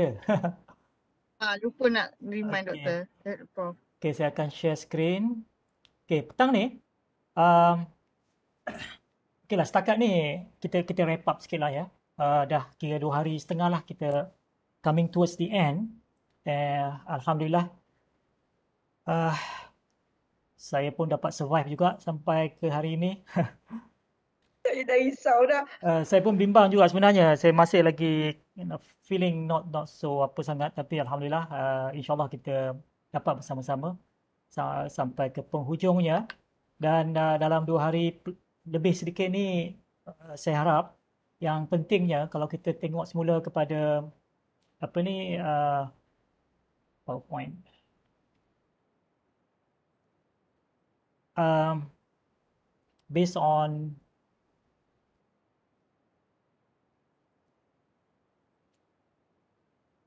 anda. ah, lupa nak remind okay. doktor. Eh, Okay, saya akan share screen. Okay, petang ni. Um, okay lah, setakat ni kita kita wrap up sikit lah ya. Uh, dah kira dua hari setengah lah kita coming towards the end. Eh, Alhamdulillah. Uh, saya pun dapat survive juga sampai ke hari ini. saya dah risau dah. Uh, saya pun bimbang juga sebenarnya. Saya masih lagi you know, feeling not not so apa sangat tapi alhamdulillah uh, insyaallah kita dapat bersama-sama sa- sampai ke penghujungnya dan uh, dalam dua hari lebih sedikit ni uh, saya harap yang pentingnya kalau kita tengok semula kepada apa ni uh, PowerPoint um based on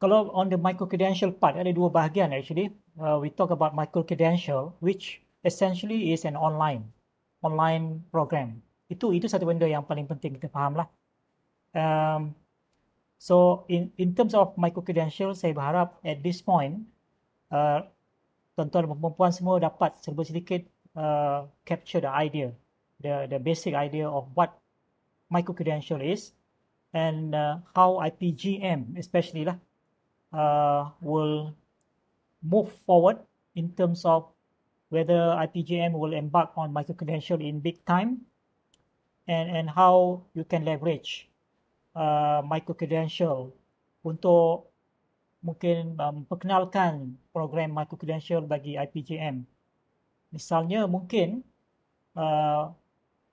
kalau on the micro credential part ada dua bahagian actually uh, we talk about micro credential which essentially is an online online program itu itu satu benda yang paling penting kita fahamlah um so in in terms of micro credential saya berharap at this point uh, tuan semua dapat serba sedikit uh, capture the idea the the basic idea of what micro credential is and uh, how IPGM especially lah uh, will move forward in terms of whether IPGM will embark on micro credential in big time and, and how you can leverage uh, micro credential untuk mungkin memperkenalkan um, program micro credential bagi IPGM. Misalnya mungkin uh,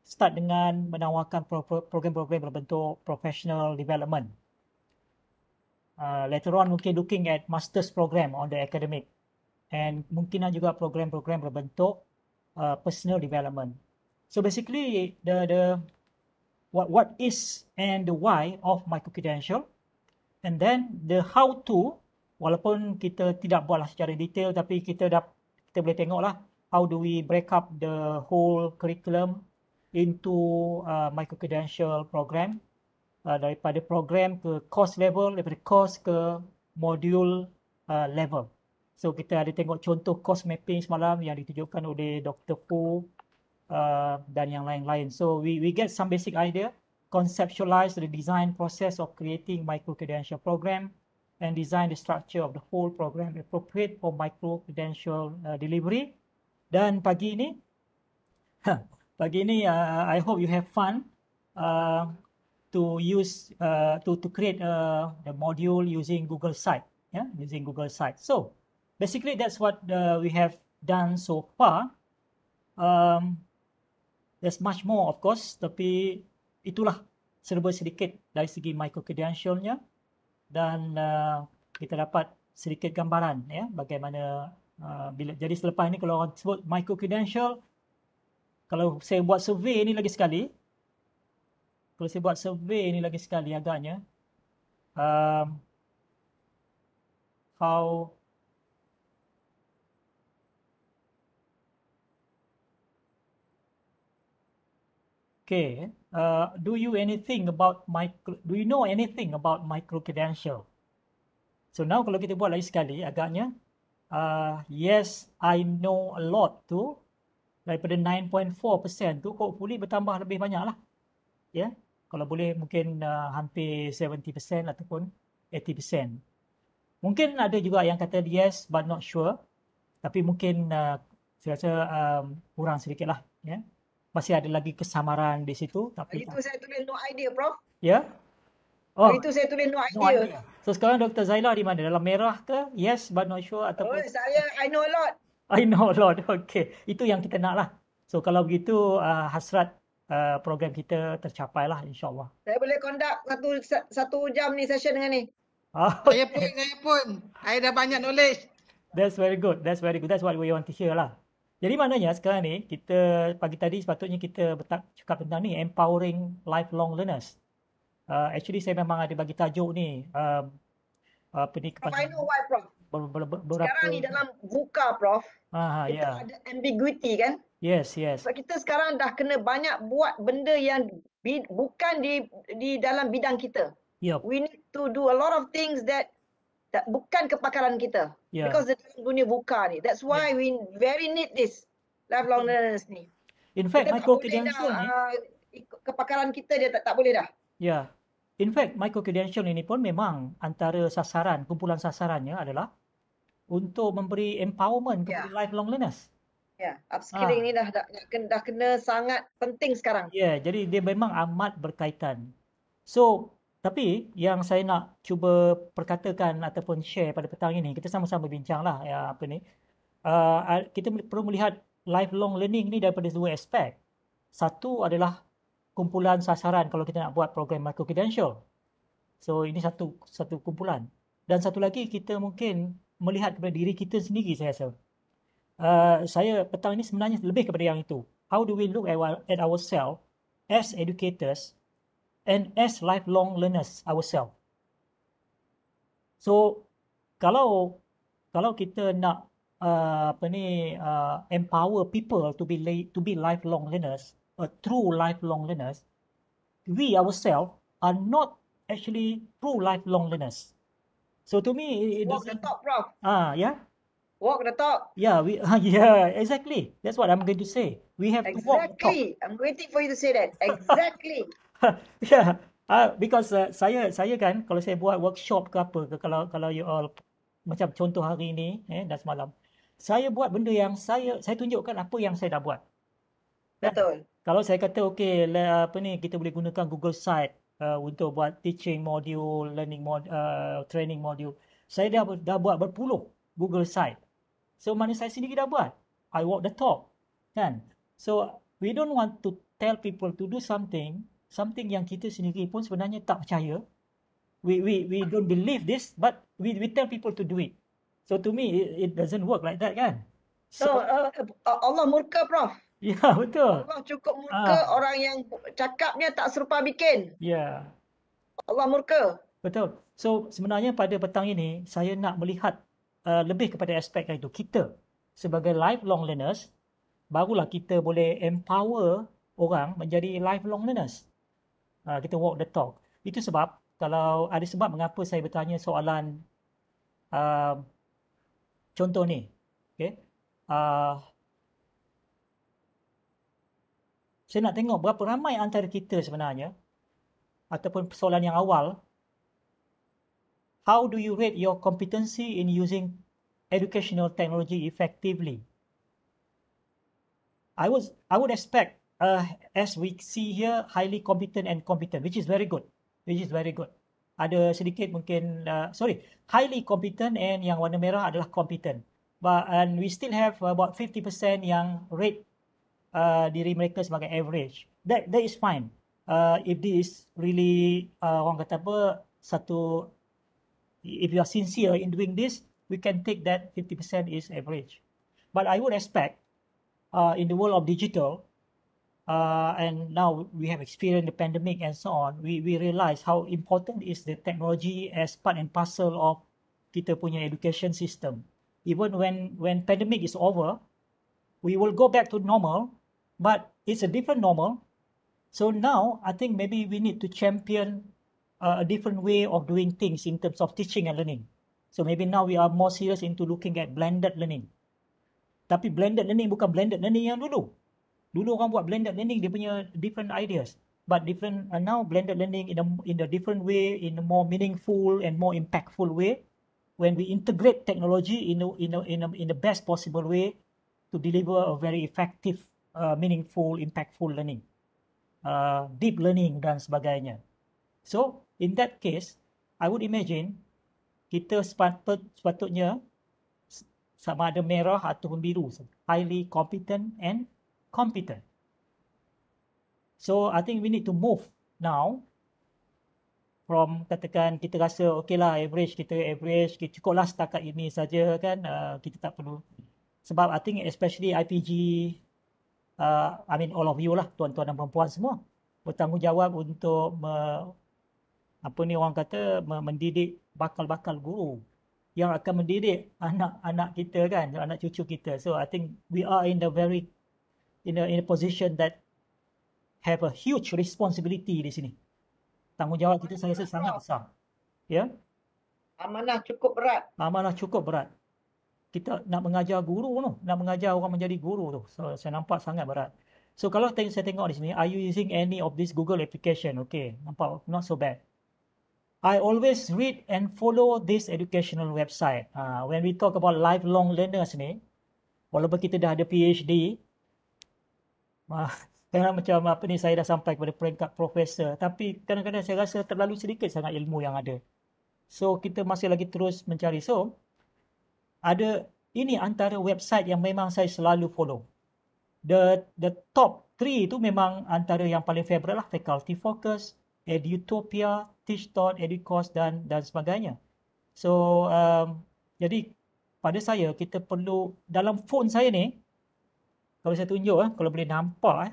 start dengan menawarkan program-program berbentuk professional development Uh, later on mungkin looking at master's program on the academic and mungkin ada juga program-program berbentuk uh, personal development. So basically the the what what is and the why of micro credential and then the how to walaupun kita tidak buatlah secara detail tapi kita dah kita boleh tengoklah how do we break up the whole curriculum into uh, micro credential program uh, daripada program ke course level, daripada course ke modul uh, level. So kita ada tengok contoh course mapping semalam yang ditunjukkan oleh Dr. Fu uh, dan yang lain-lain. So we we get some basic idea, conceptualize the design process of creating micro-credential program and design the structure of the whole program appropriate for micro-credential uh, delivery. Dan pagi ini, pagi ini uh, I hope you have fun. Uh, to use uh, to to create uh, the module using Google Site, yeah, using Google Site. So basically, that's what uh, we have done so far. Um, there's much more, of course, tapi itulah serba sedikit dari segi micro credentialnya dan uh, kita dapat sedikit gambaran ya bagaimana uh, bila jadi selepas ini kalau orang sebut micro credential kalau saya buat survey ini lagi sekali kalau saya buat survey ni lagi sekali agaknya. Um, how Okay, uh, do you anything about micro? Do you know anything about micro credential? So now kalau kita buat lagi sekali, agaknya uh, yes, I know a lot tu. Daripada 9.4% tu, hopefully bertambah lebih banyak lah. Yeah kalau boleh mungkin uh, hampir 70% ataupun 80%. Mungkin ada juga yang kata yes but not sure. Tapi mungkin uh, saya rasa um, kurang sedikit lah. Yeah. Masih ada lagi kesamaran di situ. Tapi itu saya tulis no idea, Prof. Ya? Yeah? Oh. Itu saya tulis no idea. no idea. So sekarang Dr. Zaila di mana? Dalam merah ke? Yes but not sure? Ataupun... Oh, saya I know a lot. I know a lot. Okay. Itu yang kita nak lah. So kalau begitu uh, hasrat Uh, program kita tercapai lah insyaAllah. Saya boleh conduct satu, satu jam ni session dengan ni. Oh, ah, okay. Saya pun, saya pun. Saya dah banyak knowledge. That's very good. That's very good. That's what we want to hear lah. Jadi maknanya sekarang ni, kita pagi tadi sepatutnya kita betak, cakap tentang ni, empowering lifelong learners. Uh, actually saya memang ada bagi tajuk ni. Um, uh, apa ni kepada... I know why, Prof. Ber, ber, ber, ber, sekarang ni dalam buka, Prof. Ah, kita yeah. ada ambiguity kan? Yes, yes. Sebab kita sekarang dah kena banyak buat benda yang bi- bukan di di dalam bidang kita. Yep. We need to do a lot of things that that bukan kepakaran kita. Yeah. Because the dunia buka ni. That's why yeah. we very need this lifelong learners ni. In fact, kita micro credential ni uh, kepakaran kita dia tak tak boleh dah. Yeah. In fact, micro credential ini pun memang antara sasaran kumpulan sasarannya adalah untuk memberi empowerment kepada yeah. lifelong learners. Ya, upskilling ha. ni dah, dah dah dah kena sangat penting sekarang. Ya, yeah, jadi dia memang amat berkaitan. So, tapi yang saya nak cuba perkatakan ataupun share pada petang ini, kita sama-sama bincanglah ya apa ni. Uh, kita perlu melihat lifelong learning ni daripada dua aspek. Satu adalah kumpulan sasaran kalau kita nak buat program micro credential. So, ini satu satu kumpulan. Dan satu lagi kita mungkin melihat kepada diri kita sendiri saya rasa. Eh, saya petang ini sebenarnya lebih kepada yang itu. How do we look at, at ourselves as educators and as lifelong learners ourselves? So, kalau kalau kita nak uh, apa ni uh, empower people to be la- to be lifelong learners, a true lifelong learners, we ourselves are not actually true lifelong learners. So to me, it, it doesn't. Walk the talk, Prof. Ah, uh, ya? yeah. Walk the talk. Yeah, we uh, yeah, exactly. That's what I'm going to say. We have exactly. to walk the talk. Exactly. I'm waiting for you to say that. Exactly. yeah. Uh, because uh, saya saya kan kalau saya buat workshop ke apa ke kalau kalau you all macam contoh hari ini, eh dan semalam saya buat benda yang saya saya tunjukkan apa yang saya dah buat. Kan? Betul. Dan, kalau saya kata okey le, apa ni kita boleh gunakan Google site uh, untuk buat teaching module, learning module, uh, training module. Saya dah dah buat berpuluh Google site. So mana saya sendiri dah buat? I walk the talk. Kan? So we don't want to tell people to do something, something yang kita sendiri pun sebenarnya tak percaya. We we we don't believe this but we we tell people to do it. So to me it, it doesn't work like that kan? So uh, uh, Allah murka prof. Ya yeah, betul. Allah cukup ah. murka uh. orang yang cakapnya tak serupa bikin. Ya. Yeah. Allah murka. Betul. So sebenarnya pada petang ini saya nak melihat uh, lebih kepada aspek itu kita sebagai lifelong learners barulah kita boleh empower orang menjadi lifelong learners uh, kita walk the talk itu sebab kalau ada sebab mengapa saya bertanya soalan uh, contoh ni okay uh, saya nak tengok berapa ramai antara kita sebenarnya ataupun persoalan yang awal How do you rate your competency in using educational technology effectively? I was I would expect uh, as we see here highly competent and competent, which is very good, which is very good. Ada sedikit mungkin uh, sorry highly competent and yang warna merah adalah competent, but and we still have about fifty percent yang rate uh, diri mereka sebagai average. That that is fine. Uh, if this really uh, orang kata apa satu if you are sincere in doing this, we can take that 50% is average. But I would expect uh, in the world of digital, uh, and now we have experienced the pandemic and so on, we, we realize how important is the technology as part and parcel of kita punya education system. Even when, when pandemic is over, we will go back to normal, but it's a different normal. So now I think maybe we need to champion a different way of doing things in terms of teaching and learning. So maybe now we are more serious into looking at blended learning. Tapi blended learning bukan blended learning yang dulu. Dulu orang buat blended learning dia punya different ideas. But different uh, now blended learning in a in a different way, in a more meaningful and more impactful way. When we integrate technology in a, in a, in a, in the best possible way to deliver a very effective, uh, meaningful, impactful learning, uh, deep learning dan sebagainya. So In that case, I would imagine kita sepatut, sepatutnya sama ada merah ataupun biru. Highly competent and competent. So I think we need to move now from katakan kita rasa okey lah average kita average kita cukup lah setakat ini saja kan uh, kita tak perlu sebab I think especially IPG uh, ah, I mean all of you lah tuan-tuan dan perempuan semua bertanggungjawab untuk me- apa ni orang kata mendidik bakal-bakal guru yang akan mendidik anak-anak kita kan anak cucu kita so i think we are in the very in a in a position that have a huge responsibility di sini tanggungjawab kita saya rasa sangat besar ya yeah? amanah cukup berat amanah cukup berat kita nak mengajar guru tu nak mengajar orang menjadi guru tu so saya nampak sangat berat so kalau saya tengok di sini are you using any of this google application okay nampak not so bad I always read and follow this educational website. Uh, when we talk about lifelong learners ni, walaupun kita dah ada PhD, ah, kadang-kadang macam apa ni, saya dah sampai kepada peringkat profesor, tapi kadang-kadang saya rasa terlalu sedikit sangat ilmu yang ada. So, kita masih lagi terus mencari. So, ada ini antara website yang memang saya selalu follow. The the top three itu memang antara yang paling favorite lah. Faculty Focus, edutopia, teach, teach.edu edukos dan dan sebagainya. So um, jadi pada saya kita perlu dalam phone saya ni kalau saya tunjuk eh, kalau boleh nampak eh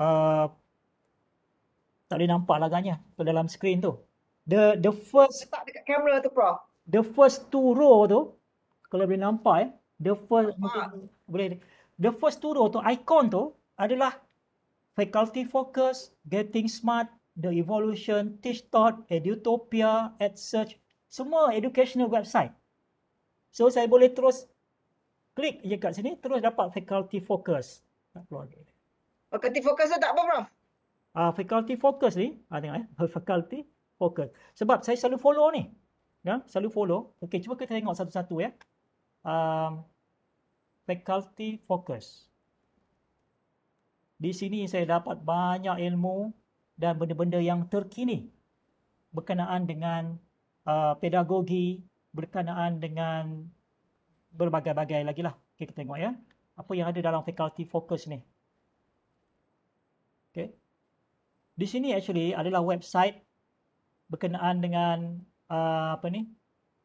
uh, tak boleh nampak laganya tu dalam screen tu. The the first letak dekat kamera tu bro. The first two row tu kalau boleh nampak eh the first mungkin, boleh the first two row tu icon tu adalah faculty focus getting smart The Evolution, Teach Thought, Edutopia, AdSearch, semua educational website. So saya boleh terus klik je kat sini, terus dapat Faculty Focus. Tak lagi. Faculty Focus tu tak apa, Prof? Ah, uh, Faculty Focus ni, ah, tengok eh, Faculty Focus. Sebab saya selalu follow ni. Ya, selalu follow. Okey, cuba kita tengok satu-satu ya. Um, faculty Focus. Di sini saya dapat banyak ilmu dan benda-benda yang terkini berkenaan dengan uh, pedagogi, berkenaan dengan berbagai-bagai lagi lah. Okay, kita tengok ya. Apa yang ada dalam faculty focus ni. Okay. Di sini actually adalah website berkenaan dengan uh, apa ni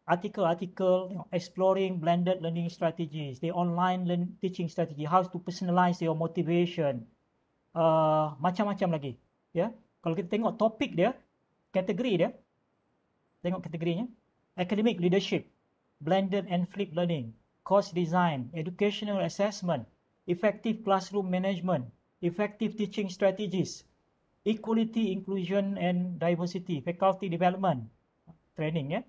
artikel-artikel exploring blended learning strategies, the online learn- teaching strategy, how to personalize your motivation, uh, macam-macam lagi. Ya. Yeah? Kalau kita tengok topik dia, kategori dia, tengok kategorinya, academic leadership, blended and flipped learning, course design, educational assessment, effective classroom management, effective teaching strategies, equality, inclusion and diversity, faculty development, training ya.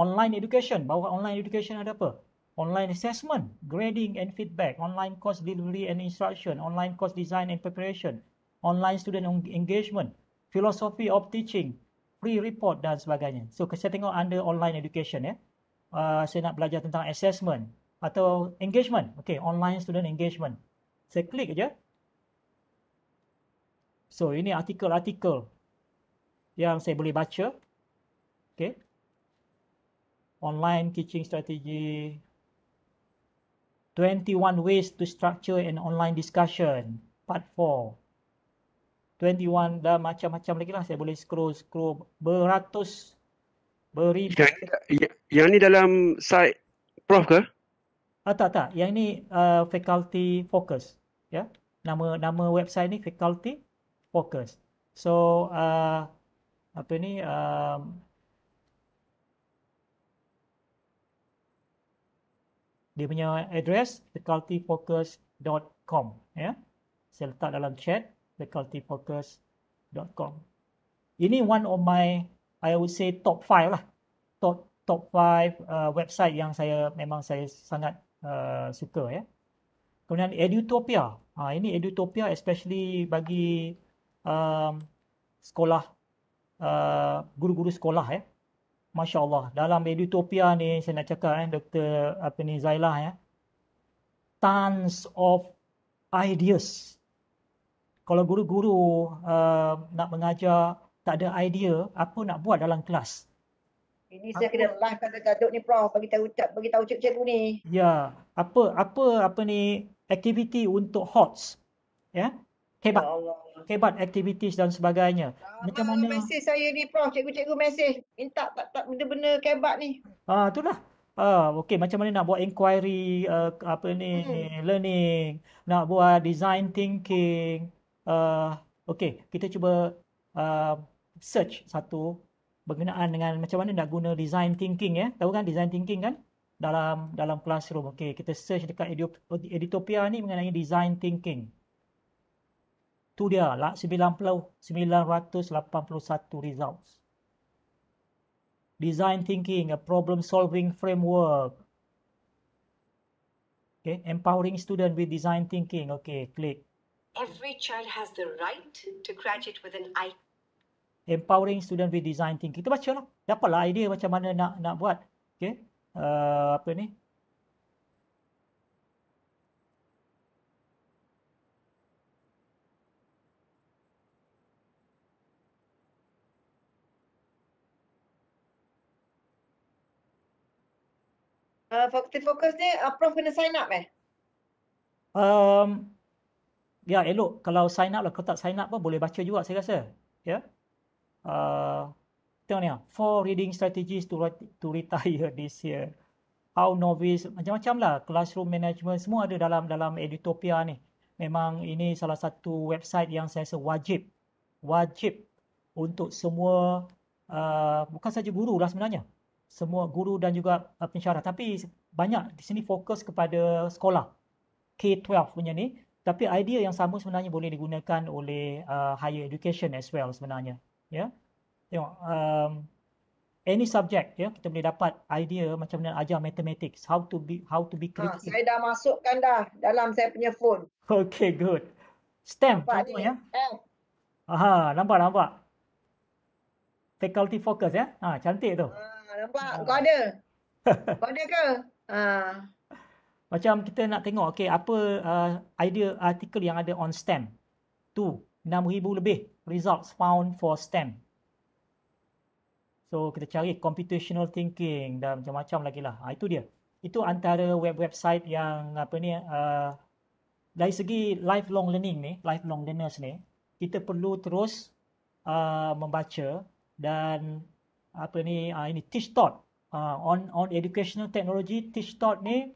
Online education, bawah online education ada apa? Online assessment, grading and feedback, online course delivery and instruction, online course design and preparation, online student engagement, philosophy of teaching, pre-report dan sebagainya. So saya tengok under online education ya. Uh, saya nak belajar tentang assessment atau engagement. Okay, online student engagement. Saya klik aja. So ini artikel-artikel yang saya boleh baca. Okay. Online teaching strategy. 21 ways to structure an online discussion. Part 4. 21 dan macam-macam lagi lah. Saya boleh scroll scroll beratus beribu. Yang, ya, yang ni dalam site Prof ke? Ah, tak, tak. Yang ni uh, Faculty Focus. Ya. Yeah? Nama nama website ni Faculty Focus. So, uh, apa ni? Um, dia punya address facultyfocus.com ya. Yeah? Saya letak dalam chat thecultivepodcast.com. Ini one of my, I would say top five lah. Top top five uh, website yang saya memang saya sangat uh, suka ya. Kemudian Edutopia. Ha, ini Edutopia especially bagi um, sekolah, uh, guru-guru sekolah ya. Masya Allah. Dalam Edutopia ni saya nak cakap eh, Dr. Apa Zailah ya. Tons of ideas kalau guru-guru uh, nak mengajar tak ada idea apa nak buat dalam kelas. Ini saya apa? kena live kat Datuk ni Prof bagi tahu bagi tahu cikgu ni. Ya, apa apa apa ni aktiviti untuk HOTS. Ya. Hebat. Ya Allah. Hebat activities dan sebagainya. Ah, Macam mana message saya ni Prof cikgu-cikgu message minta tak tak benda-benda hebat ni. Ah itulah. Ah, ha, okay. Macam mana nak buat inquiry, uh, apa ni, hmm. learning, nak buat design thinking, uh, okay, kita cuba uh, search satu berkenaan dengan macam mana nak guna design thinking ya. Tahu kan design thinking kan? Dalam dalam classroom. Okay, kita search dekat Editopia ni mengenai design thinking. Tu dia lah, 90, results. Design thinking, a problem solving framework. Okay, empowering student with design thinking. Okay, click every child has the right to graduate with an IQ. Empowering student with design thinking. Kita baca lah. Dapatlah idea macam mana nak nak buat. Okay. Uh, apa ni? Uh, fokus ni, uh, Prof kena sign up eh? Um, ya elok kalau sign up lah kalau tak sign up pun boleh baca juga saya rasa ya yeah? uh, tengok ni lah. four reading strategies to, to retire this year how novice macam-macam lah classroom management semua ada dalam dalam edutopia ni memang ini salah satu website yang saya rasa wajib wajib untuk semua uh, bukan saja guru lah sebenarnya semua guru dan juga uh, pensyarah tapi banyak di sini fokus kepada sekolah K12 punya ni tapi idea yang sama sebenarnya boleh digunakan oleh uh, higher education as well sebenarnya. Ya. Yeah? Tengok um any subject ya yeah, kita boleh dapat idea macam mana ajar mathematics how to be how to be ah, creative. Ha, saya dah masukkan dah dalam saya punya phone. Okay, good. STEM apa ya? Eh. Aha, nampak nampak. Faculty focus ya. Ah, cantik tu. Ha, nampak. Ah. Kau ada? Kau ada ke? Ah. Macam kita nak tengok okay, apa uh, idea artikel yang ada on STEM. Tu, 6,000 lebih results found for STEM. So, kita cari computational thinking dan macam-macam lagi lah. Ha, itu dia. Itu antara web-website yang apa ni, uh, dari segi lifelong learning ni, lifelong learners ni, kita perlu terus uh, membaca dan apa ni, uh, ini teach thought. Uh, on on educational technology, teach thought ni,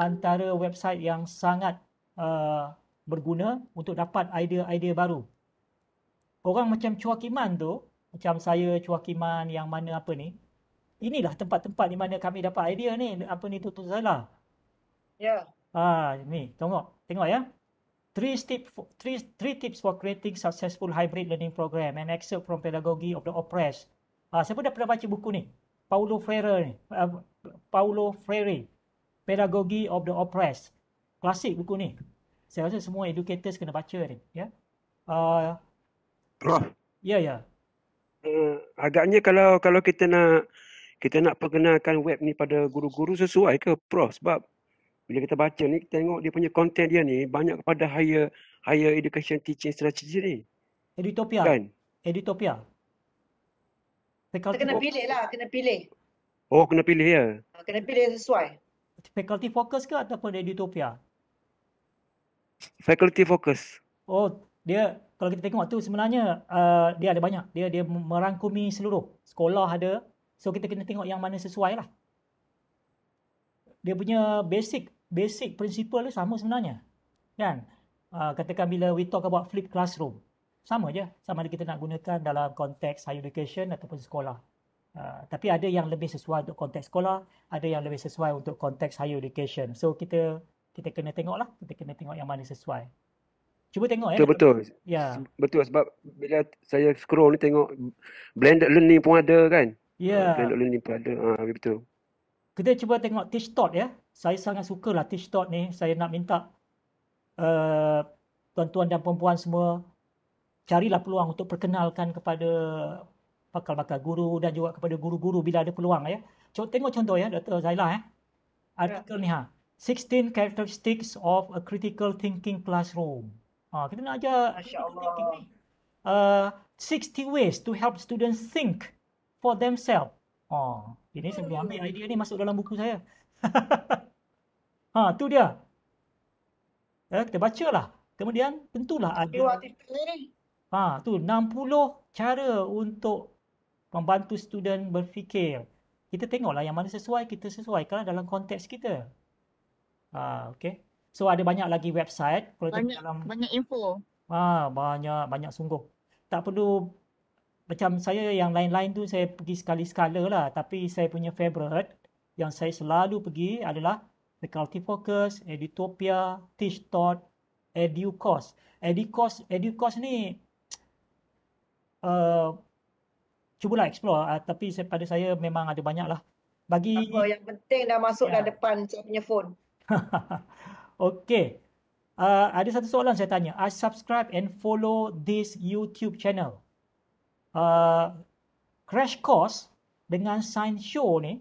antara website yang sangat uh, berguna untuk dapat idea-idea baru. Orang macam Chua Kiman tu, macam saya Chua Kiman yang mana apa ni, inilah tempat-tempat di mana kami dapat idea ni, apa ni Tutu salah? Ya. Yeah. Ha, ah, ni, tengok. Tengok ya. Three, step three, three tips for creating successful hybrid learning program and excerpt from pedagogy of the oppressed. Ah, siapa dah pernah baca buku ni? Paulo Freire ni. Uh, Paulo Freire. Pedagogy of the Oppressed. Klasik buku ni. Saya rasa semua educators kena baca ni. Ya. Yeah? Uh, Prof. Ya, yeah, ya. Yeah. Uh, agaknya kalau kalau kita nak kita nak perkenalkan web ni pada guru-guru sesuai ke Prof? Sebab bila kita baca ni, kita tengok dia punya konten dia ni banyak kepada higher, higher education teaching strategy ni. Edutopia. Kan? Editopia. Kita kena pilih lah, kena pilih. Oh, kena pilih ya? Ah, kena pilih sesuai. Faculty Focus ke ataupun dari Utopia? Faculty Focus. Oh, dia kalau kita tengok tu sebenarnya uh, dia ada banyak. Dia dia merangkumi seluruh. Sekolah ada. So kita kena tengok yang mana sesuai lah. Dia punya basic basic principle tu sama sebenarnya. Kan? Uh, katakan bila we talk about flip classroom. Sama je. Sama ada kita nak gunakan dalam konteks higher education ataupun sekolah. Uh, tapi ada yang lebih sesuai untuk konteks sekolah, ada yang lebih sesuai untuk konteks higher education. So kita kita kena tengoklah, kita kena tengok yang mana sesuai. Cuba tengok ya. Betul. betul. Ya. Betul sebab bila saya scroll ni tengok blended learning pun ada kan? Ya. Yeah. Uh, blended learning pun ada. Ah uh, betul. Kita cuba tengok teach thought ya. Saya sangat sukalah teach thought ni. Saya nak minta uh, tuan-tuan dan puan-puan semua carilah peluang untuk perkenalkan kepada bakal-bakal guru dan juga kepada guru-guru bila ada peluang ya. Tengok contoh ya Dr. Zaila ya. ya. Artikel ya. ni ha. 16 characteristics of a critical thinking classroom. Ha, kita nak ajar critical Uh, 60 ways to help students think for themselves. Oh, ini saya boleh ambil idea ni masuk dalam buku saya. ha, tu dia. Ya, kita bacalah. Kemudian tentulah ada. Ha, tu 60 cara untuk membantu student berfikir. Kita tengoklah yang mana sesuai, kita sesuaikanlah dalam konteks kita. Ah, ha, okay. So ada banyak lagi website. Kalau banyak, dalam... banyak info. Ah, banyak, banyak sungguh. Tak perlu, macam saya yang lain-lain tu saya pergi sekali-sekala lah. Tapi saya punya favorite yang saya selalu pergi adalah The Faculty Focus, Edutopia, Thought, EduCourse. EduCourse, EduCourse ni uh, cubalah explore uh, tapi pada saya memang ada banyak lah bagi apa yang penting dah masuk yeah. dah ya. depan saya punya phone okay uh, ada satu soalan saya tanya I subscribe and follow this YouTube channel uh, Crash Course dengan Science Show ni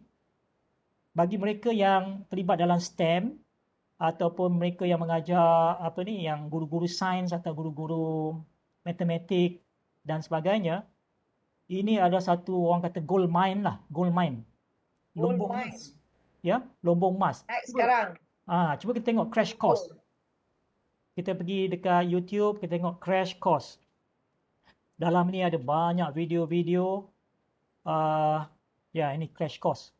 bagi mereka yang terlibat dalam STEM ataupun mereka yang mengajar apa ni yang guru-guru sains atau guru-guru matematik dan sebagainya ini ada satu orang kata gold mine lah, gold mine. Gold lombong mine. Mas. Ya, lombong emas. sekarang. Ah, ha, cuba kita tengok crash course. Kita pergi dekat YouTube, kita tengok crash course. Dalam ni ada banyak video-video uh, ya ini crash course.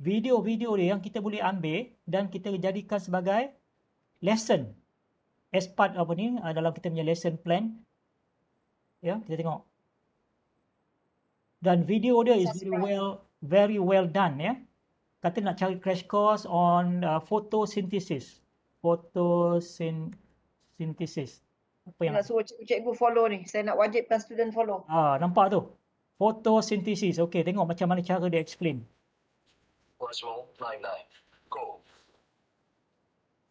Video-video dia yang kita boleh ambil dan kita jadikan sebagai lesson as part apa ni uh, dalam kita punya lesson plan. Ya, kita tengok dan video dia is very well very well done ya. Yeah? Kata nak cari crash course on uh, photosynthesis. Photosynthesis. Apa yang nak suruh cikgu follow ni. Saya nak wajibkan student follow. Ah, nampak tu. Photosynthesis. Okey, tengok macam mana cara dia explain.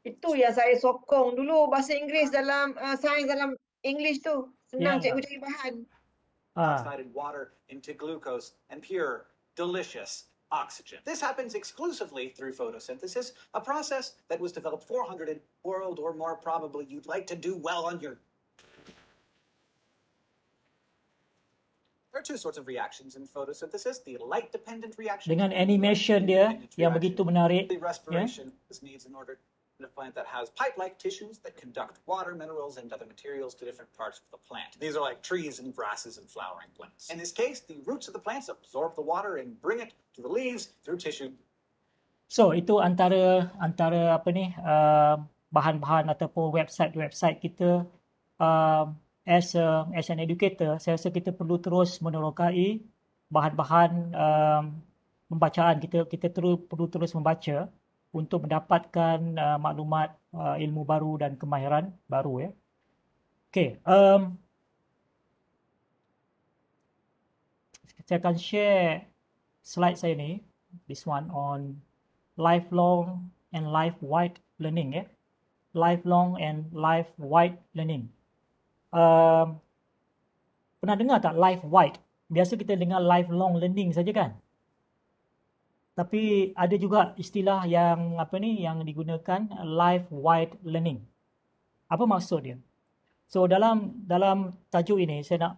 Itu yang saya sokong dulu bahasa Inggeris dalam uh, sains dalam English tu. Senang yeah. cikgu cari bahan. Ah. oxidized water into glucose and pure, delicious oxygen. This happens exclusively through photosynthesis, a process that was developed 400 world or more probably. You'd like to do well on your There are two sorts of reactions in photosynthesis, the light dependent reaction dengan animation dia yang begitu menarik the respiration yeah. needs in order in a plant that has pipe-like tissues that conduct water, minerals, and other materials to different parts of the plant. These are like trees and grasses and flowering plants. In this case, the roots of the plants absorb the water and bring it to the leaves through tissue. So itu antara antara apa ni uh, bahan-bahan ataupun website-website kita uh, as a, as an educator saya rasa kita perlu terus menerokai bahan-bahan um, pembacaan kita kita terus perlu terus membaca untuk mendapatkan uh, maklumat uh, ilmu baru dan kemahiran baru ya. Okey, um saya akan share slide saya ni this one on lifelong and life wide learning ya. Lifelong and life wide learning. Um pernah dengar tak life wide? Biasa kita dengar lifelong learning saja kan? tapi ada juga istilah yang apa ni yang digunakan life wide learning apa maksud dia so dalam dalam tajuk ini saya nak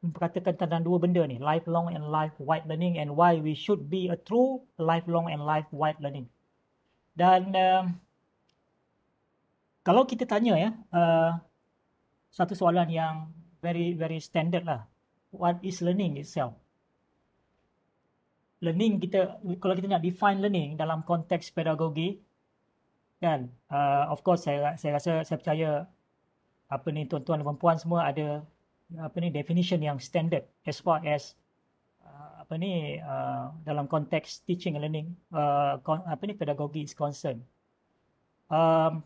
memperkatakan tentang dua benda ni lifelong and life wide learning and why we should be a true lifelong and life wide learning dan um, kalau kita tanya ya uh, satu soalan yang very very standard lah what is learning itself learning kita kalau kita nak define learning dalam konteks pedagogi kan uh, of course saya saya rasa saya percaya apa ni tuan-tuan dan puan semua ada apa ni definition yang standard as far as uh, apa ni uh, dalam konteks teaching and learning uh, kon, apa ni pedagogi is concerned um,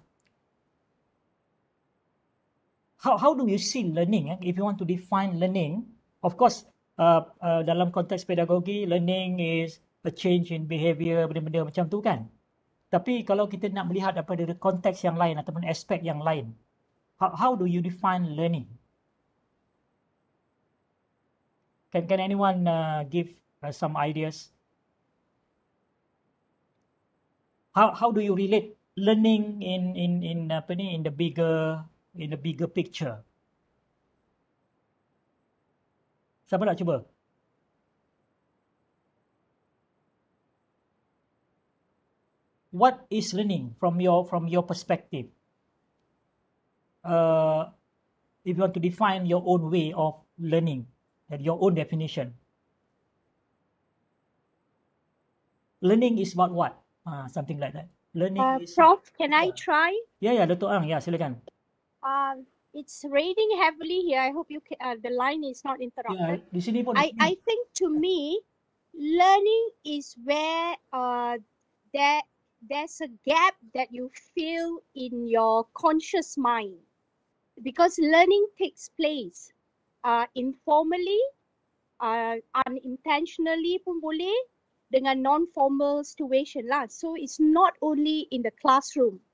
how how do you see learning eh? if you want to define learning of course uh, uh, dalam konteks pedagogi learning is a change in behavior benda-benda macam tu kan tapi kalau kita nak melihat daripada konteks yang lain ataupun aspek yang lain how, how do you define learning can can anyone uh, give uh, some ideas how how do you relate learning in in in apa ni in the bigger in the bigger picture Siapa nak cuba? What is learning from your from your perspective? Uh, if you want to define your own way of learning and your own definition. Learning is about what? Uh, something like that. Learning uh, is... Prof, can uh, I try? Yeah, yeah, Dato' Ang. Yeah, silakan. Um, it's raining heavily here. I hope you can, uh, the line is not interrupted. Yeah, di sini pun. I I hmm. think to me, learning is where uh there there's a gap that you feel in your conscious mind, because learning takes place uh, informally, uh, unintentionally pun boleh dengan non-formal situation lah. So it's not only in the classroom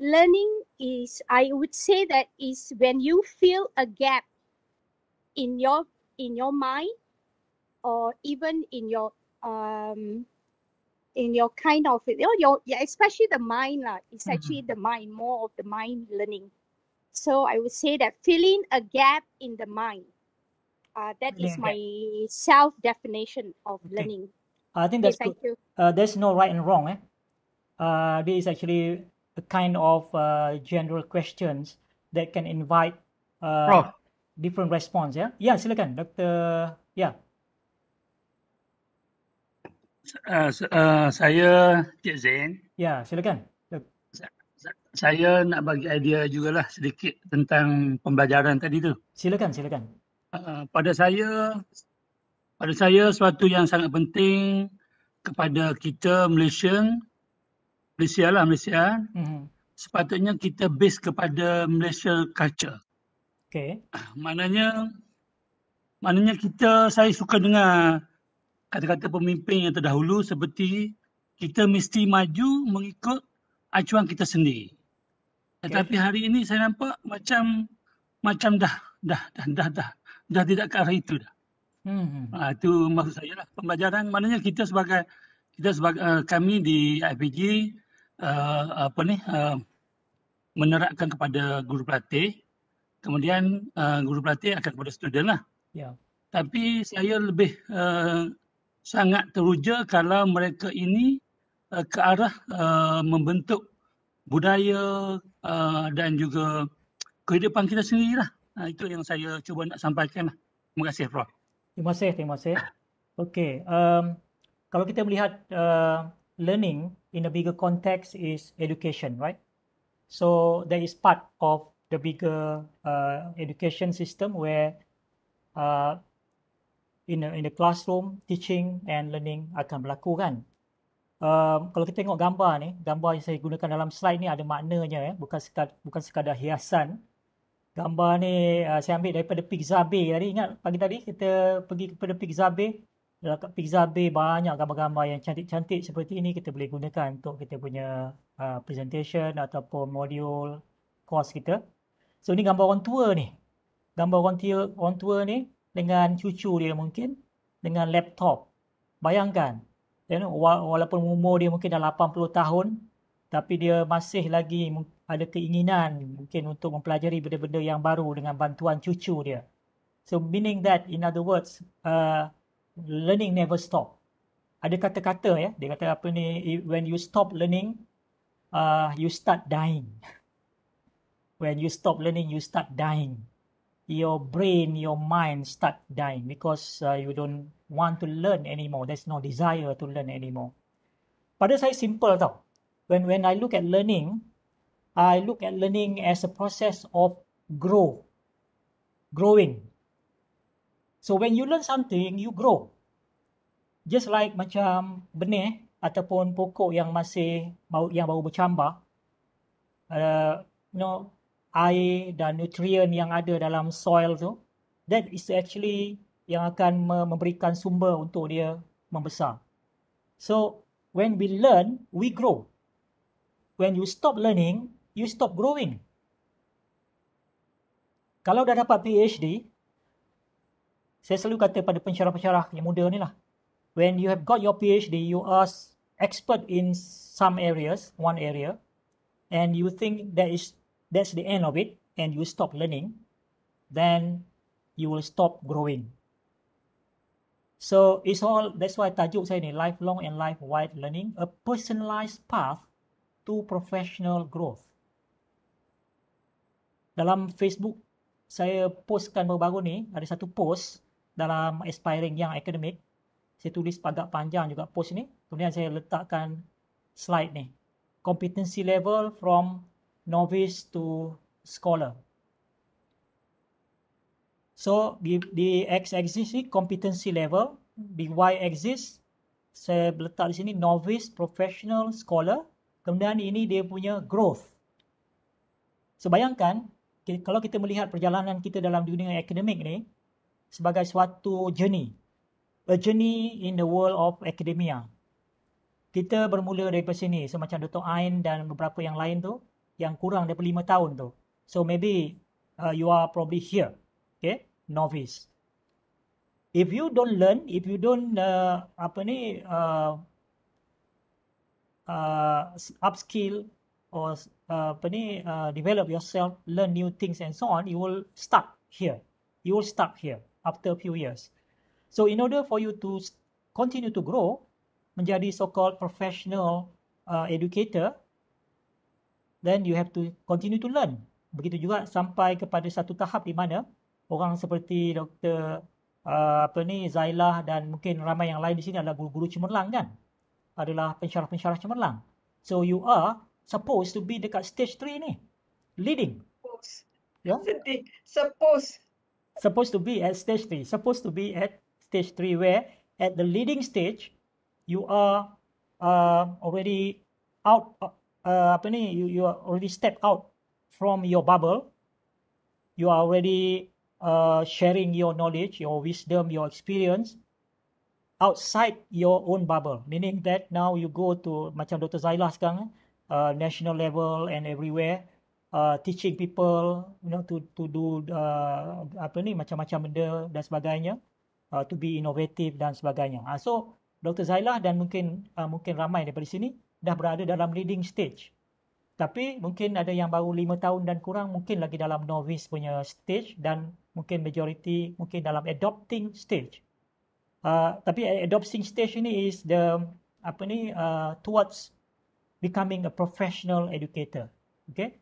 learning is i would say that is when you feel a gap in your in your mind or even in your um in your kind of you know, your yeah, especially the mind uh, it's mm-hmm. actually the mind more of the mind learning so i would say that filling a gap in the mind uh, that yeah. is my self definition of okay. learning i think that's okay, thank good. you uh, there's no right and wrong eh? uh, this is actually a kind of uh, general questions that can invite uh, oh. different response. Yeah, yeah, silakan, Doctor. Yeah. Uh, uh, saya Cik Zain. Yeah, silakan. Saya nak bagi idea juga lah sedikit tentang pembelajaran tadi tu. Silakan, silakan. Uh, pada saya, pada saya suatu yang sangat penting kepada kita Malaysia. Malaysia lah Malaysia. Mm-hmm. Sepatutnya kita base kepada Malaysia culture. Okay. Maknanya, maknanya kita, saya suka dengar kata-kata pemimpin yang terdahulu seperti kita mesti maju mengikut acuan kita sendiri. Okay. Tetapi hari ini saya nampak macam macam dah dah dah dah dah dah tidak ke arah itu dah. Hmm. Ah, itu maksud saya lah pembelajaran. Maknanya kita sebagai kita sebagai eh, kami di IPG uh, apa ni uh, eh, menerapkan kepada guru pelatih kemudian uh, guru pelatih akan kepada student lah ya tapi saya lebih uh, sangat teruja kalau mereka ini uh, ke arah uh, membentuk budaya uh, dan juga kehidupan kita sendirilah. Uh, itu yang saya cuba nak sampaikan. lah. Terima kasih, Prof. Terima kasih, terima kasih. Okey, um, kalau kita melihat uh, learning in a bigger context is education, right? So that is part of the bigger uh, education system where uh, in, a, in the classroom, teaching and learning akan berlaku kan. Um, kalau kita tengok gambar ni, gambar yang saya gunakan dalam slide ni ada maknanya ya, bukan sekadar, bukan sekadar hiasan. Gambar ni uh, saya ambil daripada Pixabay tadi. Ingat pagi tadi kita pergi kepada Pixabay dekat pizza bay banyak gambar-gambar yang cantik-cantik seperti ini kita boleh gunakan untuk kita punya uh, presentation ataupun modul course kita. So ni gambar orang tua ni. Gambar orang tua, orang tua ni dengan cucu dia mungkin dengan laptop. Bayangkan. You know, walaupun umur dia mungkin dah 80 tahun tapi dia masih lagi ada keinginan mungkin untuk mempelajari benda-benda yang baru dengan bantuan cucu dia. So meaning that in other words uh, learning never stop. Ada kata-kata ya, dia kata apa ni, when you stop learning, uh, you start dying. When you stop learning, you start dying. Your brain, your mind start dying because uh, you don't want to learn anymore. There's no desire to learn anymore. Pada saya simple tau. When when I look at learning, I look at learning as a process of grow, growing, So when you learn something, you grow. Just like macam benih ataupun pokok yang masih bau yang baru bercambah. Uh, you know, air dan nutrien yang ada dalam soil tu that is actually yang akan memberikan sumber untuk dia membesar. So, when we learn, we grow. When you stop learning, you stop growing. Kalau dah dapat PhD, saya selalu kata pada pensyarah-pensyarah yang muda ni lah, when you have got your PhD, you are expert in some areas, one area, and you think that is that's the end of it, and you stop learning, then you will stop growing. So it's all, that's why tajuk saya ni, lifelong and life-wide learning, a personalized path to professional growth. Dalam Facebook, saya postkan baru-baru ni, ada satu post, dalam aspiring yang akademik, saya tulis agak panjang juga post ni kemudian saya letakkan slide ni competency level from novice to scholar so di, di x axis ni competency level di y axis saya letak di sini novice professional scholar kemudian ini dia punya growth so bayangkan kalau kita melihat perjalanan kita dalam dunia akademik ni sebagai suatu journey. A journey in the world of academia. Kita bermula dari sini. So macam Dr. Ain dan beberapa yang lain tu yang kurang daripada lima tahun tu. So maybe uh, you are probably here. Okay? Novice. If you don't learn, if you don't uh, apa ni uh, uh, upskill or uh, apa ni uh, develop yourself, learn new things and so on, you will stuck here. You will stuck here after a few years. So in order for you to continue to grow, menjadi so-called professional uh, educator, then you have to continue to learn. Begitu juga sampai kepada satu tahap di mana orang seperti Dr. Uh, apa ni Zailah dan mungkin ramai yang lain di sini adalah guru-guru cemerlang kan? Adalah pensyarah-pensyarah cemerlang. So you are supposed to be dekat stage 3 ni. Leading. Supposed. Yeah? Sedih. Supposed supposed to be at stage three, supposed to be at stage three, where at the leading stage, you are uh, already out, uh, apa ni, you, you are already stepped out from your bubble. You are already uh, sharing your knowledge, your wisdom, your experience outside your own bubble. Meaning that now you go to, macam Dr. Zailah sekarang, uh, national level and everywhere, uh, teaching people you know to to do uh, apa ni macam-macam benda dan sebagainya uh, to be innovative dan sebagainya. Uh, so Dr. Zailah dan mungkin uh, mungkin ramai daripada sini dah berada dalam leading stage. Tapi mungkin ada yang baru 5 tahun dan kurang mungkin lagi dalam novice punya stage dan mungkin majority mungkin dalam adopting stage. Uh, tapi adopting stage ini is the apa ni uh, towards becoming a professional educator. Okay?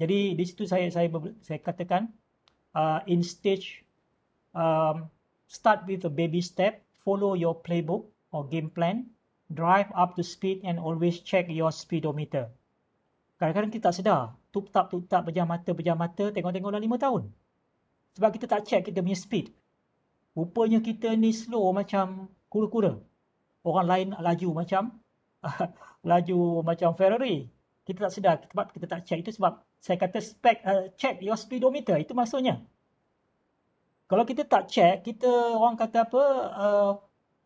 Jadi di situ saya saya saya katakan uh, in stage um, start with a baby step, follow your playbook or game plan, drive up to speed and always check your speedometer. Kadang-kadang kita tak sedar, tup tap tup tap pejam mata pejam mata tengok-tengok dah lima tahun. Sebab kita tak check kita punya speed. Rupanya kita ni slow macam kura-kura. Orang lain laju macam laju macam Ferrari kita tak sedar sebab kita tak check itu sebab saya kata spek, uh, eh, check your speedometer itu maksudnya kalau kita tak check kita orang kata apa uh,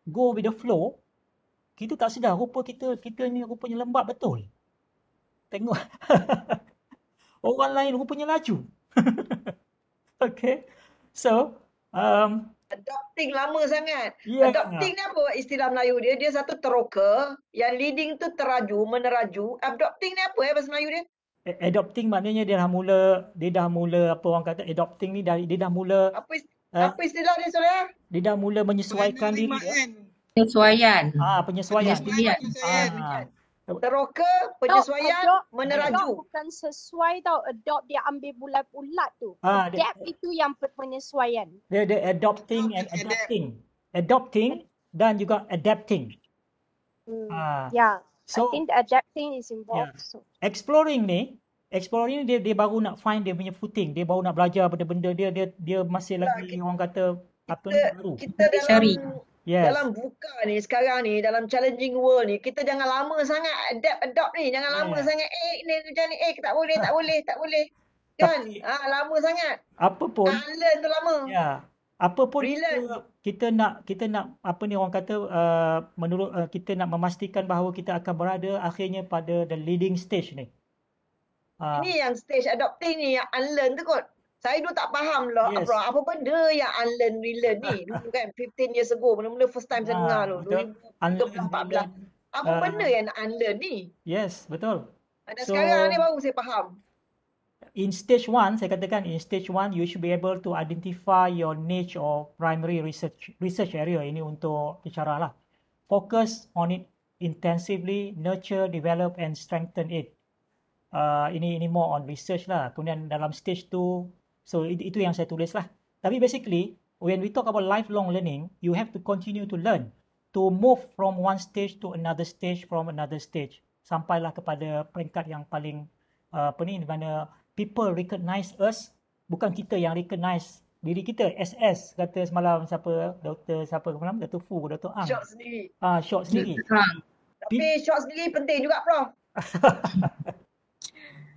go with the flow kita tak sedar rupa kita kita ni rupanya lembab betul tengok orang lain rupanya laju okay so um, adopting lama sangat. Yeah. Adopting ni apa istilah Melayu dia? Dia satu teroka, yang leading tu teraju, meneraju. Adopting ni apa eh bahasa Melayu dia? Adopting maknanya dia dah mula, dia dah mula apa orang kata adopting ni dari dia dah mula apa, isti- uh, eh, apa istilah dia Soraya? Dia dah mula menyesuaikan diri. Eh. Penyesuaian. Ah, penyesuaian. Penyesuaian. penyesuaian. Ah, penyesuaian. penyesuaian. Teroka, penyesuaian, adopt, meneraju. Adopt bukan sesuai tau. Adopt dia ambil bulat-bulat tu. Ha, adapt dia, itu yang penyesuaian. Dia, dia adopting and adapting. Adopting dan juga adapting. Hmm, ha. Ya. Yeah. So, I think adapting is involved. Yeah. So. Exploring ni, exploring ni dia, dia baru nak find dia punya footing. Dia baru nak belajar benda-benda dia. Dia, dia masih lagi nah, kita, orang kata kita, baru. Kita dalam, Yes. Dalam buka ni sekarang ni dalam challenging world ni kita jangan lama sangat adapt adopt ni jangan lama yeah. sangat eh ni macam ni eh tak boleh tak boleh tak boleh kan ah ha, lama sangat apa pun ah, learn tu lama ya yeah. apa pun kita, kita nak kita nak apa ni orang kata uh, menurut uh, kita nak memastikan bahawa kita akan berada akhirnya pada the leading stage ni uh, ini yang stage adopting ni yang unlearn tu kot saya dulu tak faham lah yes. apa, apa benda yang unlearn relearn ni kan 15 years ago mula-mula first time saya ha, dengar tu 2014 unlearn, apa uh, benda yang unlearn ni yes betul dan so, sekarang ni baru saya faham in stage one, saya katakan in stage one, you should be able to identify your niche or primary research research area ini untuk bicara lah focus on it intensively nurture develop and strengthen it Uh, ini ini more on research lah. Kemudian dalam stage two. So it, itu yang saya tulis lah. Tapi basically, when we talk about lifelong learning, you have to continue to learn. To move from one stage to another stage, from another stage. Sampailah kepada peringkat yang paling, uh, apa ni, di mana people recognize us. Bukan kita yang recognize diri kita. SS kata semalam siapa, doktor siapa, siapa nama? Fu, Dr. Ang. Shot sendiri. Ah, uh, shot sendiri. Tapi shot sendiri penting juga, Prof.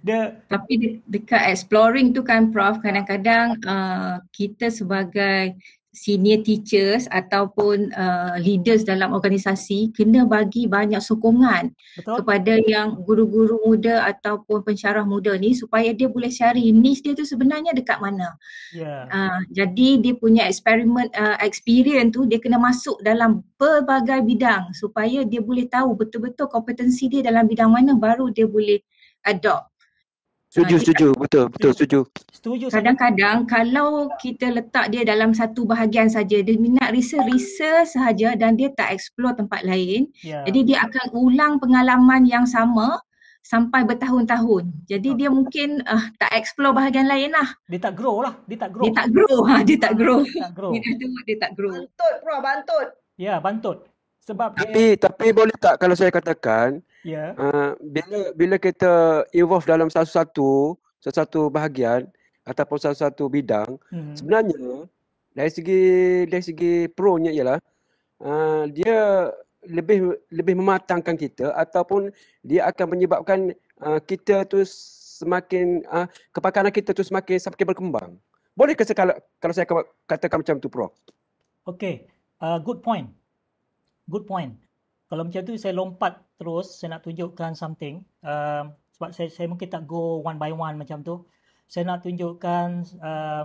dia tapi de- dekat exploring tu kan prof kadang-kadang uh, kita sebagai senior teachers ataupun uh, leaders dalam organisasi kena bagi banyak sokongan Betul. kepada yang guru-guru muda ataupun pensyarah muda ni supaya dia boleh cari niche dia tu sebenarnya dekat mana. Yeah. Uh, jadi dia punya experiment uh, experience tu dia kena masuk dalam pelbagai bidang supaya dia boleh tahu betul-betul kompetensi dia dalam bidang mana baru dia boleh adopt Setuju, setuju. Betul, betul, setuju. Setuju. Kadang-kadang kalau kita letak dia dalam satu bahagian saja, dia minat research-research sahaja dan dia tak explore tempat lain, yeah. jadi dia akan ulang pengalaman yang sama sampai bertahun-tahun. Jadi oh. dia mungkin uh, tak explore bahagian lain lah. Dia tak grow lah. Dia tak grow. Dia tak grow. Ha, dia tak grow. Dia tak grow. dia, tak grow. dia tak grow. Bantut, bro. Bantut. Ya, yeah, bantut. Sebab tapi, dia... tapi boleh tak kalau saya katakan, Yeah. Ya. Uh, bila bila kita involve dalam satu-satu satu bahagian ataupun satu-satu bidang, mm-hmm. sebenarnya dari segi dari segi pronya ialah uh, dia lebih lebih mematangkan kita ataupun dia akan menyebabkan uh, kita tu semakin uh, ah, kepakaran kita tu semakin semakin berkembang. Boleh ke kalau kalau saya katakan macam tu, pro. Okay, uh, good point. Good point kalau macam tu saya lompat terus saya nak tunjukkan something uh, sebab saya, saya mungkin tak go one by one macam tu saya nak tunjukkan uh,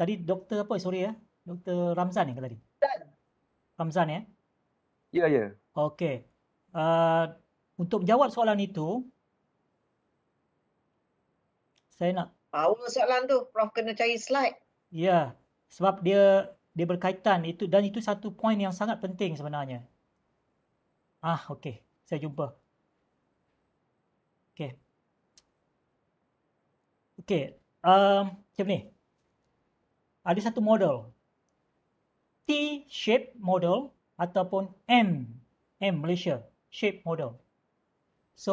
tadi doktor apa sorry ya eh? doktor Ramzan ni eh, tadi Ramzan ya eh? ya yeah, ya yeah. okey uh, untuk jawab soalan itu saya nak power soalan tu prof kena cari slide ya yeah, sebab dia dia berkaitan itu dan itu satu point yang sangat penting sebenarnya Ah, okey. Saya jumpa. Okey. Okey. Um, macam ni. Ada satu model. T-shape model ataupun M. M Malaysia. Shape model. So,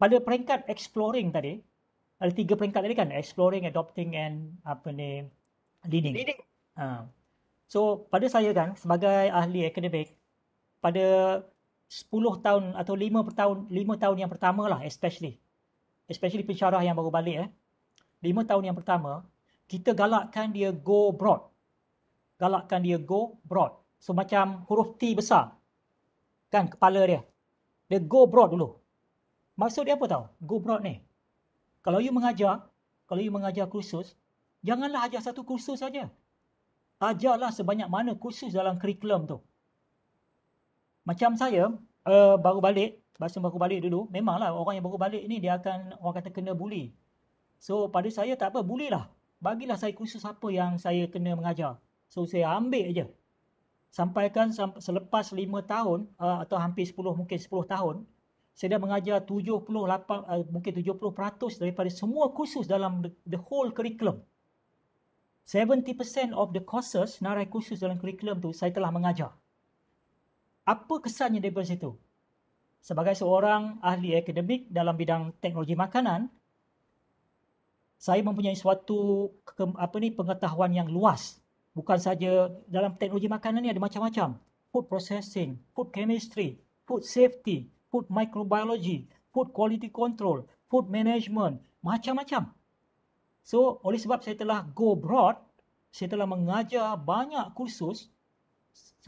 pada peringkat exploring tadi, ada tiga peringkat tadi kan? Exploring, adopting and apa ni? Leading. Leading. Uh. So, pada saya kan, sebagai ahli akademik, pada 10 tahun atau 5 tahun 5 tahun yang pertama lah especially especially pensyarah yang baru balik eh 5 tahun yang pertama kita galakkan dia go broad galakkan dia go broad so macam huruf T besar kan kepala dia dia go broad dulu maksud dia apa tau go broad ni kalau you mengajar kalau you mengajar kursus janganlah ajar satu kursus saja ajarlah sebanyak mana kursus dalam kurikulum tu macam saya uh, baru balik, bahasa baru balik dulu, memanglah orang yang baru balik ni dia akan orang kata kena bully. So pada saya tak apa, bully lah. Bagilah saya kursus apa yang saya kena mengajar. So saya ambil je. Sampaikan selepas 5 tahun uh, atau hampir 10 mungkin 10 tahun, saya dah mengajar 78 uh, eh, mungkin 70% daripada semua kursus dalam the, the whole curriculum. 70% of the courses, narai kursus dalam curriculum tu saya telah mengajar apa kesannya daripada situ? Sebagai seorang ahli akademik dalam bidang teknologi makanan, saya mempunyai suatu ke, apa ni pengetahuan yang luas. Bukan saja dalam teknologi makanan ni ada macam-macam. Food processing, food chemistry, food safety, food microbiology, food quality control, food management, macam-macam. So, oleh sebab saya telah go broad, saya telah mengajar banyak kursus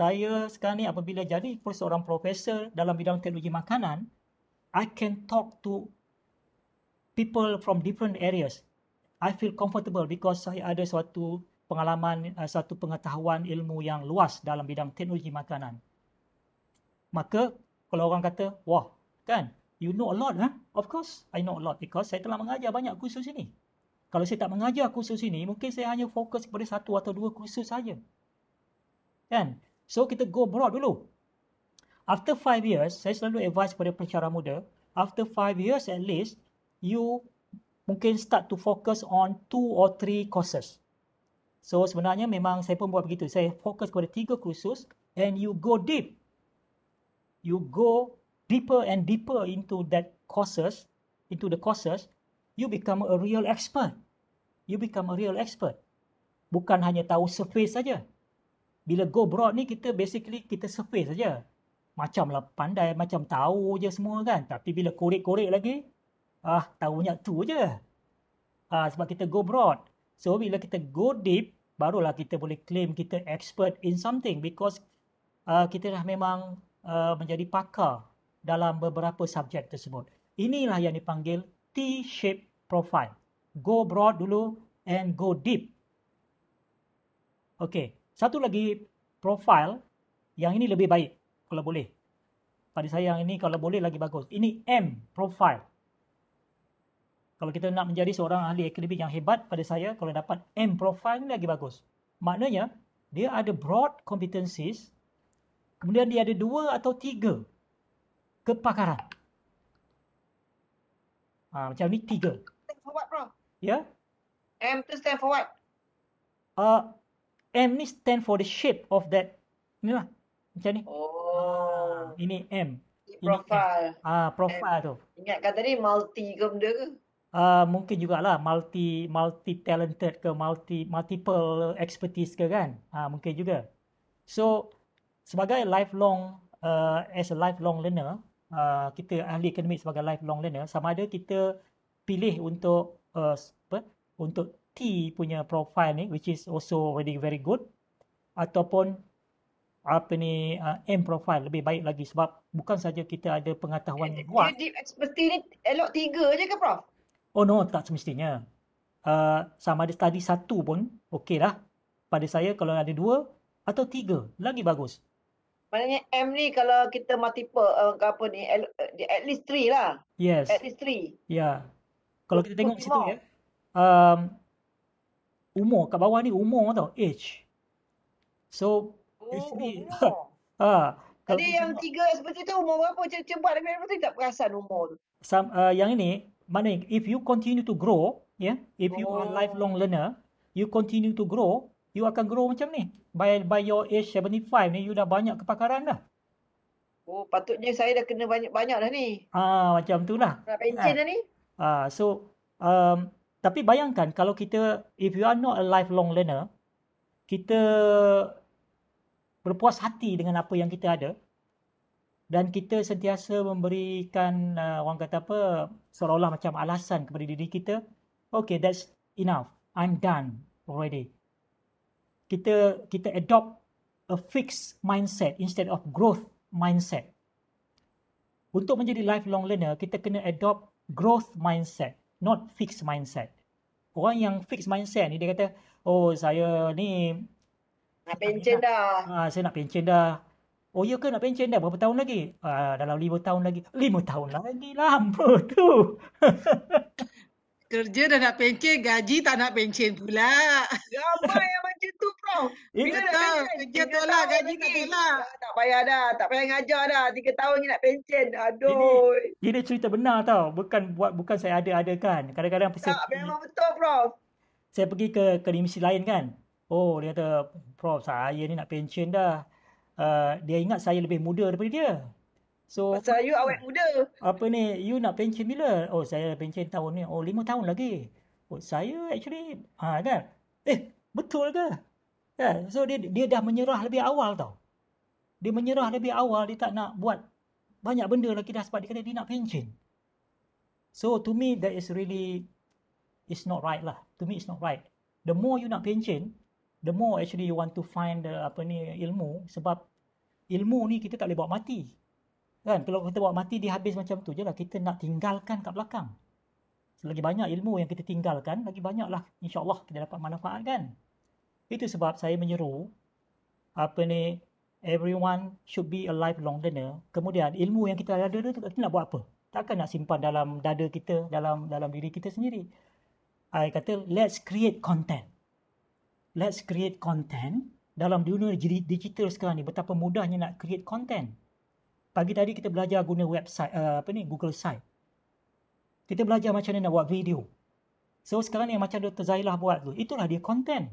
saya sekarang ni apabila jadi seorang profesor dalam bidang teknologi makanan, I can talk to people from different areas. I feel comfortable because saya ada suatu pengalaman, eh, satu pengetahuan ilmu yang luas dalam bidang teknologi makanan. Maka, kalau orang kata, wah, kan, you know a lot, huh? of course, I know a lot because saya telah mengajar banyak kursus ini. Kalau saya tak mengajar kursus ini, mungkin saya hanya fokus kepada satu atau dua kursus saja. Kan? So kita go abroad dulu. After 5 years, saya selalu advise kepada pencara muda, after 5 years at least, you mungkin start to focus on 2 or 3 courses. So sebenarnya memang saya pun buat begitu. Saya fokus kepada tiga kursus and you go deep. You go deeper and deeper into that courses, into the courses, you become a real expert. You become a real expert. Bukan hanya tahu surface saja bila go broad ni kita basically kita surface saja. Macam lah pandai, macam tahu je semua kan. Tapi bila korek-korek lagi, ah tahu banyak tu je. Ah, sebab kita go broad. So bila kita go deep, barulah kita boleh claim kita expert in something because uh, kita dah memang uh, menjadi pakar dalam beberapa subjek tersebut. Inilah yang dipanggil T-shape profile. Go broad dulu and go deep. Okay satu lagi profile yang ini lebih baik kalau boleh. Pada saya yang ini kalau boleh lagi bagus. Ini M profile. Kalau kita nak menjadi seorang ahli akademik yang hebat pada saya kalau dapat M profile ini lagi bagus. Maknanya dia ada broad competencies kemudian dia ada dua atau tiga kepakaran. Ha, macam ni tiga. Stand for what, Ya? Yeah? M tu stand for what? Uh, M ni stand for the shape of that. Ni lah. Macam ni. Oh. Ha, ini M. Ini profile. Ah, profile M. tu. Ingatkan tadi multi ke benda ke? Uh, mungkin jugalah multi multi talented ke multi multiple expertise ke kan Ah, mungkin juga so sebagai lifelong uh, as a lifelong learner uh, kita ahli ekonomi sebagai lifelong learner sama ada kita pilih untuk uh, apa untuk T punya profile ni which is also already very good ataupun apa ni uh, M profile lebih baik lagi sebab bukan saja kita ada pengetahuan yang eh, kuat. Jadi expertise ni elok tiga je ke Prof? Oh no, tak semestinya. Uh, sama ada tadi satu pun okey lah. Pada saya kalau ada dua atau tiga lagi bagus. Maknanya M ni kalau kita multiple uh, ke apa ni at least three lah. Yes. At least three. Ya. Yeah. Kalau kita tengok situ ya. Um, umur kat bawah ni umur tau age so oh, actually ha tadi yang tiga seperti tu umur berapa cepat cepat tapi tu tak perasan umur tu some uh, yang ini mana if you continue to grow yeah if you oh. are lifelong learner you continue to grow you akan grow macam ni by by your age 75 ni you dah banyak kepakaran dah oh patutnya saya dah kena banyak-banyak dah ni ah macam tu lah dah pencen ha. dah ni ah so um, tapi bayangkan kalau kita if you are not a lifelong learner, kita berpuas hati dengan apa yang kita ada dan kita sentiasa memberikan uh, orang kata apa seolah-olah macam alasan kepada diri kita, okay that's enough. I'm done already. Kita kita adopt a fixed mindset instead of growth mindset. Untuk menjadi lifelong learner, kita kena adopt growth mindset not fixed mindset. Orang yang fixed mindset ni dia kata, oh saya ni nak pension dah. Ah, saya nak pension dah. Oh ya ke nak pension dah? Berapa tahun lagi? Ah, dalam lima tahun lagi. Lima tahun lagi lama tu. Kerja dah nak pension, gaji tak nak pension pula. Gambar ya, yang tu bro. Bila dah kerja tiga tu lah gaji tak lah. Tak payah dah. Tak payah ngajar dah. Tiga tahun ni nak pension. Aduh. Ini, ini cerita benar tau. Bukan buat bukan saya ada-ada kan. Kadang-kadang Tak, saya, memang betul bro. Saya pergi ke ke divisi lain kan. Oh dia kata bro saya ni nak pension dah. Uh, dia ingat saya lebih muda daripada dia. So, Pasal you awet hmm. muda. Apa ni, you nak pension bila? Oh, saya pension tahun ni. Oh, lima tahun lagi. Oh, saya actually, ha, kan? Eh, betul ke? Yeah. So dia dia dah menyerah lebih awal tau. Dia menyerah lebih awal dia tak nak buat banyak benda lagi dah sebab dia kata dia nak pension. So to me that is really it's not right lah. To me it's not right. The more you nak pension, the more actually you want to find the, apa ni ilmu sebab ilmu ni kita tak boleh bawa mati. Kan? Kalau kita bawa mati dia habis macam tu je lah. Kita nak tinggalkan kat belakang. Lagi banyak ilmu yang kita tinggalkan, lagi banyaklah Allah kita dapat manfaat kan. Itu sebab saya menyeru apa ni everyone should be a lifelong learner. Kemudian ilmu yang kita ada tu kita nak buat apa? Takkan nak simpan dalam dada kita, dalam dalam diri kita sendiri. I kata let's create content. Let's create content dalam dunia digital sekarang ni betapa mudahnya nak create content. Pagi tadi kita belajar guna website uh, apa ni Google site. Kita belajar macam mana nak buat video. So sekarang ni macam Dr. Zailah buat tu, itulah dia content.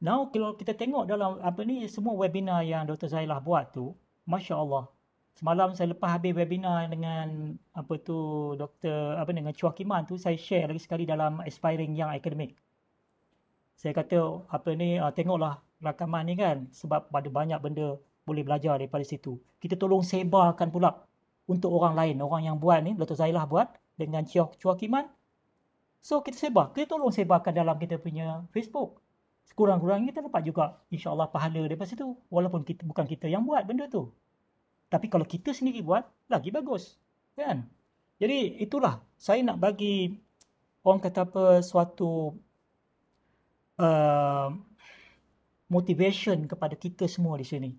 Now kalau kita tengok dalam apa ni semua webinar yang Dr. Zailah buat tu, masya-Allah. Semalam saya lepas habis webinar dengan apa tu Dr. apa dengan Chua Kiman tu saya share lagi sekali dalam aspiring yang academic. Saya kata apa ni uh, tengoklah rakaman ni kan sebab pada banyak benda boleh belajar daripada situ. Kita tolong sebarkan pula untuk orang lain, orang yang buat ni Dr. Zailah buat dengan Chua Chua Kiman. So kita sebar, kita tolong sebarkan dalam kita punya Facebook sekurang-kurangnya kita dapat juga insya-Allah pahala daripada situ walaupun kita bukan kita yang buat benda tu. Tapi kalau kita sendiri buat lagi bagus. Kan? Jadi itulah saya nak bagi orang kata apa suatu uh, motivation kepada kita semua di sini.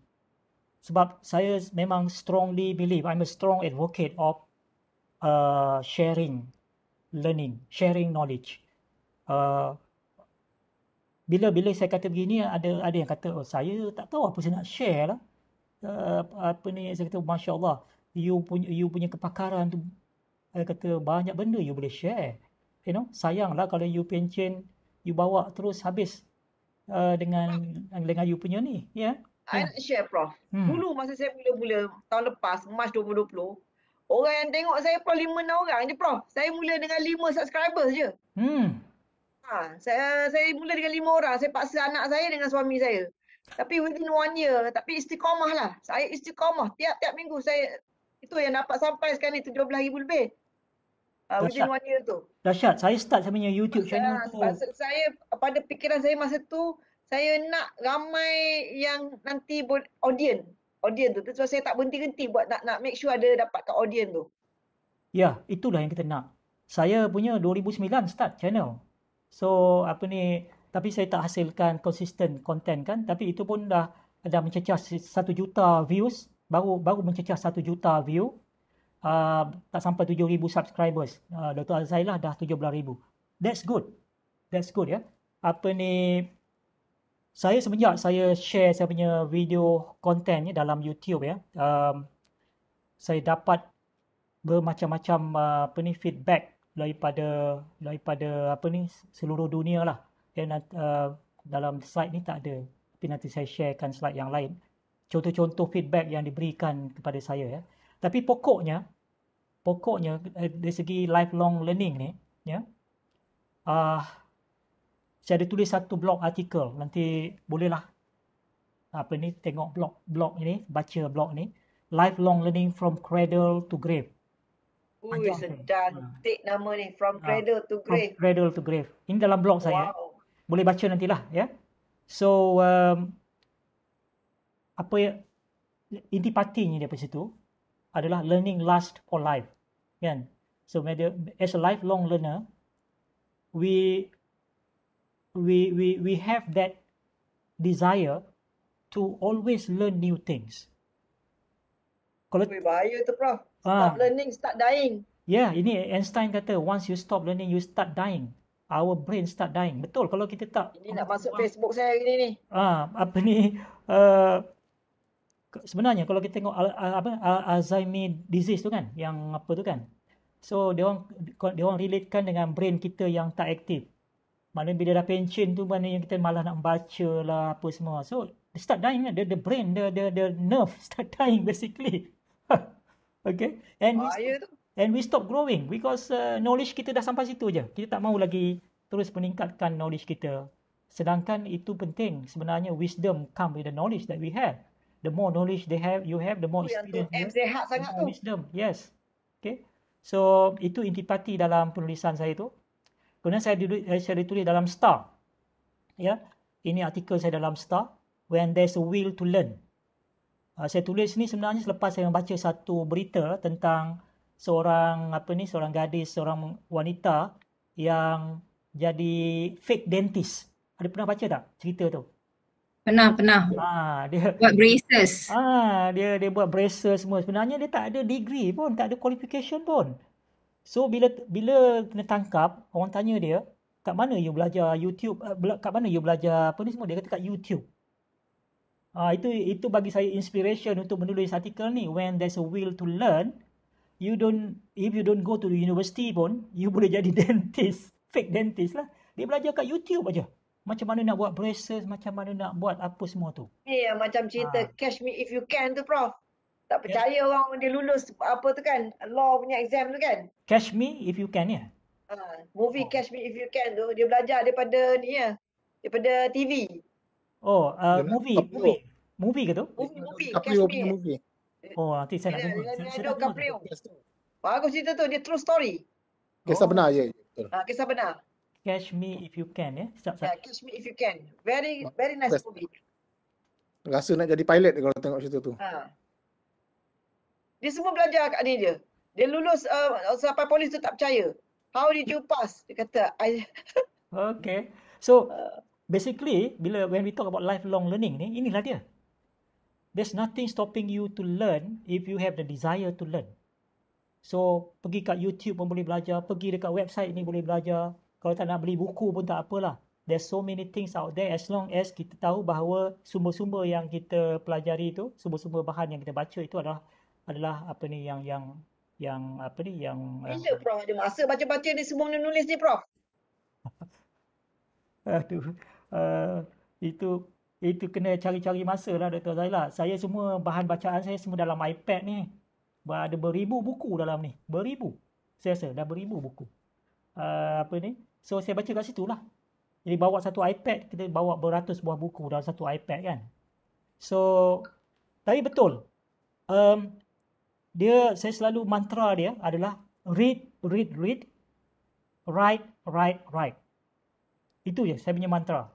Sebab saya memang strongly believe I'm a strong advocate of uh, sharing learning, sharing knowledge. Uh, bila bila saya kata begini ada ada yang kata oh, saya tak tahu apa saya nak share lah uh, apa ni saya kata masya Allah you punya you punya kepakaran tu saya kata banyak benda you boleh share you know sayanglah kalau you pencen you bawa terus habis uh, dengan dengan you punya ni ya yeah? I nak share Prof. Hmm. Dulu masa saya mula-mula tahun lepas, Mac 2020, orang yang tengok saya Prof 5 orang je Prof. Saya mula dengan lima subscriber je. Hmm. Ha, saya saya mula dengan lima orang. Saya paksa anak saya dengan suami saya. Tapi within one year. Tapi istiqomah lah. Saya istiqomah. Tiap-tiap minggu saya. Itu yang dapat sampai sekarang ni. Tujuh belah ribu lebih. Uh, within one year tu. Dahsyat. Saya start sama yang YouTube saya, channel tu. Saya pada fikiran saya masa tu. Saya nak ramai yang nanti audience. Audience tu. Sebab saya tak berhenti-henti buat nak, nak make sure ada dapat dapatkan audience tu. Ya, itulah yang kita nak. Saya punya 2009 start channel. So apa ni tapi saya tak hasilkan konsisten content kan tapi itu pun dah ada mencecah 1 juta views baru baru mencecah 1 juta view uh, tak sampai 7000 subscribers uh, ah, Dr. Azai lah dah 17000 that's good that's good ya apa ni saya semenjak saya share saya punya video content ni dalam YouTube ya um, saya dapat bermacam-macam uh, apa ni feedback daripada daripada apa ni seluruh dunia lah dan uh, dalam slide ni tak ada tapi nanti saya sharekan slide yang lain contoh-contoh feedback yang diberikan kepada saya ya tapi pokoknya pokoknya eh, dari segi lifelong learning ni ya uh, saya ada tulis satu blog artikel nanti bolehlah apa ni tengok blog blog ini baca blog ni lifelong learning from cradle to grave Ui, sedantik ah. ha. nama ni. From ah. Cradle ha. to Grave. From Cradle to Grave. Ini dalam blog wow. saya. Boleh baca nantilah. Ya? So, um, apa yang inti patinya daripada situ adalah learning last for life. Kan? So, as a lifelong learner, we we we we have that desire to always learn new things. Kalau Ui, bahaya tu, Prof. Stop ah. learning, start dying. Yeah, ini Einstein kata, once you stop learning, you start dying. Our brain start dying. Betul kalau kita tak. Ini nak masuk orang. Facebook saya hari ni. Ah, apa ni? Uh, sebenarnya kalau kita tengok apa Alzheimer disease tu kan, yang apa tu kan? So, dia orang dia orang relatekan dengan brain kita yang tak aktif. Maknanya bila dah pension tu mana yang kita malah nak membaca lah apa semua. So, start dying kan? the, the brain, the, the, the nerve start dying basically. Okay. And we, stop, and we stop growing because uh, knowledge kita dah sampai situ je. Kita tak mahu lagi terus meningkatkan knowledge kita. Sedangkan itu penting. Sebenarnya wisdom come with the knowledge that we have. The more knowledge they have, you have, the more experience. Oh, yang tu, you have, sangat the more tu. Wisdom, yes. Okay. So, itu intipati dalam penulisan saya tu. Kemudian saya, didu- eh, saya ditulis dalam star. Ya. Yeah. Ini artikel saya dalam star. When there's a will to learn. Ah, saya tulis ni sebenarnya selepas saya membaca satu berita tentang seorang apa ni seorang gadis seorang wanita yang jadi fake dentist. Ada pernah baca tak cerita tu? Pernah, pernah. Ha, dia buat braces. Ha, dia dia buat braces semua. Sebenarnya dia tak ada degree pun, tak ada qualification pun. So bila bila kena tangkap, orang tanya dia, kat mana you belajar YouTube? Eh, kat mana you belajar apa ni semua? Dia kata kat YouTube. Ah uh, itu itu bagi saya inspiration untuk menulis artikel ni when there's a will to learn you don't if you don't go to the university pun you boleh jadi dentist fake dentist lah dia belajar kat YouTube aja macam mana nak buat braces macam mana nak buat apa semua tu ya yeah, macam cerita uh, catch me if you can tu prof tak ya. percaya yeah. orang dia lulus apa tu kan law punya exam tu kan catch me if you can ya yeah? uh, movie oh. catch me if you can tu dia belajar daripada ni ya yeah? daripada TV Oh, uh, movie, Caprio. movie. Movie ke tu? Movie, movie. Caprio punya movie. Oh, ah, nanti saya nak tengok. Dia, ada Caprio. Bagus cerita tu, dia true story. Kisah oh. benar je. Ya, ya, ah, kisah benar. Catch me if you can, ya. Yeah? Yeah, ya, catch me if you can. Very, ah, very nice Best. movie. Rasa nak jadi pilot kalau tengok cerita tu. Ha. Dia semua belajar kat ni je. Dia lulus uh, sampai polis tu tak percaya. How did you pass? Dia kata, I... okay. So, basically bila when we talk about lifelong learning ni inilah dia there's nothing stopping you to learn if you have the desire to learn so pergi kat YouTube pun boleh belajar pergi dekat website ni boleh belajar kalau tak nak beli buku pun tak apalah there's so many things out there as long as kita tahu bahawa sumber-sumber yang kita pelajari itu sumber-sumber bahan yang kita baca itu adalah adalah apa ni yang yang yang apa ni yang bila uh, prof ada masa baca-baca ni semua nulis ni prof aduh Eh, itu itu kena cari-cari masa lah Dr. Zaila. Saya semua bahan bacaan saya semua dalam iPad ni. Ada beribu buku dalam ni. Beribu. Saya rasa dah beribu buku. Uh, apa ni? So saya baca kat situ lah. Jadi bawa satu iPad, kita bawa beratus buah buku dalam satu iPad kan. So, tapi betul. Um, dia, saya selalu mantra dia adalah read, read, read. Write, write, write. Itu je saya punya mantra.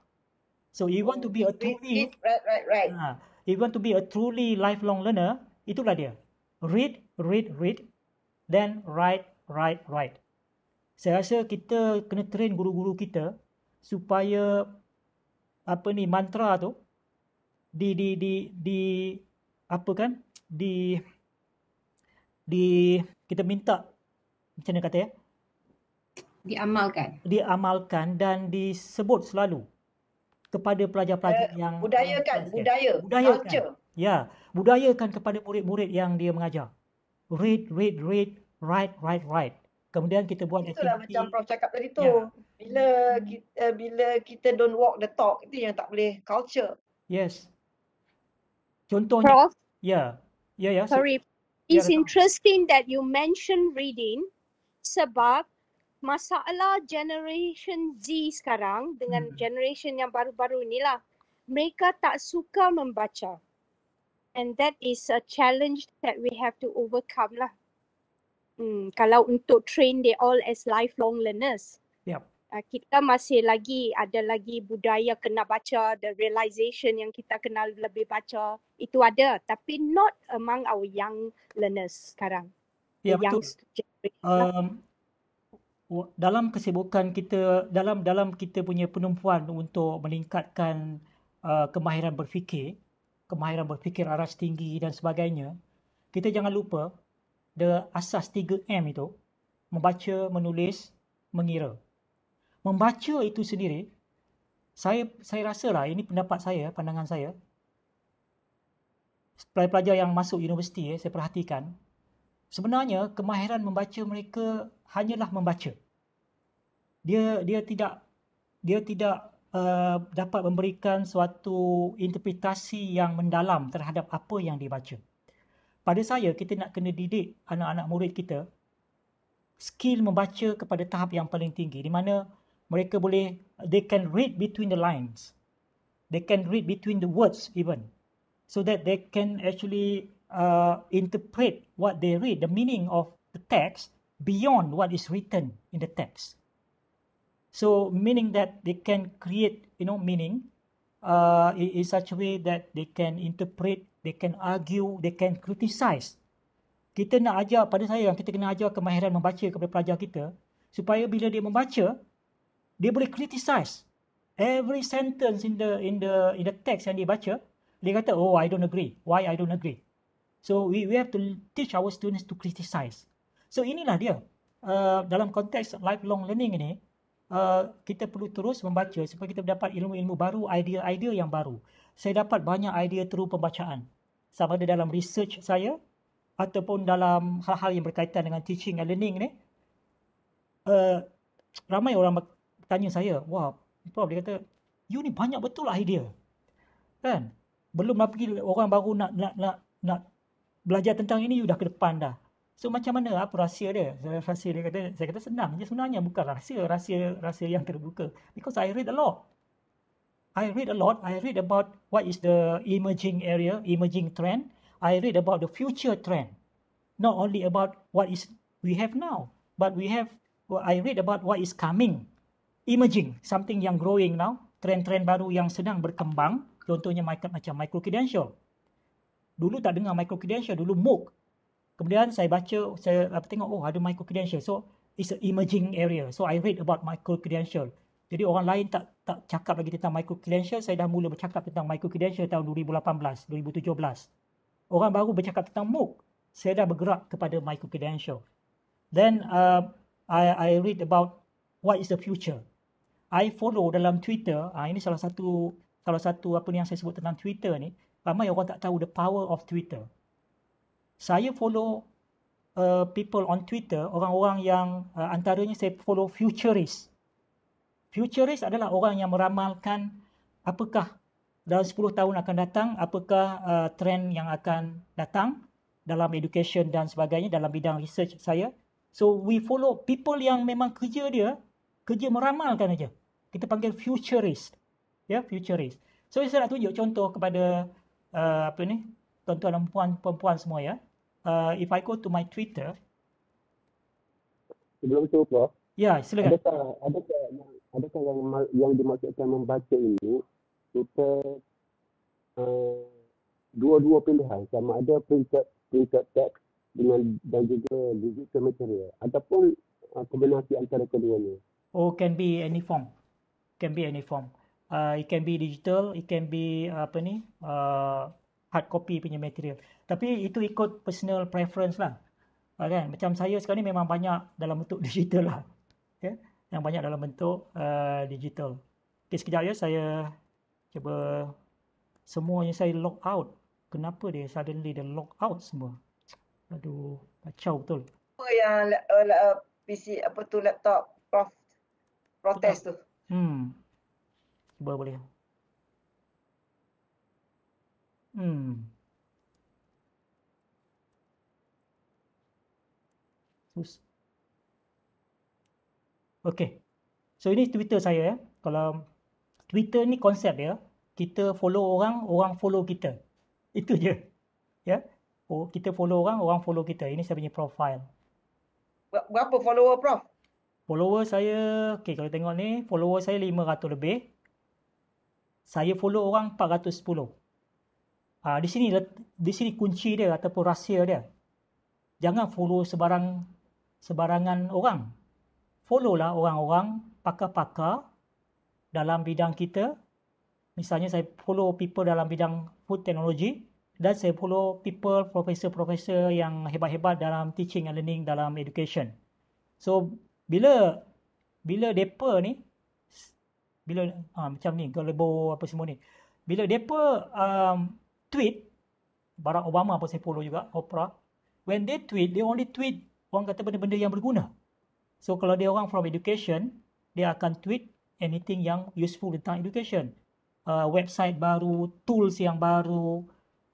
So you want to be a truly right, right, right. Uh, you want to be a truly lifelong learner. Itulah dia. Read, read, read, then write, write, write. Saya rasa kita kena train guru-guru kita supaya apa ni mantra tu di di di di apa kan di di kita minta macam mana kata ya diamalkan diamalkan dan disebut selalu kepada pelajar-pelajar uh, yang budayakan uh, budaya budaya culture ya budayakan kepada murid-murid yang dia mengajar read read read write write write kemudian kita buat Itulah aktiviti macam prof cakap tadi tu ya. bila hmm. kita eh, bila kita don't walk the talk itu yang tak boleh culture yes contohnya prof, ya ya ya sorry so, ya, it's interesting that you mention reading sebab masalah generation Z sekarang dengan hmm. generation yang baru-baru inilah mereka tak suka membaca and that is a challenge that we have to overcome lah hmm kalau untuk train they all as lifelong learners yep uh, ah, kita masih lagi ada lagi budaya kena baca the realization yang kita kenal lebih baca itu ada tapi not among our young learners sekarang yeah, ya, betul. young lah. um dalam kesibukan kita dalam dalam kita punya penumpuan untuk meningkatkan uh, kemahiran berfikir, kemahiran berfikir aras tinggi dan sebagainya, kita jangan lupa the asas 3M itu membaca, menulis, mengira. Membaca itu sendiri saya saya rasalah ini pendapat saya, pandangan saya. Pelajar-pelajar yang masuk universiti eh, saya perhatikan sebenarnya kemahiran membaca mereka hanyalah membaca. Dia dia tidak dia tidak uh, dapat memberikan suatu interpretasi yang mendalam terhadap apa yang dibaca. Pada saya kita nak kena didik anak-anak murid kita skill membaca kepada tahap yang paling tinggi di mana mereka boleh they can read between the lines. They can read between the words even so that they can actually uh, interpret what they read the meaning of the text beyond what is written in the text. So meaning that they can create, you know, meaning uh, in, in such a way that they can interpret, they can argue, they can criticize. Kita nak ajar pada saya yang kita kena ajar kemahiran membaca kepada pelajar kita supaya bila dia membaca, dia boleh criticize every sentence in the in the in the text yang dia baca. Dia kata, oh, I don't agree. Why I don't agree? So we we have to teach our students to criticize. So inilah dia. Uh, dalam konteks lifelong learning ini, uh, kita perlu terus membaca supaya kita dapat ilmu-ilmu baru, idea-idea yang baru. Saya dapat banyak idea teru pembacaan. Sama ada dalam research saya ataupun dalam hal-hal yang berkaitan dengan teaching and learning ni. Uh, ramai orang bertanya saya, wah, Prof, dia kata, you ni banyak betul idea. Kan? Belum lagi orang baru nak nak nak nak belajar tentang ini, you dah ke depan dah. So macam mana apa rahsia dia? Rahsia dia kata, saya kata senang je sebenarnya. Bukan rahsia, rahsia, rahsia yang terbuka. Because I read a lot. I read a lot. I read about what is the emerging area, emerging trend. I read about the future trend. Not only about what is we have now, but we have, I read about what is coming. Emerging, something yang growing now. Trend-trend baru yang sedang berkembang. Contohnya macam micro-credential. Dulu tak dengar micro-credential, dulu MOOC. Kemudian saya baca, saya apa tengok, oh ada micro-credential. So, it's an emerging area. So, I read about micro-credential. Jadi orang lain tak tak cakap lagi tentang micro-credential. Saya dah mula bercakap tentang micro-credential tahun 2018, 2017. Orang baru bercakap tentang MOOC. Saya dah bergerak kepada micro-credential. Then, uh, I, I read about what is the future. I follow dalam Twitter. uh, ini salah satu salah satu apa ni yang saya sebut tentang Twitter ni. Ramai orang tak tahu the power of Twitter saya follow uh, people on Twitter, orang-orang yang uh, antaranya saya follow futurist. Futurist adalah orang yang meramalkan apakah dalam 10 tahun akan datang, apakah uh, trend yang akan datang dalam education dan sebagainya dalam bidang research saya. So we follow people yang memang kerja dia kerja meramalkan aja. Kita panggil futurist. Ya, yeah, futurist. So saya nak tunjuk contoh kepada uh, apa ni? Tuan-tuan dan puan-puan semua ya. Yeah uh, if I go to my Twitter. Sebelum tu, Prof. Ya, silakan. Adakah, adakah, adakah yang, yang dimaksudkan membaca ini, kita uh, dua-dua pilihan sama ada peringkat peringkat teks dengan dan juga digital material ataupun uh, kombinasi antara keduanya. Oh, can be any form. Can be any form. Uh, it can be digital. It can be uh, apa ni? Uh, hard copy punya material. Tapi itu ikut personal preference lah. Okay, ha, Macam saya sekarang ni memang banyak dalam bentuk digital lah. Okay? Ya? Yang banyak dalam bentuk uh, digital. Okay, sekejap ya saya cuba semuanya saya log out. Kenapa dia suddenly dia log out semua? Aduh, kacau betul. Apa yang uh, uh PC, apa tu laptop prof, protes tu? Hmm. Cuba boleh. Terus. Hmm. Okay. So ini Twitter saya ya. Kalau Twitter ni konsep ya, kita follow orang, orang follow kita. Itu je. Ya. Oh, kita follow orang, orang follow kita. Ini saya punya profile. Berapa follower Prof? Follower saya, okay kalau tengok ni, follower saya 500 lebih. Saya follow orang 410. Ha, di sini di sini kunci dia ataupun rahsia dia. Jangan follow sebarang sebarangan orang. Followlah orang-orang pakar-pakar dalam bidang kita. Misalnya saya follow people dalam bidang food technology dan saya follow people profesor-profesor yang hebat-hebat dalam teaching and learning dalam education. So bila bila depa ni bila ha, macam ni global apa semua ni. Bila depa um, tweet Barack Obama pun saya follow juga Oprah when they tweet they only tweet orang kata benda-benda yang berguna so kalau dia orang from education dia akan tweet anything yang useful tentang education uh, website baru tools yang baru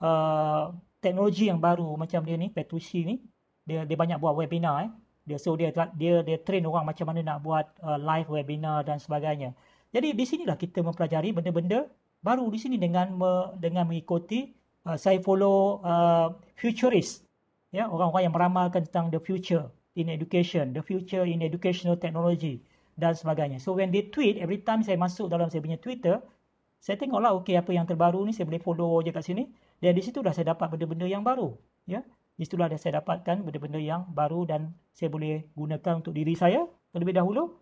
uh, teknologi yang baru macam dia ni Petrucci ni dia dia banyak buat webinar eh dia so dia dia dia train orang macam mana nak buat uh, live webinar dan sebagainya jadi di sinilah kita mempelajari benda-benda baru di sini dengan me, dengan mengikuti uh, saya follow uh, futurist ya orang-orang yang meramalkan tentang the future in education the future in educational technology dan sebagainya so when they tweet every time saya masuk dalam saya punya twitter saya tengoklah okey apa yang terbaru ni saya boleh follow je kat sini dan di situ situlah saya dapat benda-benda yang baru ya di situlah saya dapatkan benda-benda yang baru dan saya boleh gunakan untuk diri saya terlebih dahulu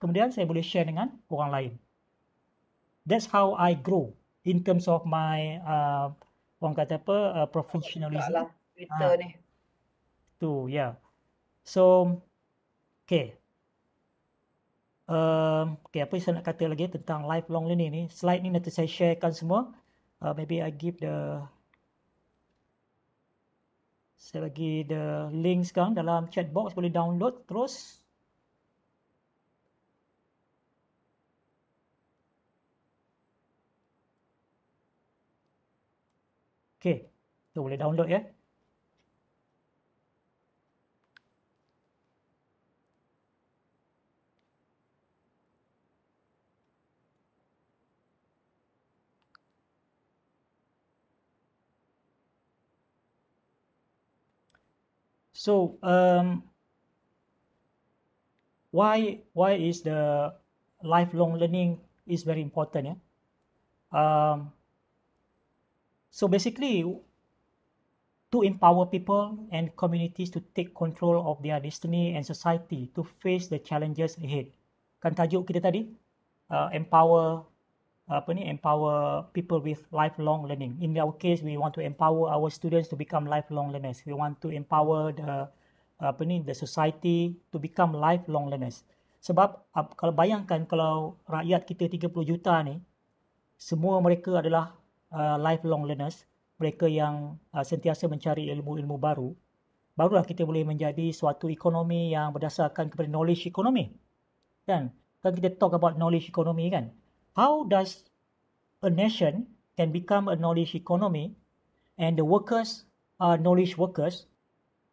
kemudian saya boleh share dengan orang lain that's how I grow in terms of my uh, orang kata apa uh, professionalism lah, Twitter ha. Ah. ni tu yeah so okay uh, okay apa yang saya nak kata lagi tentang lifelong learning ni slide ni nanti saya sharekan semua uh, maybe I give the saya bagi the link sekarang dalam chat box boleh download terus Tuh boleh download ya. So um, why why is the lifelong learning is very important? Yeah. Um, so basically, to empower people and communities to take control of their destiny and society to face the challenges ahead. Kan tajuk kita tadi uh, empower apa ni empower people with lifelong learning. In our case we want to empower our students to become lifelong learners. We want to empower the apa ni the society to become lifelong learners. Sebab kalau bayangkan kalau rakyat kita 30 juta ni semua mereka adalah uh, lifelong learners mereka yang uh, sentiasa mencari ilmu-ilmu baru, barulah kita boleh menjadi suatu ekonomi yang berdasarkan kepada knowledge economy. Kan? Kan kita talk about knowledge economy kan? How does a nation can become a knowledge economy and the workers are knowledge workers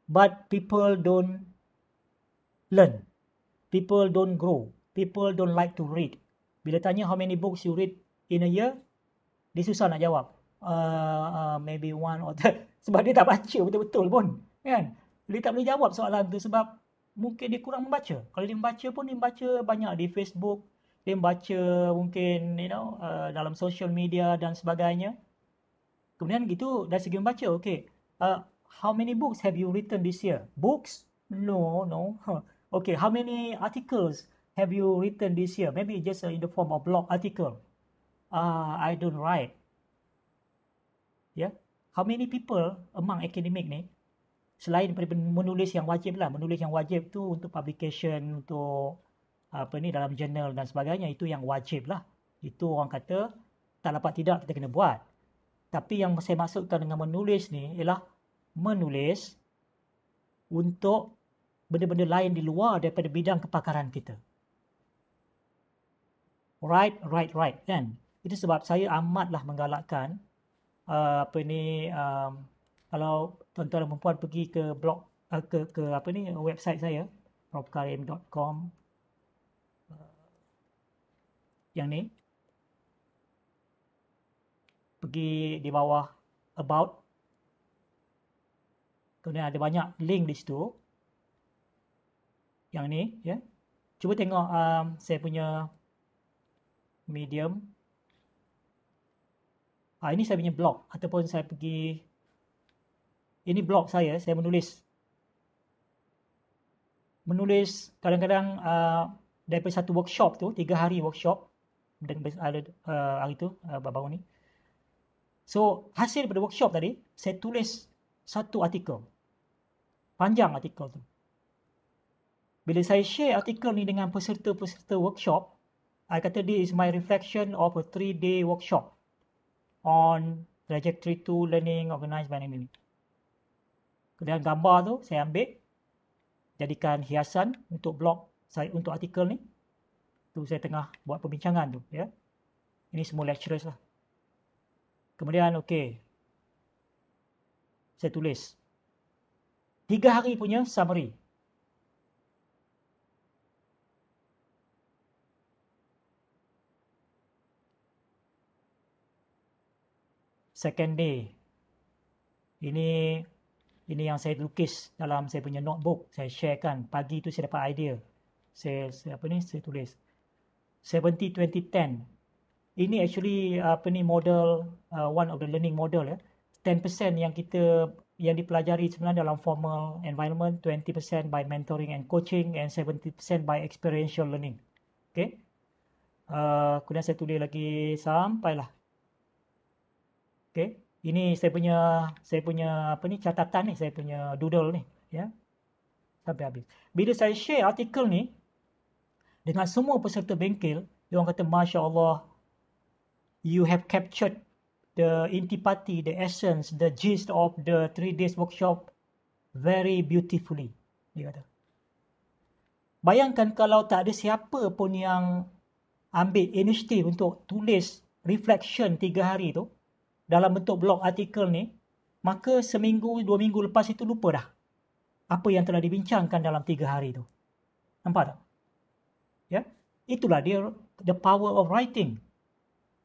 but people don't learn. People don't grow. People don't like to read. Bila tanya how many books you read in a year, dia susah nak jawab. Uh, uh, maybe one or two. Sebab dia tak baca betul-betul pun. Kan? Dia tak boleh jawab soalan tu sebab mungkin dia kurang membaca. Kalau dia membaca pun dia membaca banyak di Facebook. Dia membaca mungkin you know uh, dalam social media dan sebagainya. Kemudian gitu dari segi membaca. Okay. Uh, how many books have you written this year? Books? No, no. okay. How many articles have you written this year? Maybe just in the form of blog article. Uh, I don't write yeah? How many people among academic ni selain daripada menulis yang wajib lah, menulis yang wajib tu untuk publication, untuk apa ni dalam journal dan sebagainya itu yang wajib lah. Itu orang kata tak dapat tidak kita kena buat. Tapi yang saya maksudkan dengan menulis ni ialah menulis untuk benda-benda lain di luar daripada bidang kepakaran kita. Right, right, right. Dan Itu sebab saya amatlah menggalakkan uh, apa ni um, kalau tuan-tuan dan puan pergi ke blog uh, ke ke apa ni website saya robkarim.com ah, yang ni pergi di bawah about kemudian ada banyak link di situ yang ni ya yeah. cuba tengok um, saya punya medium Ha, ini saya punya blog ataupun saya pergi ini blog saya, saya menulis menulis kadang-kadang uh, daripada satu workshop tu, tiga hari workshop dengan uh, ah, hari itu uh, baru ni. So, hasil daripada workshop tadi, saya tulis satu artikel. Panjang artikel tu. Bila saya share artikel ni dengan peserta-peserta workshop, I kata this is my reflection of a three-day workshop on trajectory to learning organized by name Kemudian gambar tu saya ambil jadikan hiasan untuk blog saya untuk artikel ni. Tu saya tengah buat perbincangan tu ya. Ini semua lecturers lah. Kemudian okey. Saya tulis. Tiga hari punya summary. second day. Ini ini yang saya lukis dalam saya punya notebook. Saya sharekan. Pagi tu saya dapat idea. Saya, saya apa ni? Saya tulis. 70-20-10. Ini actually apa ni model uh, one of the learning model ya. 10% yang kita yang dipelajari sebenarnya dalam formal environment, 20% by mentoring and coaching and 70% by experiential learning. Okay. Uh, kemudian saya tulis lagi sampailah Okay. Ini saya punya saya punya apa ni catatan ni saya punya doodle ni ya. Sampai habis. Bila saya share artikel ni dengan semua peserta bengkel, dia orang kata masya-Allah you have captured the intipati, the essence, the gist of the three days workshop very beautifully. Dia kata. Bayangkan kalau tak ada siapa pun yang ambil inisiatif untuk tulis reflection tiga hari tu, dalam bentuk blog artikel ni, maka seminggu, dua minggu lepas itu lupa dah apa yang telah dibincangkan dalam tiga hari itu. Nampak tak? Ya? Itulah dia the power of writing.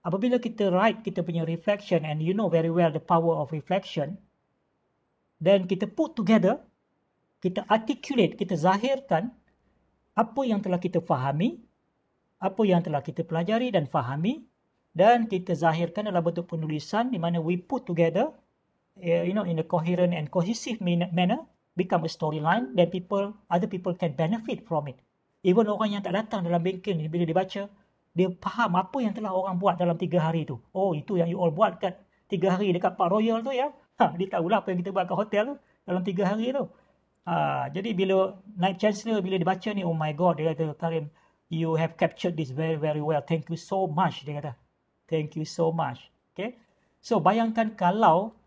Apabila kita write kita punya reflection and you know very well the power of reflection, then kita put together, kita articulate, kita zahirkan apa yang telah kita fahami, apa yang telah kita pelajari dan fahami, dan kita zahirkan dalam bentuk penulisan di mana we put together eh, you know in a coherent and cohesive manner become a storyline that people other people can benefit from it even orang yang tak datang dalam bengkel ni bila dibaca, dia faham apa yang telah orang buat dalam 3 hari tu oh itu yang you all buat kan? 3 hari dekat Park Royal tu ya ha, dia tahulah apa yang kita buat kat hotel tu dalam 3 hari tu ha, jadi bila Night Chancellor bila dibaca ni oh my god dia kata Karim you have captured this very very well thank you so much dia kata Thank you so much. Okay. So bayangkan kalau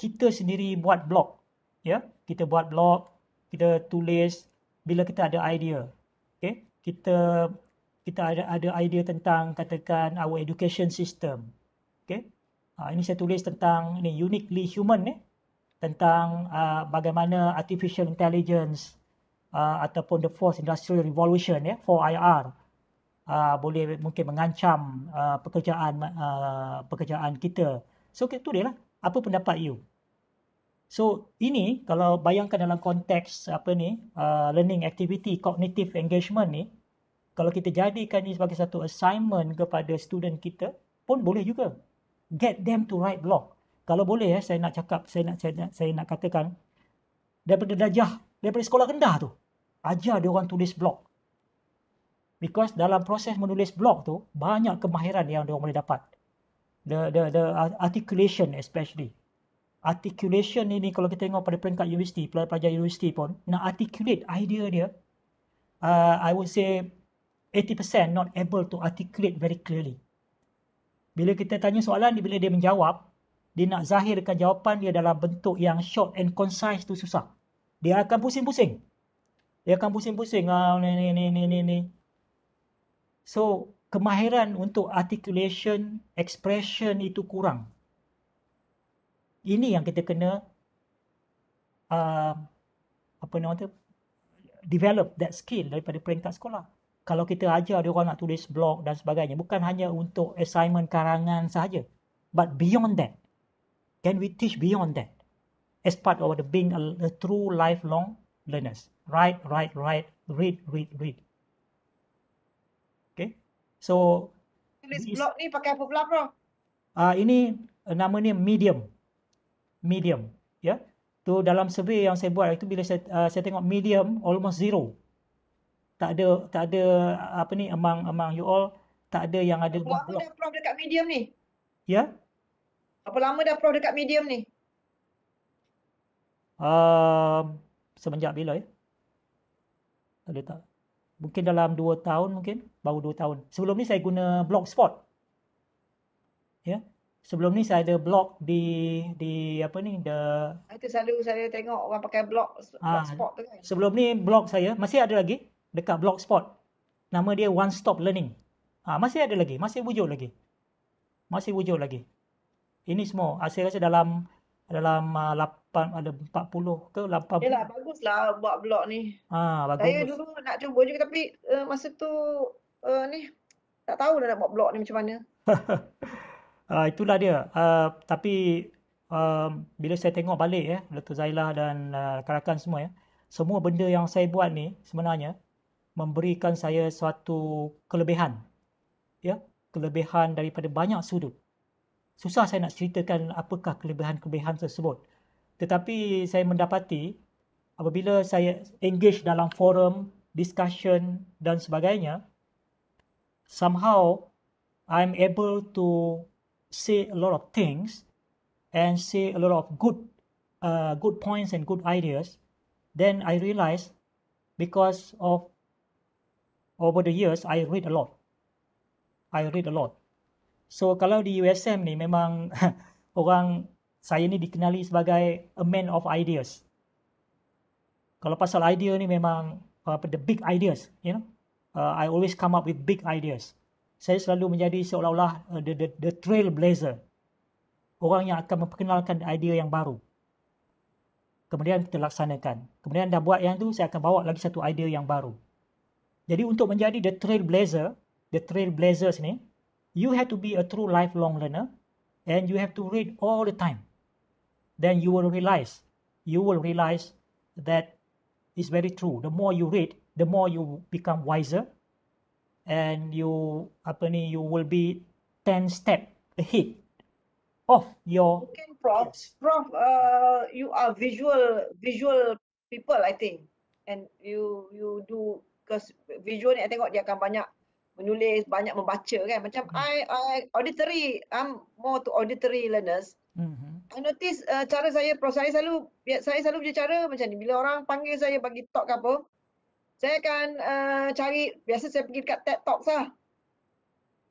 kita sendiri buat blog. Ya. Yeah? Kita buat blog. Kita tulis. Bila kita ada idea. Okay. Kita kita ada ada idea tentang katakan our education system. Okay. Uh, ini saya tulis tentang ini uniquely human ni. Eh? Tentang uh, bagaimana artificial intelligence uh, ataupun the fourth industrial revolution ya. Yeah? 4IR uh, boleh mungkin mengancam uh, pekerjaan uh, pekerjaan kita. So itu dia lah. Apa pendapat you? So ini kalau bayangkan dalam konteks apa ni uh, learning activity cognitive engagement ni kalau kita jadikan ini sebagai satu assignment kepada student kita pun boleh juga get them to write blog kalau boleh ya saya nak cakap saya nak saya nak, saya nak katakan daripada darjah daripada sekolah rendah tu ajar dia orang tulis blog because dalam proses menulis blog tu banyak kemahiran yang dia boleh dapat the the the articulation especially articulation ini kalau kita tengok pada peringkat universiti pelajar-pelajar universiti pun nak articulate idea dia uh, i would say 80% not able to articulate very clearly bila kita tanya soalan bila dia menjawab dia nak zahirkan jawapan dia dalam bentuk yang short and concise tu susah dia akan pusing-pusing dia akan pusing-pusing ah, ni ni ni ni ni So kemahiran untuk articulation, expression itu kurang. Ini yang kita kena uh, apa nama tu develop that skill daripada peringkat sekolah. Kalau kita ajar dia orang nak tulis blog dan sebagainya, bukan hanya untuk assignment karangan sahaja. But beyond that, can we teach beyond that? As part of the being a, a true lifelong learners. Write, write, write, read, read, read. So tulis this, blog ni pakai apa pula bro? Ah uh, ini uh, nama ni medium. Medium, ya. Yeah? Tu dalam survey yang saya buat itu bila saya uh, saya tengok medium almost zero. Tak ada tak ada apa ni among among you all tak ada yang ada blog. Apa lama dah pro dekat medium ni? Ya. Yeah? Apa lama dah pro dekat medium ni? Uh, semenjak bila ya? Eh? Tak ada mungkin dalam 2 tahun mungkin baru 2 tahun sebelum ni saya guna blogspot ya yeah. sebelum ni saya ada blog di di apa ni the itu selalu saya tengok orang pakai blog ha, blogspot tu kan sebelum ni blog saya masih ada lagi dekat blogspot nama dia one stop learning ha, masih ada lagi masih wujud lagi masih wujud lagi ini semua ah, saya rasa dalam dalam uh, 8 ada 40 ke 80. bagus lah buat blog ni. Ha bagus. Saya dulu nak cuba juga tapi uh, masa tu uh, ni tak tahu dah nak buat blog ni macam mana. uh, itulah dia. Uh, tapi uh, bila saya tengok balik ya eh, Dato Zailah dan uh, rakan-rakan semua ya. Eh, semua benda yang saya buat ni sebenarnya memberikan saya suatu kelebihan. Ya, kelebihan daripada banyak sudut susah saya nak ceritakan apakah kelebihan-kelebihan tersebut. Tetapi saya mendapati apabila saya engage dalam forum, discussion dan sebagainya, somehow I'm able to say a lot of things and say a lot of good uh, good points and good ideas. Then I realise because of over the years I read a lot. I read a lot. So kalau di USM ni memang orang saya ni dikenali sebagai a man of ideas. Kalau pasal idea ni memang apa the big ideas, you know. Uh, I always come up with big ideas. Saya selalu menjadi seolah-olah uh, the, the the trailblazer. Orang yang akan memperkenalkan idea yang baru. Kemudian kita laksanakan. Kemudian dah buat yang tu, saya akan bawa lagi satu idea yang baru. Jadi untuk menjadi the trailblazer, the trailblazers ni, you have to be a true lifelong learner and you have to read all the time then you will realize you will realize that it's very true the more you read the more you become wiser and you apparently you will be 10 step ahead of your okay, prof yes. prof uh, you are visual visual people i think and you you do because visual ni i tengok dia akan banyak menulis banyak membaca kan macam mm. I, I auditory I'm more to auditory learners mm-hmm. I notice uh, cara saya proses saya selalu saya selalu punya cara macam ni bila orang panggil saya bagi talk ke apa saya akan uh, cari biasa saya pergi dekat TED Talks lah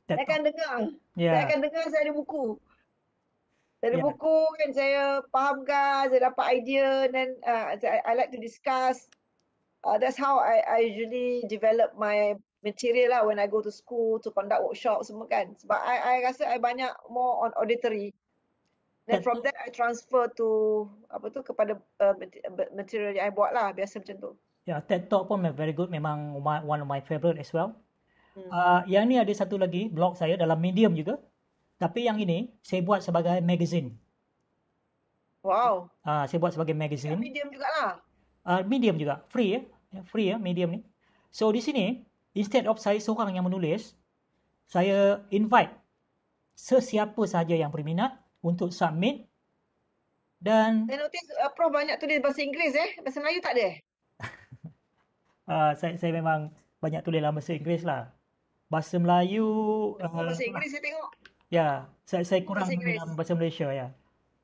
TED saya talk. akan dengar yeah. saya akan dengar saya ada buku saya ada yeah. buku kan saya fahamkan saya dapat idea then uh, I, I like to discuss Uh, that's how I, I usually develop my material lah when I go to school to conduct workshop semua kan. Sebab I, I rasa I banyak more on auditory. Then from that I transfer to apa tu kepada uh, material yang I buat lah biasa macam tu. Ya yeah, TED Talk pun very good memang my, one of my favorite as well. Hmm. Uh, yang ni ada satu lagi blog saya dalam medium juga. Tapi yang ini saya buat sebagai magazine. Wow. Ah, uh, saya buat sebagai magazine. Yeah, medium jugalah. Uh, medium juga. Free ya? ya. Free ya medium ni. So di sini instead of saya seorang yang menulis, saya invite sesiapa sahaja yang berminat untuk submit dan Saya notice uh, Prof banyak tulis bahasa Inggeris eh, bahasa Melayu tak ada? uh, saya, saya memang banyak tulis dalam bahasa Inggeris lah. Bahasa Melayu oh, uh, Bahasa uh, Inggeris saya tengok. Ya, saya, saya kurang bahasa dalam bahasa Malaysia ya.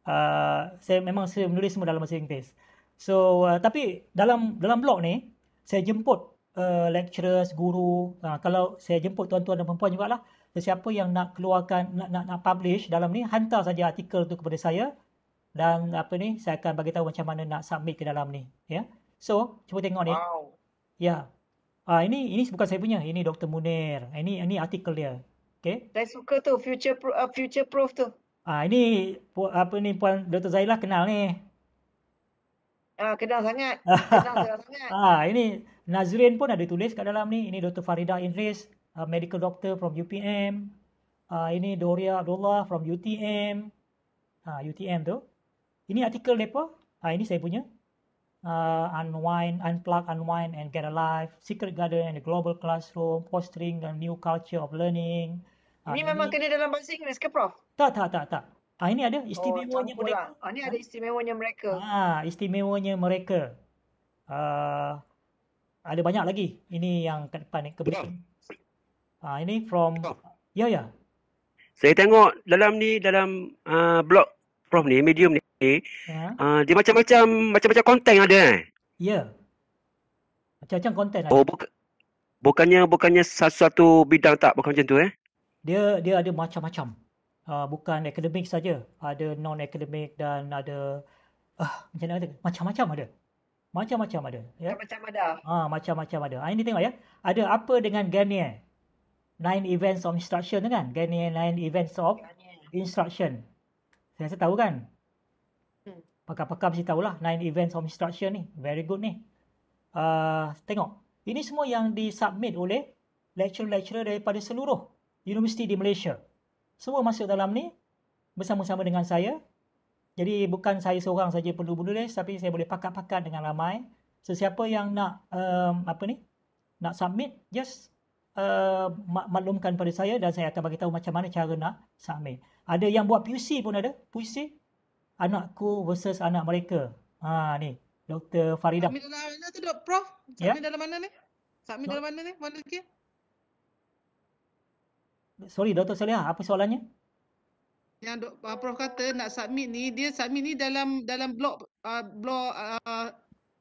Uh, saya memang saya menulis semua dalam bahasa Inggeris. So uh, tapi dalam dalam blog ni saya jemput uh, lecturers, guru. Uh, kalau saya jemput tuan-tuan dan perempuan juga lah. Sesiapa yang nak keluarkan, nak, nak, nak publish dalam ni, hantar saja artikel tu kepada saya. Dan apa ni, saya akan bagi tahu macam mana nak submit ke dalam ni. Ya. Yeah? So, cuba tengok ni. Wow. Ya. Yeah. Uh, ini ini bukan saya punya. Ini Dr. Munir. Eh, ini ini artikel dia. Okay. Saya suka tu future pro, uh, future proof tu. Ah uh, ini apa ni puan Dr. Zailah kenal ni. Ah kenal sangat. kenal sangat. Ah ini Nazrin pun ada tulis kat dalam ni. Ini Dr. Farida Idris, uh, medical doctor from UPM. Uh, ini Doria Abdullah from UTM. Uh, UTM tu. Ini artikel mereka. Uh, ini saya punya. Uh, unwind, unplug, unwind and get alive. Secret Garden and the Global Classroom. Fostering the new culture of learning. Uh, ini memang ini... kena dalam bahasa Inggeris ke Prof? Tak, tak, tak. tak. Ah ini ada oh, istimewanya oh, mereka. Ah ini ada istimewanya mereka. Ah istimewanya mereka. Ah uh, ada banyak lagi ini yang ke depan ni ke depan. Ha, ini from yeah ya ya. Saya tengok dalam ni dalam uh, blog prof ni medium ni. Ya. Uh, dia macam-macam macam-macam konten ada eh. Ya. Macam-macam konten ada. Oh buka, bukannya bukannya satu-satu bidang tak bukan macam tu eh. Dia dia ada macam-macam. Uh, bukan akademik saja. Ada non-akademik dan ada uh, macam mana kata? Macam-macam ada. Macam-macam ada. Ya? Macam-macam ada. Ha, macam-macam ada. Ha, ini tengok ya. Ada apa dengan Garnier? Nine events of instruction tu kan? Garnier nine events of Garnier. instruction. Saya rasa tahu kan? Hmm. Pakar-pakar mesti tahulah. Nine events of instruction ni. Very good ni. Uh, tengok. Ini semua yang disubmit oleh lecturer-lecturer daripada seluruh universiti di Malaysia. Semua masuk dalam ni bersama-sama dengan saya jadi bukan saya seorang saja perlu menulis tapi saya boleh pakat-pakat dengan ramai. Sesiapa yang nak um, apa ni? Nak submit just uh, maklumkan pada saya dan saya akan bagi tahu macam mana cara nak submit. Ada yang buat PUC pun ada. PUC anakku versus anak mereka. Ha ni. Dr. Farida. Kami dalam mana tu Dr Prof? Kami ya. yeah? dalam mana ni? Kami dalam mana ni? Mana lagi? Sorry Dr. Saleha, apa soalannya? yang do, uh, ah, prof kata nak submit ni dia submit ni dalam dalam blog uh, ah, blog uh, ah,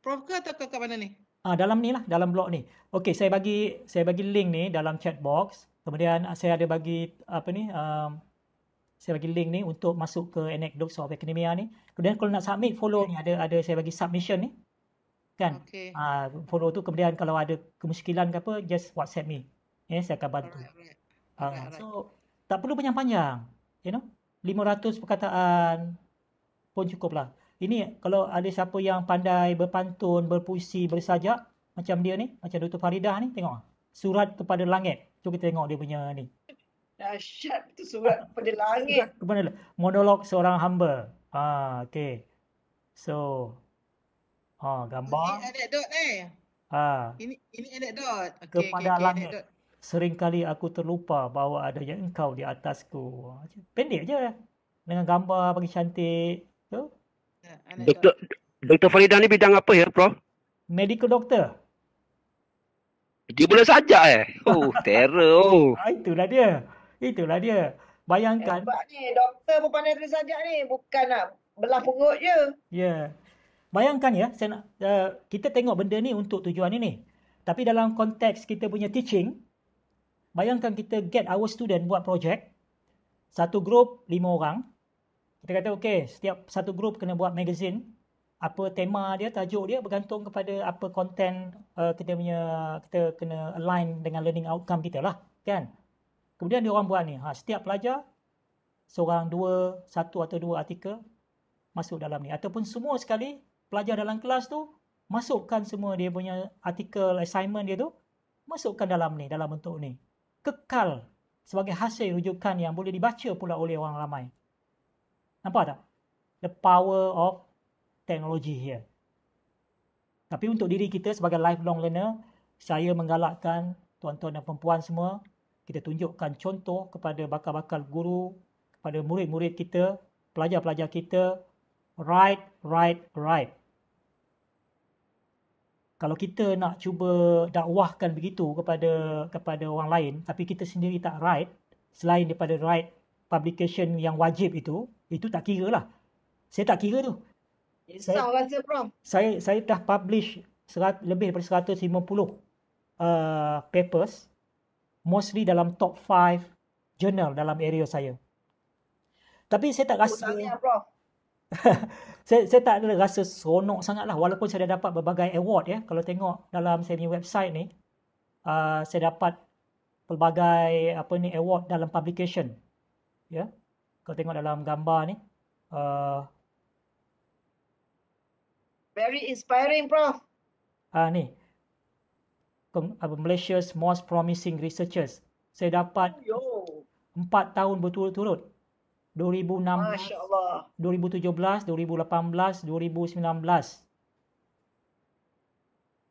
prof ke atau ke kat mana ni ah dalam ni lah dalam blog ni okey saya bagi saya bagi link ni dalam chat box kemudian saya ada bagi apa ni um, saya bagi link ni untuk masuk ke anecdotes of academia ni kemudian kalau nak submit follow ni ada ada saya bagi submission ni kan okay. uh, follow tu kemudian kalau ada kemusykilan ke apa just whatsapp me ya yeah, saya akan bantu alright, alright. Uh, so tak perlu panjang-panjang you know 500 perkataan pun cukuplah. Ini kalau ada siapa yang pandai berpantun, berpuisi, bersajak macam dia ni, macam Dr. Faridah ni, tengok. Surat kepada langit. Cuba kita tengok dia punya ni. Dahsyat tu surat kepada langit. Surat kepada langit. Monolog seorang hamba. Ah, ha, okay. So, ha, gambar. Ini anekdot ni. Eh. Ah, Ini, ini anekdot. Okay, kepada okay, okay, langit. Anekdot. Seringkali aku terlupa bahawa adanya engkau di atasku. Pendek je. Dengan gambar bagi cantik. Tu. Ya, doktor Doktor Farida ni bidang apa ya, Prof? Medical doctor. Dia boleh saja eh. Oh, terror. Oh. Ah, itulah dia. Itulah dia. Bayangkan. Hebat ni, doktor pun pandai saja ni. Bukan nak belah punggut je. Ya. Yeah. Bayangkan ya, saya nak, uh, kita tengok benda ni untuk tujuan ini. Tapi dalam konteks kita punya teaching, Bayangkan kita get our student buat projek Satu group, lima orang. Kita kata, okey setiap satu group kena buat magazine. Apa tema dia, tajuk dia bergantung kepada apa konten uh, kita punya, kita kena align dengan learning outcome kita lah. Kan? Kemudian dia orang buat ni. Ha, setiap pelajar, seorang dua, satu atau dua artikel masuk dalam ni. Ataupun semua sekali, pelajar dalam kelas tu, masukkan semua dia punya artikel assignment dia tu, masukkan dalam ni, dalam bentuk ni kekal sebagai hasil rujukan yang boleh dibaca pula oleh orang ramai. Nampak tak? The power of technology here. Tapi untuk diri kita sebagai lifelong learner, saya menggalakkan tuan-tuan dan perempuan semua, kita tunjukkan contoh kepada bakal-bakal guru, kepada murid-murid kita, pelajar-pelajar kita, write, write, write kalau kita nak cuba dakwahkan begitu kepada kepada orang lain tapi kita sendiri tak write selain daripada write publication yang wajib itu itu tak kira lah saya tak kira tu saya, saya saya dah publish serat, lebih daripada 150 uh, papers mostly dalam top 5 journal dalam area saya tapi saya tak rasa saya, saya tak ada rasa seronok sangat lah walaupun saya dah dapat berbagai award ya. Kalau tengok dalam saya punya website ni, uh, saya dapat pelbagai apa ni award dalam publication. Ya. Kalau tengok dalam gambar ni, uh, very inspiring prof. Ah uh, ni. Malaysia's most promising researchers. Saya dapat oh, Yo. 4 tahun berturut-turut 2017, 2018, 2019.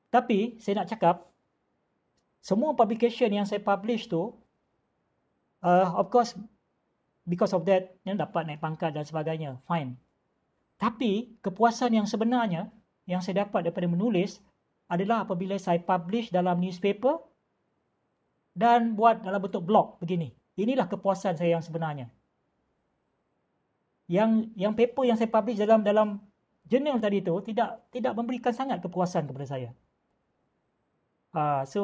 Tapi saya nak cakap semua publication yang saya publish tu uh, of course because of that yang dapat naik pangkat dan sebagainya fine. Tapi kepuasan yang sebenarnya yang saya dapat daripada menulis adalah apabila saya publish dalam newspaper dan buat dalam bentuk blog begini. Inilah kepuasan saya yang sebenarnya yang yang paper yang saya publish dalam dalam jurnal tadi tu tidak tidak memberikan sangat kepuasan kepada saya. Uh, so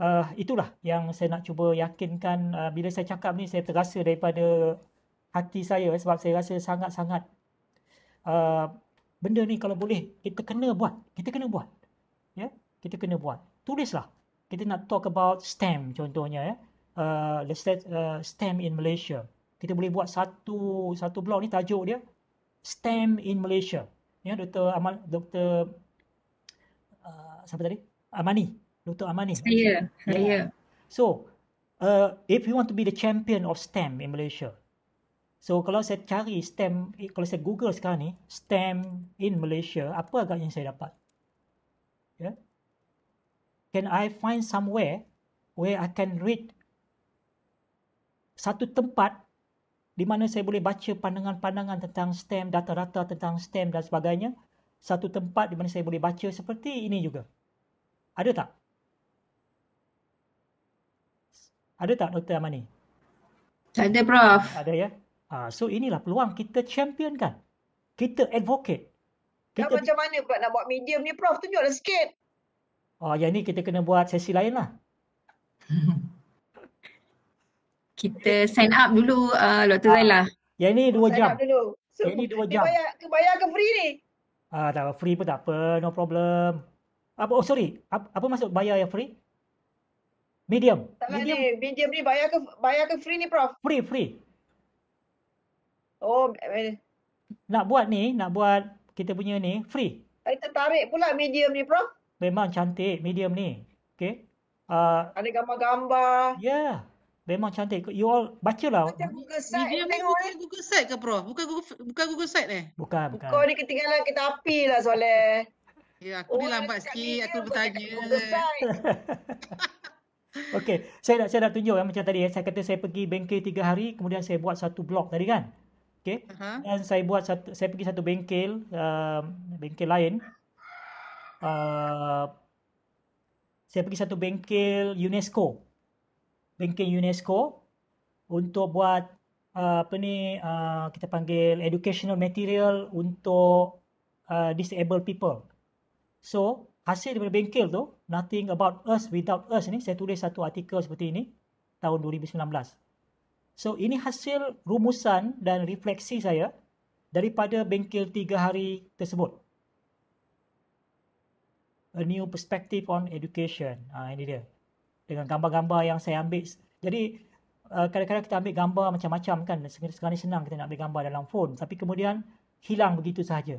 uh, itulah yang saya nak cuba yakinkan uh, bila saya cakap ni saya terasa daripada hati saya sebab saya rasa sangat-sangat uh, benda ni kalau boleh kita kena buat kita kena buat ya yeah? kita kena buat tulislah kita nak talk about stem contohnya ya yeah? uh, let's say uh, stem in malaysia kita boleh buat satu satu blog ni tajuk dia STEM in Malaysia. Ya Dr. Amal Dr. Uh, siapa tadi? Amani. Dr. Amani. Saya. Yeah. Saya. Ya. So, uh, if you want to be the champion of STEM in Malaysia. So, kalau saya cari STEM, eh, kalau saya Google sekarang ni, STEM in Malaysia, apa agaknya saya dapat? Yeah. Can I find somewhere where I can read satu tempat di mana saya boleh baca pandangan-pandangan tentang stem, data-data tentang stem dan sebagainya. Satu tempat di mana saya boleh baca seperti ini juga. Ada tak? Ada tak Dr. Amani? Tak ada, Prof. Ada ya? Ha, so inilah peluang kita champion kan? Kita advocate. Kita tak, macam mana pula nak buat medium ni, Prof? Tunjuklah sikit. Oh, yang ni kita kena buat sesi lain lah. kita sign up dulu Dr. Uh, ah, Zailah. Ya ni 2 jam. Dulu. ni 2 jam. Kebayar ke free ni? Ah, tak Free pun tak apa. No problem. Apa, oh sorry. Apa, apa maksud bayar yang free? Medium. Tak lah, medium. Ni, medium ni bayar ke, bayar ke free ni Prof? Free, free. Oh. Eh, nak buat ni, nak buat kita punya ni free. Saya eh, tertarik pula medium ni Prof. Memang cantik medium ni. Okay. Uh, Ada gambar-gambar. Ya. Yeah. Memang cantik. You all baca lah. Macam Google site. Media tengok eh. Google site ke, bro? Bukan Google, bukan Google site eh? Bukan, bukan. Kau ni ketinggalan kita api lah, Soleh. Ya, aku oh, ni lambat sikit. Aku bertanya. Google site. Okey, saya dah saya dah tunjuk yang eh, macam tadi ya. Saya kata saya pergi bengkel tiga hari, kemudian saya buat satu blog tadi kan. Okay. Uh-huh. Dan saya buat satu saya pergi satu bengkel uh, bengkel lain. Uh, saya pergi satu bengkel UNESCO banking UNESCO untuk buat uh, apa ni uh, kita panggil educational material untuk uh, disabled people. So, hasil daripada bengkel tu, Nothing About Us Without Us ni, saya tulis satu artikel seperti ini tahun 2019. So, ini hasil rumusan dan refleksi saya daripada bengkel tiga hari tersebut. A New Perspective on Education. Ah, ini dia dengan gambar-gambar yang saya ambil. Jadi uh, kadang-kadang kita ambil gambar macam-macam kan. Sekarang ni senang kita nak ambil gambar dalam phone. Tapi kemudian hilang begitu sahaja.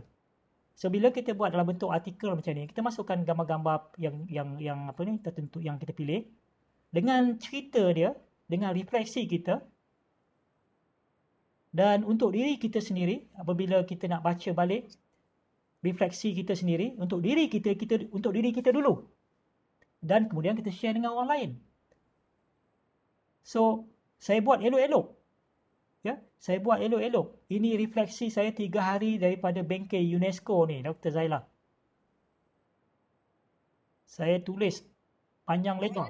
So bila kita buat dalam bentuk artikel macam ni, kita masukkan gambar-gambar yang yang yang apa ni tertentu yang kita pilih dengan cerita dia, dengan refleksi kita dan untuk diri kita sendiri apabila kita nak baca balik refleksi kita sendiri untuk diri kita kita untuk diri kita dulu dan kemudian kita share dengan orang lain. So, saya buat elok-elok. Ya, saya buat elok-elok. Ini refleksi saya tiga hari daripada bengkel UNESCO ni, Dr. Zaila. Saya tulis panjang lebar.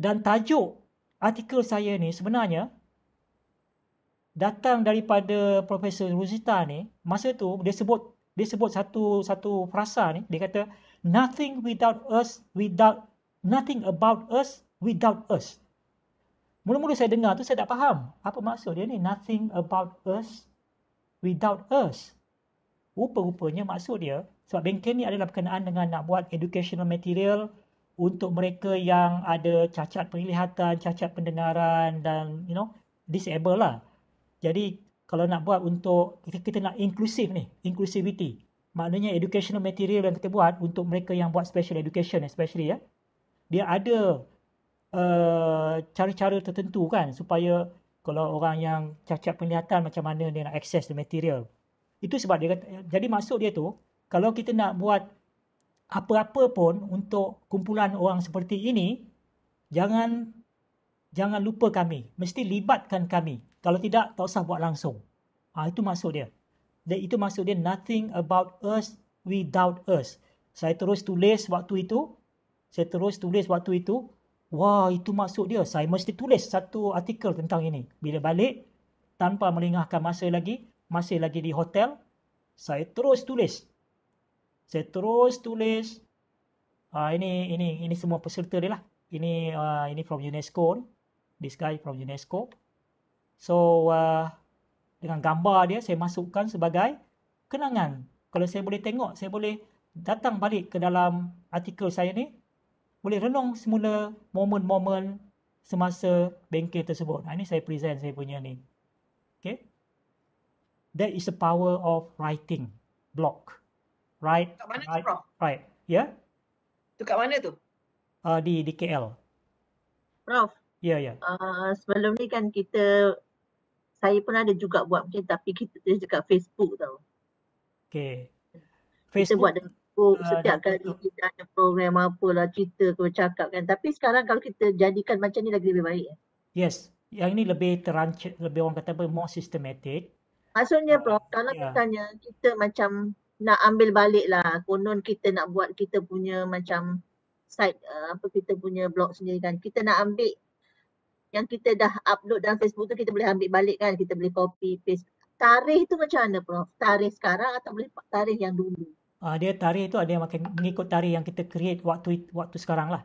Dan tajuk artikel saya ni sebenarnya datang daripada Profesor Rosita ni. Masa tu dia sebut dia sebut satu satu frasa ni, dia kata nothing without us without nothing about us without us mula-mula saya dengar tu saya tak faham apa maksud dia ni nothing about us without us rupa-rupanya maksud dia sebab bengkel ni adalah berkenaan dengan nak buat educational material untuk mereka yang ada cacat penglihatan, cacat pendengaran dan you know disable lah. Jadi kalau nak buat untuk kita, kita nak inklusif ni, inclusivity maknanya educational material yang kita buat untuk mereka yang buat special education especially ya dia ada uh, cara-cara tertentu kan supaya kalau orang yang cacat penglihatan macam mana dia nak access the material itu sebab dia kata, jadi maksud dia tu kalau kita nak buat apa-apa pun untuk kumpulan orang seperti ini jangan jangan lupa kami mesti libatkan kami kalau tidak tak usah buat langsung ha, itu maksud dia dan itu maksud dia nothing about us without us. Saya terus tulis waktu itu. Saya terus tulis waktu itu. Wah, itu maksud dia. Saya mesti tulis satu artikel tentang ini. Bila balik, tanpa melingahkan masa lagi, masih lagi di hotel, saya terus tulis. Saya terus tulis. Ah uh, ini ini ini semua peserta dia lah. Ini uh, ini from UNESCO. This guy from UNESCO. So uh, dengan gambar dia saya masukkan sebagai kenangan. Kalau saya boleh tengok, saya boleh datang balik ke dalam artikel saya ni, boleh renung semula momen-momen semasa bengkel tersebut. Ini saya present saya punya ni. Okay. That is the power of writing block. Right. Dekat mana right. tu, Prof? Right. Ya? Yeah? Dekat mana tu? Uh, di, di KL. Prof. Ya, yeah, ya. Yeah. Uh, sebelum ni kan kita saya pun ada juga buat macam tapi kita tulis dekat Facebook tau. Okay. Facebook, kita buat dekat Facebook uh, setiap kali kita ada program apalah cerita ke bercakap kan. Tapi sekarang kalau kita jadikan macam ni lagi lebih baik. Eh? Yes. Yang ni lebih terancit, lebih orang kata apa, more systematic. Maksudnya bro, ah, uh, kalau yeah. misalnya kita macam nak ambil balik lah konon kita nak buat kita punya macam site uh, apa kita punya blog sendiri kan. Kita nak ambil yang kita dah upload dalam Facebook tu kita boleh ambil balik kan kita boleh copy paste tarikh tu macam mana prof tarikh sekarang atau boleh tarikh yang dulu ah uh, dia tarikh tu ada yang makan mengikut tarikh yang kita create waktu waktu sekarang lah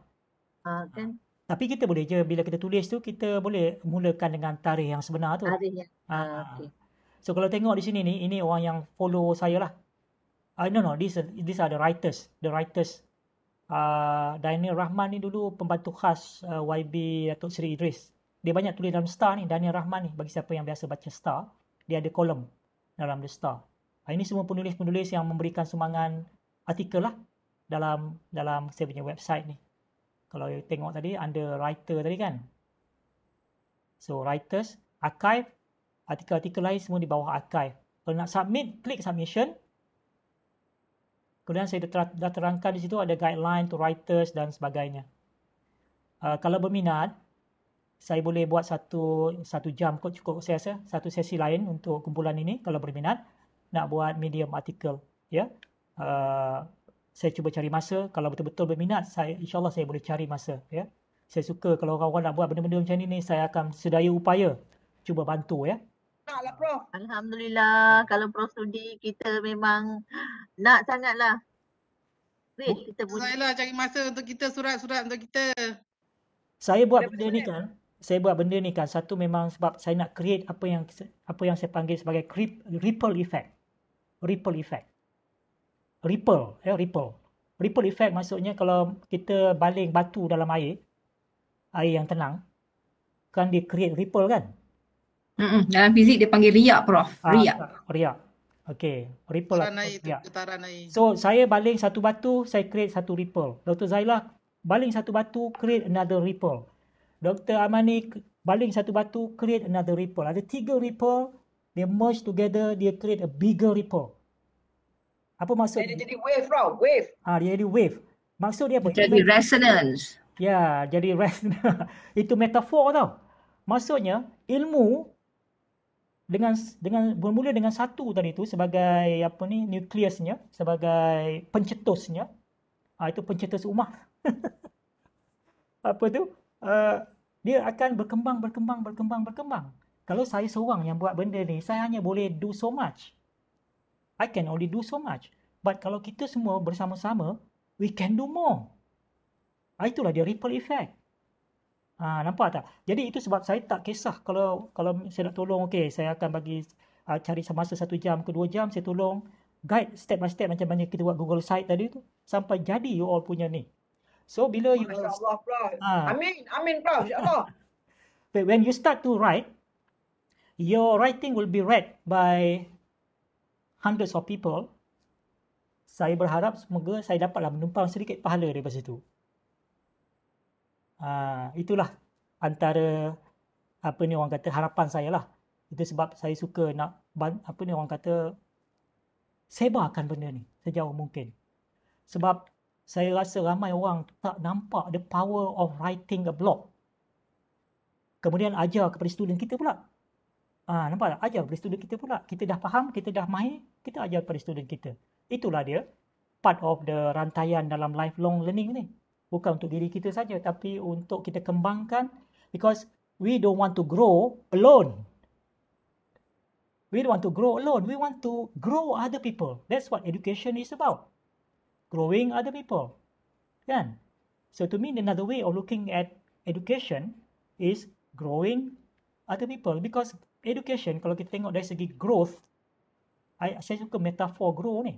uh, kan uh. Tapi kita boleh je bila kita tulis tu kita boleh mulakan dengan tarikh yang sebenar tu. Tarikhnya. Ha. Ah, okay. So kalau tengok di sini ni ini orang yang follow saya lah. Uh, no no these are, these are the writers the writers. Uh, Daniel Rahman ni dulu pembantu khas uh, YB Datuk Seri Idris. Uh, dia banyak tulis dalam star ni Daniel Rahman ni bagi siapa yang biasa baca star dia ada kolom dalam the star ini semua penulis-penulis yang memberikan sumbangan artikel lah dalam dalam saya punya website ni kalau you tengok tadi under writer tadi kan so writers archive artikel-artikel lain semua di bawah archive kalau nak submit klik submission kemudian saya dah terangkan di situ ada guideline to writers dan sebagainya uh, kalau berminat saya boleh buat satu satu jam kot cukup saya rasa satu sesi lain untuk kumpulan ini kalau berminat nak buat medium artikel ya uh, saya cuba cari masa kalau betul-betul berminat saya insyaallah saya boleh cari masa ya saya suka kalau orang-orang nak buat benda-benda macam ini saya akan sedaya upaya cuba bantu ya Alhamdulillah kalau Prof sudi kita memang nak sangatlah. Rich, kita Saya lah cari masa untuk kita surat-surat untuk kita. Saya buat benda ni kan, saya buat benda ni kan satu memang sebab saya nak create apa yang apa yang saya panggil sebagai creep, ripple effect ripple effect ripple ya yeah, ripple ripple effect maksudnya kalau kita baling batu dalam air air yang tenang kan dia create ripple kan Mm-mm, dalam fizik dia panggil riak prof ah, riak ah, riak okey ripple lah, air, ya. riak. so saya baling satu batu saya create satu ripple Dr. Zailah baling satu batu create another ripple Dr. Amani baling satu batu, create another ripple. Ada tiga ripple, they merge together, dia create a bigger ripple. Apa maksud? Dia jadi wave, Rob. Wave. Ha, dia jadi wave. Maksud dia apa? Jadi wave. resonance. Ya, jadi resonance. Itu metafor tau. Maksudnya, ilmu dengan dengan bermula dengan satu tadi tu sebagai apa ni nucleusnya sebagai pencetusnya ha, itu pencetus rumah apa tu uh, dia akan berkembang, berkembang, berkembang, berkembang. Kalau saya seorang yang buat benda ni, saya hanya boleh do so much. I can only do so much. But kalau kita semua bersama-sama, we can do more. Ah, itulah dia ripple effect. Ha, nampak tak? Jadi itu sebab saya tak kisah kalau kalau saya nak tolong, okay, saya akan bagi uh, cari semasa satu jam ke dua jam, saya tolong guide step by step macam mana kita buat Google site tadi tu. Sampai jadi you all punya ni, So bila oh, you Masya-Allah pula. Ha. Amin, amin pula insya-Allah. But when you start to write, your writing will be read by hundreds of people. Saya berharap semoga saya dapatlah menumpang sedikit pahala daripada situ. Uh, itulah antara apa ni orang kata harapan saya lah. Itu sebab saya suka nak apa ni orang kata sebarkan benda ni sejauh mungkin. Sebab saya rasa ramai orang tak nampak the power of writing a blog. Kemudian ajar kepada student kita pula. Ah ha, nampak tak? Ajar kepada student kita pula. Kita dah faham, kita dah mahir, kita ajar kepada student kita. Itulah dia part of the rantaian dalam lifelong learning ni. Bukan untuk diri kita saja tapi untuk kita kembangkan because we don't want to grow alone. We don't want to grow alone. We want to grow other people. That's what education is about growing other people. Kan? So to me, another way of looking at education is growing other people. Because education, kalau kita tengok dari segi growth, I, saya suka metafor grow ni.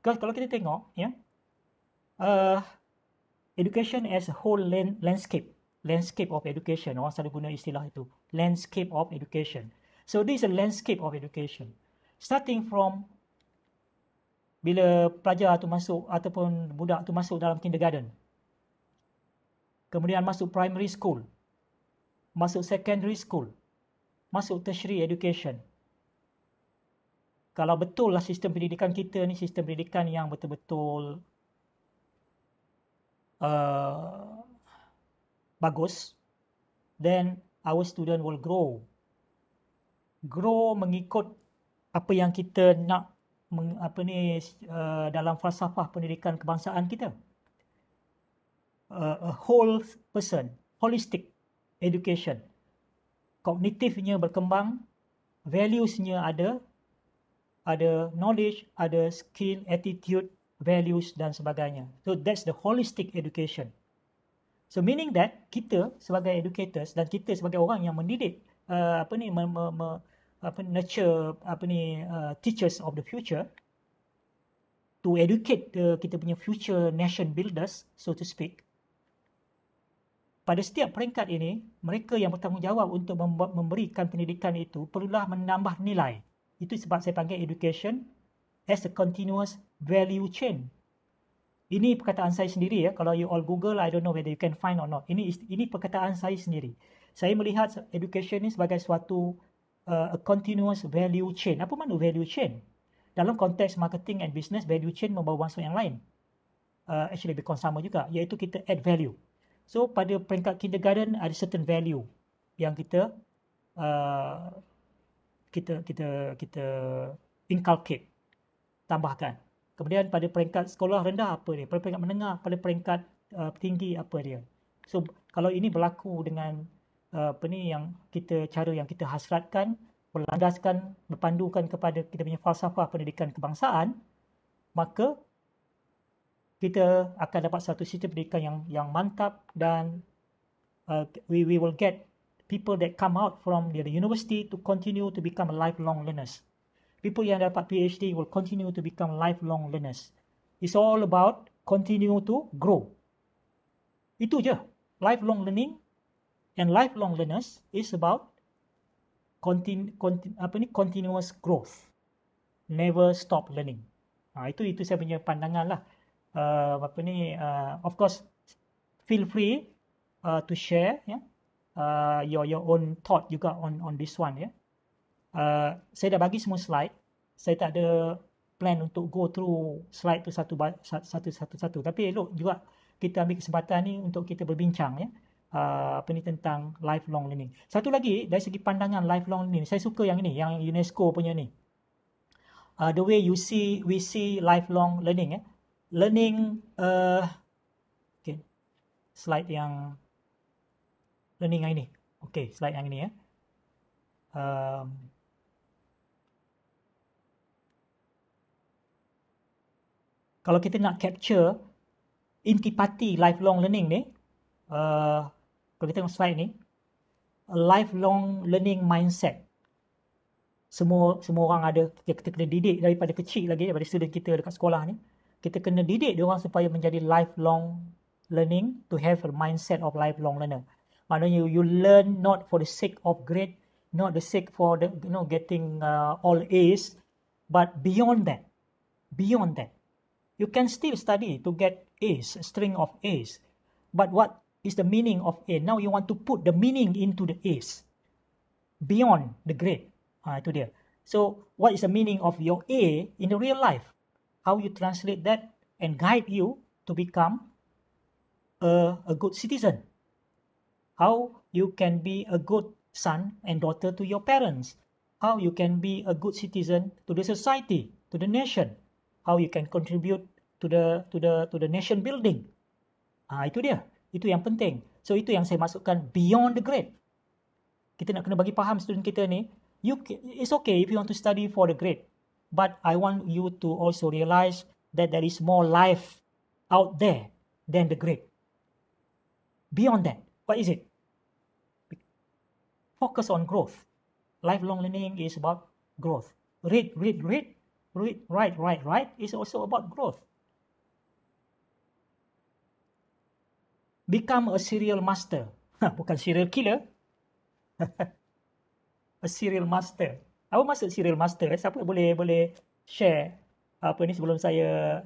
Because kalau kita tengok, ya, yeah, uh, education as a whole land, landscape. Landscape of education. Orang selalu guna istilah itu. Landscape of education. So this is a landscape of education. Starting from bila pelajar tu masuk ataupun budak tu masuk dalam kindergarten. Kemudian masuk primary school. Masuk secondary school. Masuk tertiary education. Kalau betul lah sistem pendidikan kita ni sistem pendidikan yang betul-betul uh, bagus, then our student will grow. Grow mengikut apa yang kita nak meng, apa ni uh, dalam falsafah pendidikan kebangsaan kita uh, a whole person holistic education kognitifnya berkembang valuesnya ada ada knowledge ada skill attitude values dan sebagainya so that's the holistic education so meaning that kita sebagai educators dan kita sebagai orang yang mendidik uh, apa ni me, me, me, apa nurture apa ni uh, teachers of the future to educate the, kita punya future nation builders so to speak pada setiap peringkat ini mereka yang bertanggungjawab untuk mem- memberikan pendidikan itu perlulah menambah nilai itu sebab saya panggil education as a continuous value chain ini perkataan saya sendiri ya kalau you all google i don't know whether you can find or not ini ini perkataan saya sendiri saya melihat education ini sebagai suatu uh, a continuous value chain. Apa makna value chain? Dalam konteks marketing and business, value chain membawa bangsa yang lain. Uh, actually, lebih sama juga. Iaitu kita add value. So, pada peringkat kindergarten, ada certain value yang kita uh, kita kita kita inculcate, tambahkan. Kemudian pada peringkat sekolah rendah apa dia? Pada peringkat menengah, pada peringkat uh, tinggi apa dia? So, kalau ini berlaku dengan Eh, apa ni yang kita cara yang kita hasratkan berlandaskan berpandukan kepada kita punya falsafah pendidikan kebangsaan maka kita akan dapat satu sistem pendidikan yang yang mantap dan uh, we we will get people that come out from the university to continue to become a lifelong learners people yang dapat PhD will continue to become lifelong learners it's all about continue to grow itu je lifelong learning and lifelong learners is about continu, continu, apa ni continuous growth never stop learning ha, itu itu saya punya pandangan lah uh, apa ni uh, of course feel free uh, to share ya yeah, uh, your your own thought juga on on this one ya yeah. uh, saya dah bagi semua slide saya tak ada plan untuk go through slide tu satu satu satu satu, tapi elok juga kita ambil kesempatan ni untuk kita berbincang ya yeah uh, apa ni tentang lifelong learning. Satu lagi dari segi pandangan lifelong learning, saya suka yang ini, yang UNESCO punya ni. Uh, the way you see we see lifelong learning eh. Learning uh, okay. Slide yang learning yang ini. Okay, slide yang ini ya. Eh. Um, kalau kita nak capture intipati lifelong learning ni, uh, kalau kita tengok slide ni a lifelong learning mindset semua semua orang ada kita, kita kena didik daripada kecil lagi daripada student kita dekat sekolah ni kita kena didik dia orang supaya menjadi lifelong learning to have a mindset of lifelong learner maknanya you, you learn not for the sake of grade not the sake for the you know getting uh, all A's but beyond that beyond that you can still study to get A's a string of A's but what is the meaning of A. Now you want to put the meaning into the A's beyond the grade uh, to there. So what is the meaning of your A in the real life? How you translate that and guide you to become a, a good citizen? How you can be a good son and daughter to your parents? How you can be a good citizen to the society, to the nation? How you can contribute to the to the to the nation building? Ah, itu dia. Itu yang penting. So itu yang saya masukkan beyond the grade. Kita nak kena bagi faham student kita ni, you it's okay if you want to study for the grade. But I want you to also realize that there is more life out there than the grade. Beyond that, what is it? Focus on growth. Lifelong learning is about growth. Read, read, read. Read, write, write, write It's also about growth. become a serial master. Ha, bukan serial killer. a serial master. Apa maksud serial master? Eh, siapa boleh boleh share apa ni sebelum saya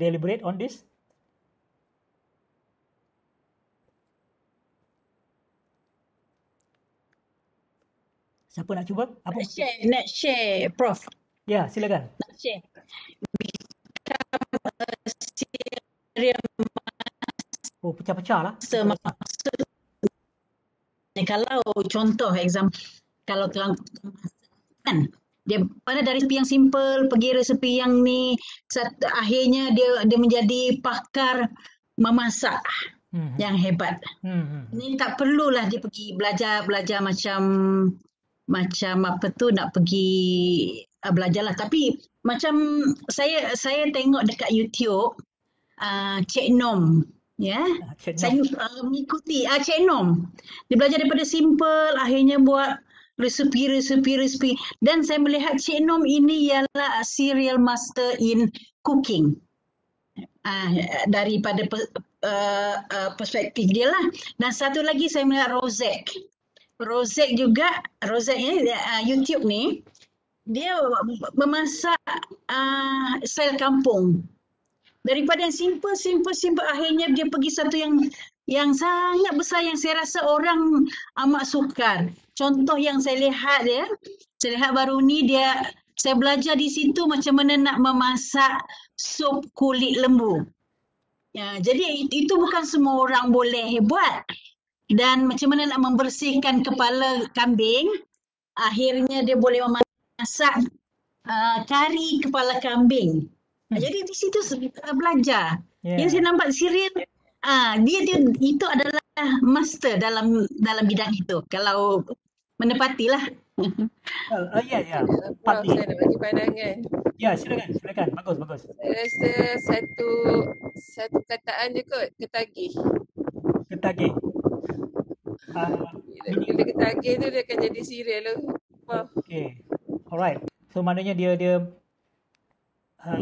deliberate on this? Siapa nak cuba? Apa? Nak share, nak share, Prof. Ya, yeah, silakan. Nak share. Become a serial Oh pecah-pecah lah. Semasa, kalau contoh example kalau terang kan dia pada dari resepi yang simple pergi resepi yang ni set, akhirnya dia dia menjadi pakar memasak hmm. yang hebat. Hmm. Ini tak perlulah dia pergi belajar-belajar macam macam apa tu nak pergi uh, belajar lah tapi macam saya saya tengok dekat YouTube uh, Cik Nom ya. Yeah. Saya uh, mengikuti uh, Cik Nom. Dia belajar daripada simple, akhirnya buat resipi, resipi, resipi. Dan saya melihat Cik Nom ini ialah serial master in cooking. Uh, daripada per, uh, eh, uh, eh, perspektif dia lah. Dan satu lagi saya melihat Rozek. Rozek juga, Rozek ni, uh, YouTube ni, dia memasak uh, sel kampung daripada yang simple simple simple akhirnya dia pergi satu yang yang sangat besar yang saya rasa orang amat sukar. Contoh yang saya lihat ya. Saya lihat baru ni dia saya belajar di situ macam mana nak memasak sup kulit lembu. Ya, jadi itu bukan semua orang boleh buat. Dan macam mana nak membersihkan kepala kambing, akhirnya dia boleh memasak uh, kari kepala kambing. Hmm. Jadi di situ belajar. Yeah. Yang saya nampak Sirin uh, ah, dia dia itu adalah master dalam dalam bidang itu. Kalau menepati lah. Oh ya ya. Pati saya nak bagi pandangan. Ya, silakan, silakan. Bagus, bagus. Saya rasa satu satu kataan je kot, ketagi. Ketagih. Ah, uh, bila, ketagih tu dia akan jadi serial lah. Wow. Alright. So maknanya dia dia uh,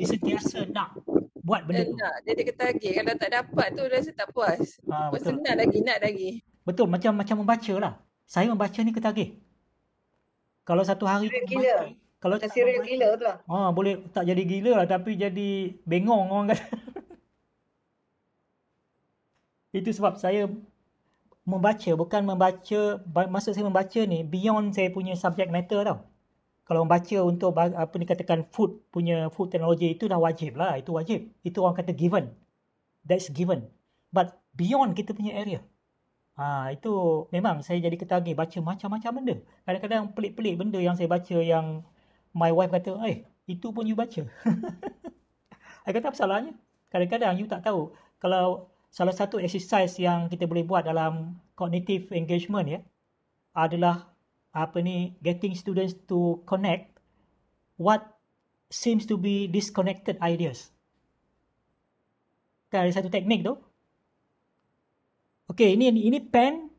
dia sentiasa nak buat benda tu. Dia dia kata lagi kalau tak dapat tu rasa tak puas. Ha, betul. Senang lagi nak lagi. Betul macam macam membaca lah. Saya membaca ni ketagih. Kalau satu hari gila. Membaca, Kalau tak serius membaca, gila tu lah. Ha, boleh tak jadi gila lah tapi jadi bengong orang kata. Itu sebab saya membaca bukan membaca maksud saya membaca ni beyond saya punya subject matter tau kalau membaca untuk apa ni katakan food punya food technology itu dah wajib lah itu wajib itu orang kata given that's given but beyond kita punya area ha, itu memang saya jadi ketagih baca macam-macam benda kadang-kadang pelik-pelik benda yang saya baca yang my wife kata eh itu pun you baca saya kata apa salahnya kadang-kadang you tak tahu kalau salah satu exercise yang kita boleh buat dalam cognitive engagement ya adalah apa ni getting students to connect what seems to be disconnected ideas. Kan ada satu teknik tu. Okay, ini ini pen,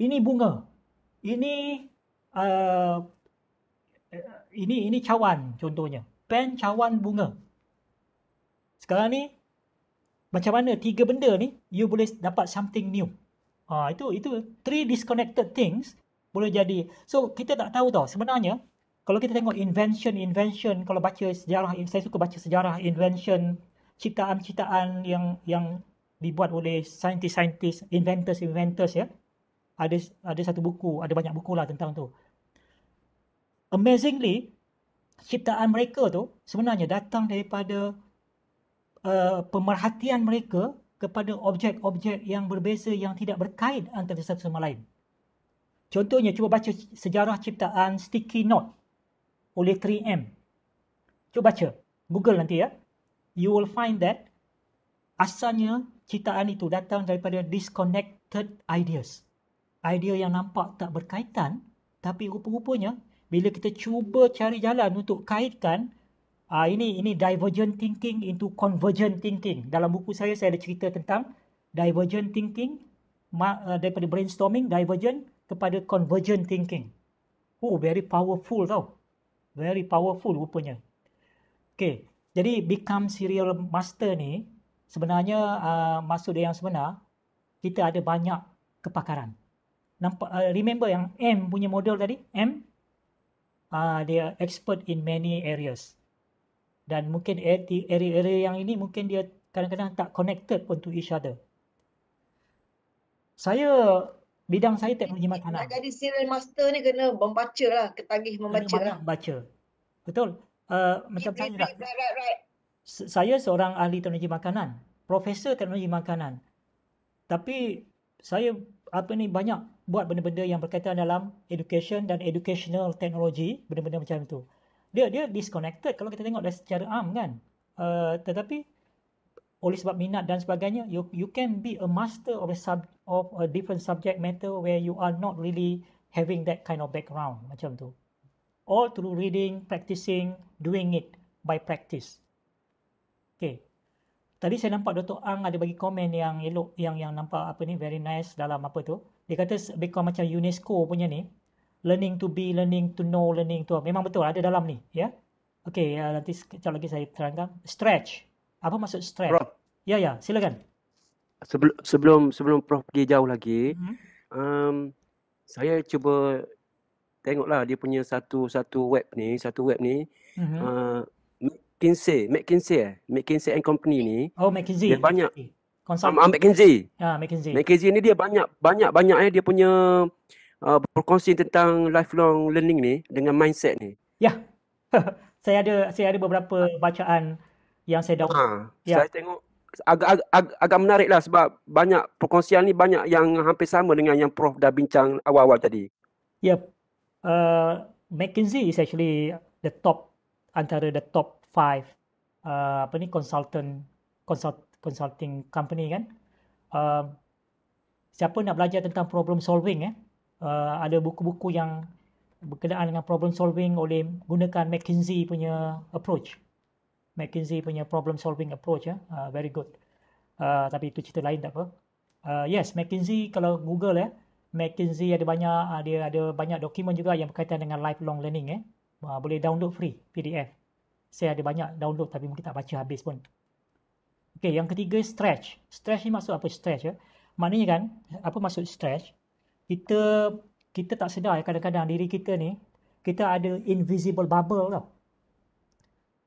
ini bunga, ini uh, ini ini cawan contohnya. Pen, cawan, bunga. Sekarang ni macam mana tiga benda ni you boleh dapat something new. Ah uh, itu itu three disconnected things boleh jadi. So kita tak tahu tau sebenarnya kalau kita tengok invention invention kalau baca sejarah saya suka baca sejarah invention ciptaan-ciptaan yang yang dibuat oleh saintis-saintis, inventors-inventors ya. Ada ada satu buku, ada banyak buku lah tentang tu. Amazingly, ciptaan mereka tu sebenarnya datang daripada uh, pemerhatian mereka kepada objek-objek yang berbeza yang tidak berkait antara satu sama lain. Contohnya, cuba baca sejarah ciptaan sticky note oleh 3M. Cuba baca. Google nanti ya. You will find that asalnya ciptaan itu datang daripada disconnected ideas. Idea yang nampak tak berkaitan tapi rupa-rupanya bila kita cuba cari jalan untuk kaitkan uh, ini ini divergent thinking into convergent thinking. Dalam buku saya, saya ada cerita tentang divergent thinking uh, daripada brainstorming, divergent kepada convergent thinking. Oh, very powerful tau. Very powerful rupanya. Okay, jadi become serial master ni, sebenarnya uh, maksud dia yang sebenar, kita ada banyak kepakaran. Nampak, uh, remember yang M punya model tadi? M? Uh, dia expert in many areas. Dan mungkin area-area yang ini mungkin dia kadang-kadang tak connected pun to each other. Saya Bidang saya teknologi makanan. Nak jadi serial master ni kena membaca lah, ketagih membaca lah. Baca. Betul. Uh, macam saya lah. Saya seorang ahli teknologi makanan. Profesor teknologi makanan. Tapi saya apa ni banyak buat benda-benda yang berkaitan dalam education dan educational technology, benda-benda macam itu. Dia dia disconnected kalau kita tengok dari secara am kan. Uh, tetapi oleh sebab minat dan sebagainya you you can be a master of a sub of a different subject matter where you are not really having that kind of background macam tu all through reading practicing doing it by practice okay tadi saya nampak Dr. Ang ada bagi komen yang elok yang yang nampak apa ni very nice dalam apa tu dia kata become macam UNESCO punya ni learning to be learning to know learning to memang betul ada dalam ni ya yeah? Okay, uh, nanti sekejap lagi saya terangkan. Stretch. Apa maksud stress? Prof. Ya ya, silakan. Sebelum sebelum sebelum prof pergi jauh lagi, hmm. um, saya cuba tengoklah dia punya satu satu web ni, satu web ni. Hmm. Uh, McKinsey, McKinsey eh, McKinsey and Company ni. Oh, McKinsey. Dia banyak. Consultant. Ah, um, ah, um, McKinsey. Ya, McKinsey. McKinsey ni dia banyak banyak banyak eh dia punya uh, berkongsi tentang lifelong learning ni dengan mindset ni. Ya. saya ada saya ada beberapa bacaan yang saya dah ha, ya. saya tengok agak agak agak menarik lah sebab banyak perkongsian ni banyak yang hampir sama dengan yang Prof dah bincang awal-awal tadi. Yep. Uh, McKinsey is actually the top antara the top five uh, apa ni consultant consult consulting company kan. Uh, siapa nak belajar tentang problem solving eh? Uh, ada buku-buku yang berkenaan dengan problem solving oleh gunakan McKinsey punya approach. McKinsey punya problem solving approach ya. Uh, very good. Uh, tapi itu cerita lain tak apa. Uh, yes, McKinsey kalau Google ya, McKinsey ada banyak uh, dia ada banyak dokumen juga yang berkaitan dengan lifelong learning ya, Uh, boleh download free PDF. Saya ada banyak download tapi mungkin tak baca habis pun. Okay, yang ketiga stretch. Stretch ni maksud apa stretch ya? Maknanya kan, apa maksud stretch? Kita kita tak sedar ya, kadang-kadang diri kita ni, kita ada invisible bubble tau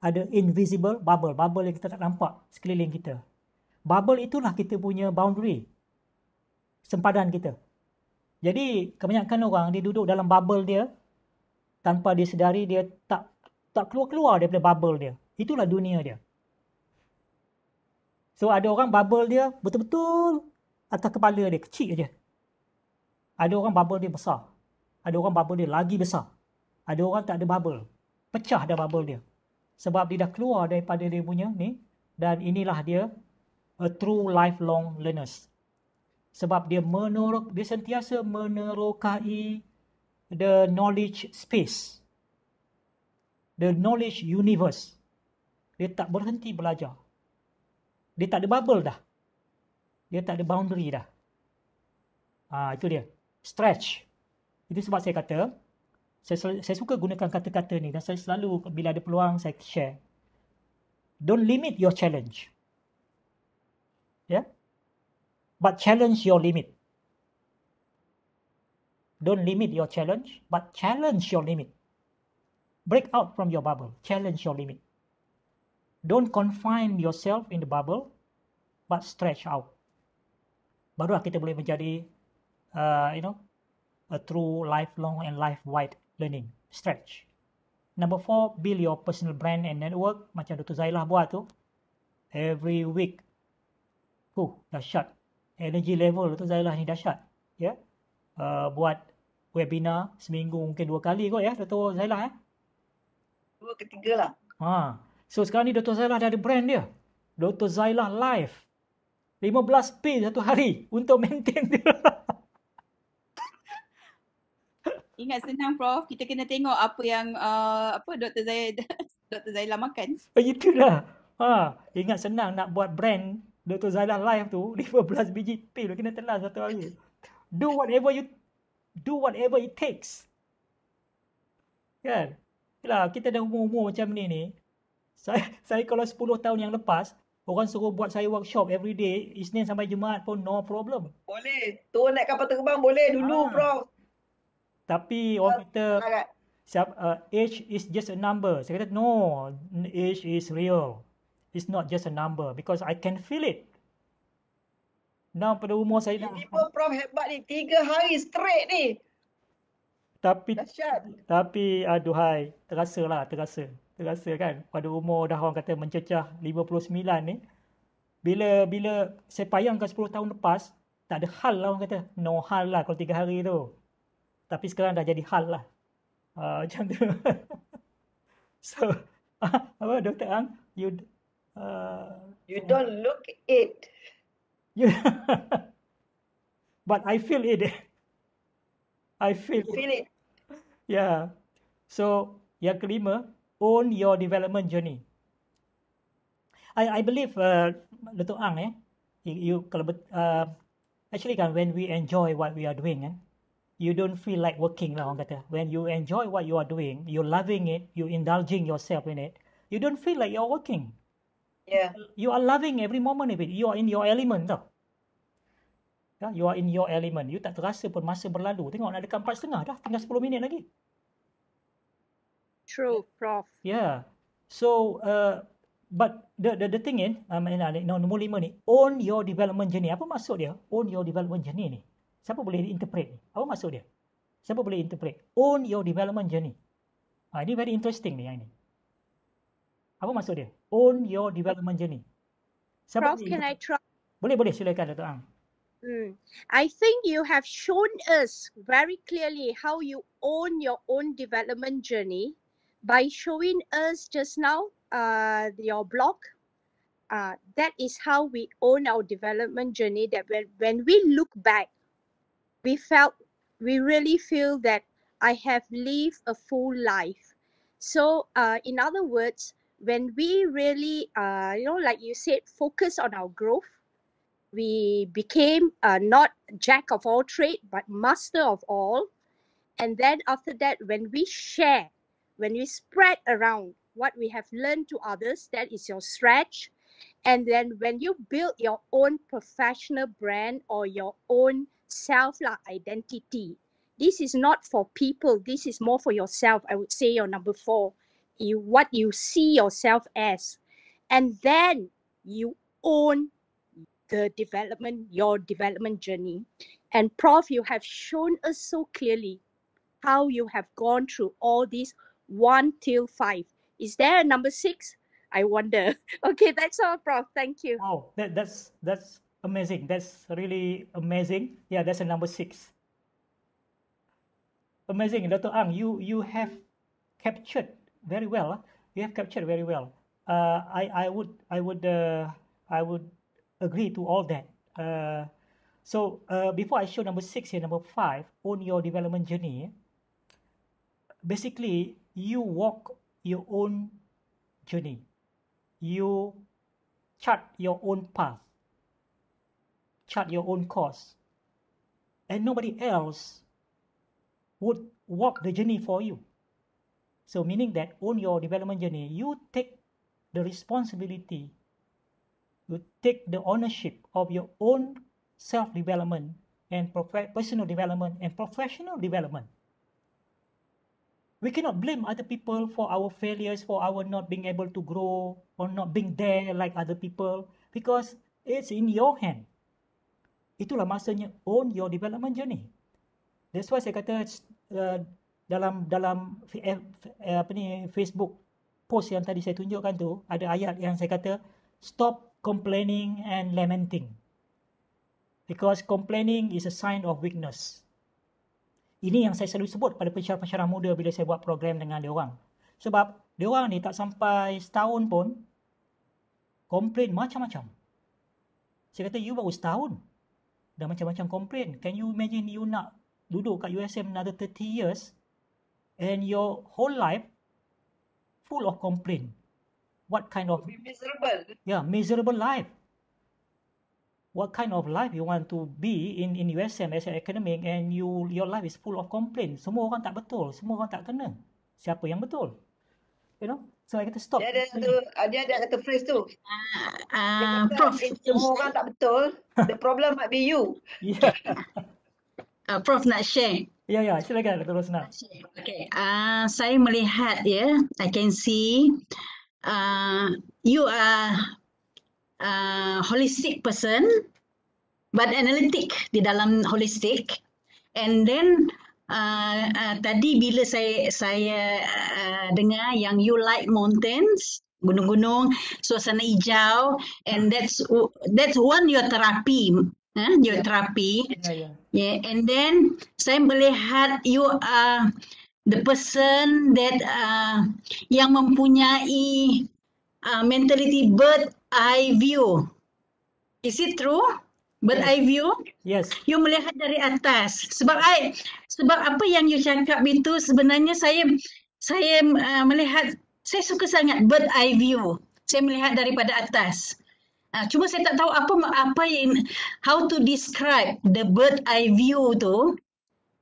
ada invisible bubble, bubble yang kita tak nampak sekeliling kita. Bubble itulah kita punya boundary, sempadan kita. Jadi kebanyakan orang dia duduk dalam bubble dia tanpa dia sedari dia tak tak keluar-keluar daripada bubble dia. Itulah dunia dia. So ada orang bubble dia betul-betul atas kepala dia kecil aja. Ada orang bubble dia besar. Ada orang bubble dia lagi besar. Ada orang tak ada bubble. Pecah dah bubble dia sebab dia dah keluar daripada dia punya ni dan inilah dia a true lifelong learners sebab dia menerok dia sentiasa menerokai the knowledge space the knowledge universe dia tak berhenti belajar dia tak ada bubble dah dia tak ada boundary dah ah ha, itu dia stretch itu sebab saya kata saya, sel- saya suka gunakan kata-kata ni dan saya selalu bila ada peluang saya share. Don't limit your challenge. Yeah? But challenge your limit. Don't limit your challenge, but challenge your limit. Break out from your bubble. Challenge your limit. Don't confine yourself in the bubble, but stretch out. Barulah kita boleh menjadi, uh, you know, a true lifelong and life wide learning stretch. Number four, build your personal brand and network macam Dr. Zailah buat tu. Every week. Huh, oh, dahsyat. Energy level Dr. Zailah ni dahsyat. Ya. Yeah? Uh, buat webinar seminggu mungkin dua kali kot ya Dr. Zailah eh. Dua ketiga lah. Ha. So sekarang ni Dr. Zailah dah ada brand dia. Dr. Zailah Live. 15 pil satu hari untuk maintain dia. Ingat senang Prof, kita kena tengok apa yang uh, apa Dr. Zaid, Dr. Zaila makan. Begitulah. Oh, ha, ingat senang nak buat brand Dr. Zaila Live tu 15 biji pil kena telan satu hari. Do whatever you do whatever it takes. Kan? Yalah, kita dah umur-umur macam ni ni. Saya, saya kalau 10 tahun yang lepas, Orang suruh buat saya workshop every day, Isnin sampai Jumaat pun no problem. Boleh. Tu naik kapal terbang boleh dulu, ha. bro. Tapi orang uh, kata siap, uh, age is just a number. Saya kata no, age is real. It's not just a number because I can feel it. Now pada umur saya dah. Tiba prof hebat ni tiga hari straight ni. Tapi Dasyat. tapi aduhai terasa lah terasa terasa kan pada umur dah orang kata mencecah 59 ni. Bila bila saya payangkan 10 tahun lepas tak ada hal lah orang kata no hal lah kalau tiga hari tu tapi sekarang dah jadi hal lah uh, macam tu so uh, apa Dr. Ang you uh, you don't look it you but I feel it I feel feel it. it ya. yeah so yang kelima own your development journey I I believe uh, Dr. Ang eh you, you kalau uh, actually kan when we enjoy what we are doing eh, you don't feel like working lah orang kata. When you enjoy what you are doing, you loving it, you indulging yourself in it, you don't feel like you are working. Yeah. You are loving every moment of it. You are in your element tau. Yeah, you are in your element. You tak terasa pun masa berlalu. Tengok nak dekat 4 setengah dah. Tinggal 10 minit lagi. True, Prof. Yeah. So, uh, but the the the thing in, I mean, uh, no, nombor lima ni, own your development journey. Apa maksud dia? Own your development journey ni siapa boleh interpret ni? Apa maksud dia? Siapa boleh interpret? Own your development journey. Ha, ini very interesting ni yang ni. Apa maksud dia? Own your development journey. Siapa Prof, boleh can interpret? I try? Boleh, boleh. Silakan Dato' Ang. Hmm. I think you have shown us very clearly how you own your own development journey by showing us just now uh, your blog. Uh, that is how we own our development journey. That when, when we look back, we felt we really feel that I have lived a full life. So, uh, in other words, when we really, uh, you know, like you said, focus on our growth, we became uh, not jack of all trade, but master of all. And then after that, when we share, when we spread around what we have learned to others, that is your stretch. And then when you build your own professional brand or your own self lah identity this is not for people this is more for yourself i would say your number four you what you see yourself as and then you own the development your development journey and prof you have shown us so clearly how you have gone through all these one till five is there a number six i wonder okay that's all prof thank you oh that, that's that's amazing. That's really amazing. Yeah, that's a number six. Amazing, Dr. Ang. You you have captured very well. You have captured very well. Uh, I I would I would uh, I would agree to all that. Uh, so uh, before I show number six here, number five on your development journey. Basically, you walk your own journey. You chart your own path chart your own course. And nobody else would walk the journey for you. So meaning that on your development journey, you take the responsibility, you take the ownership of your own self-development and personal development and professional development. We cannot blame other people for our failures, for our not being able to grow or not being there like other people, because it's in your hand. itulah masanya own your development journey. That's why saya kata uh, dalam dalam eh, eh, apa ni Facebook post yang tadi saya tunjukkan tu ada ayat yang saya kata stop complaining and lamenting. Because complaining is a sign of weakness. Ini yang saya selalu sebut pada pensyarah-pensyarah muda bila saya buat program dengan dia orang. Sebab dia orang ni tak sampai setahun pun complain macam-macam. Saya kata you baru setahun. Dah macam-macam complain. Can you imagine you nak duduk kat USM another 30 years and your whole life full of complain. What kind of... Miserable. Yeah, miserable life. What kind of life you want to be in in USM as an academic and you your life is full of complain. Semua orang tak betul. Semua orang tak kena. Siapa yang betul? You know? So I kata stop. Dia ada satu ah, dia ada kata phrase tu. Ah, uh, kata, ah, prof semua orang tak betul. The problem might be you. Yeah. Ya. uh, prof nak share. Ya yeah, ya, yeah. silakan Dr. Rosna. Okay. Ah, uh, saya melihat ya. Yeah. I can see uh, you are uh, holistic person but analytic di dalam holistic and then uh, tadi bila saya saya uh, dengar yang you like mountains gunung-gunung suasana hijau and that's that's one your therapy huh? Eh, your ya. therapy yeah, yeah. yeah and then saya melihat you are the person that uh, yang mempunyai uh, mentality bird eye view is it true bird eye view. Yes. You melihat dari atas. Sebab I, sebab apa yang you cakap itu sebenarnya saya saya uh, melihat saya suka sangat bird eye view. Saya melihat daripada atas. Uh, cuma saya tak tahu apa apa yang how to describe the bird eye view tu.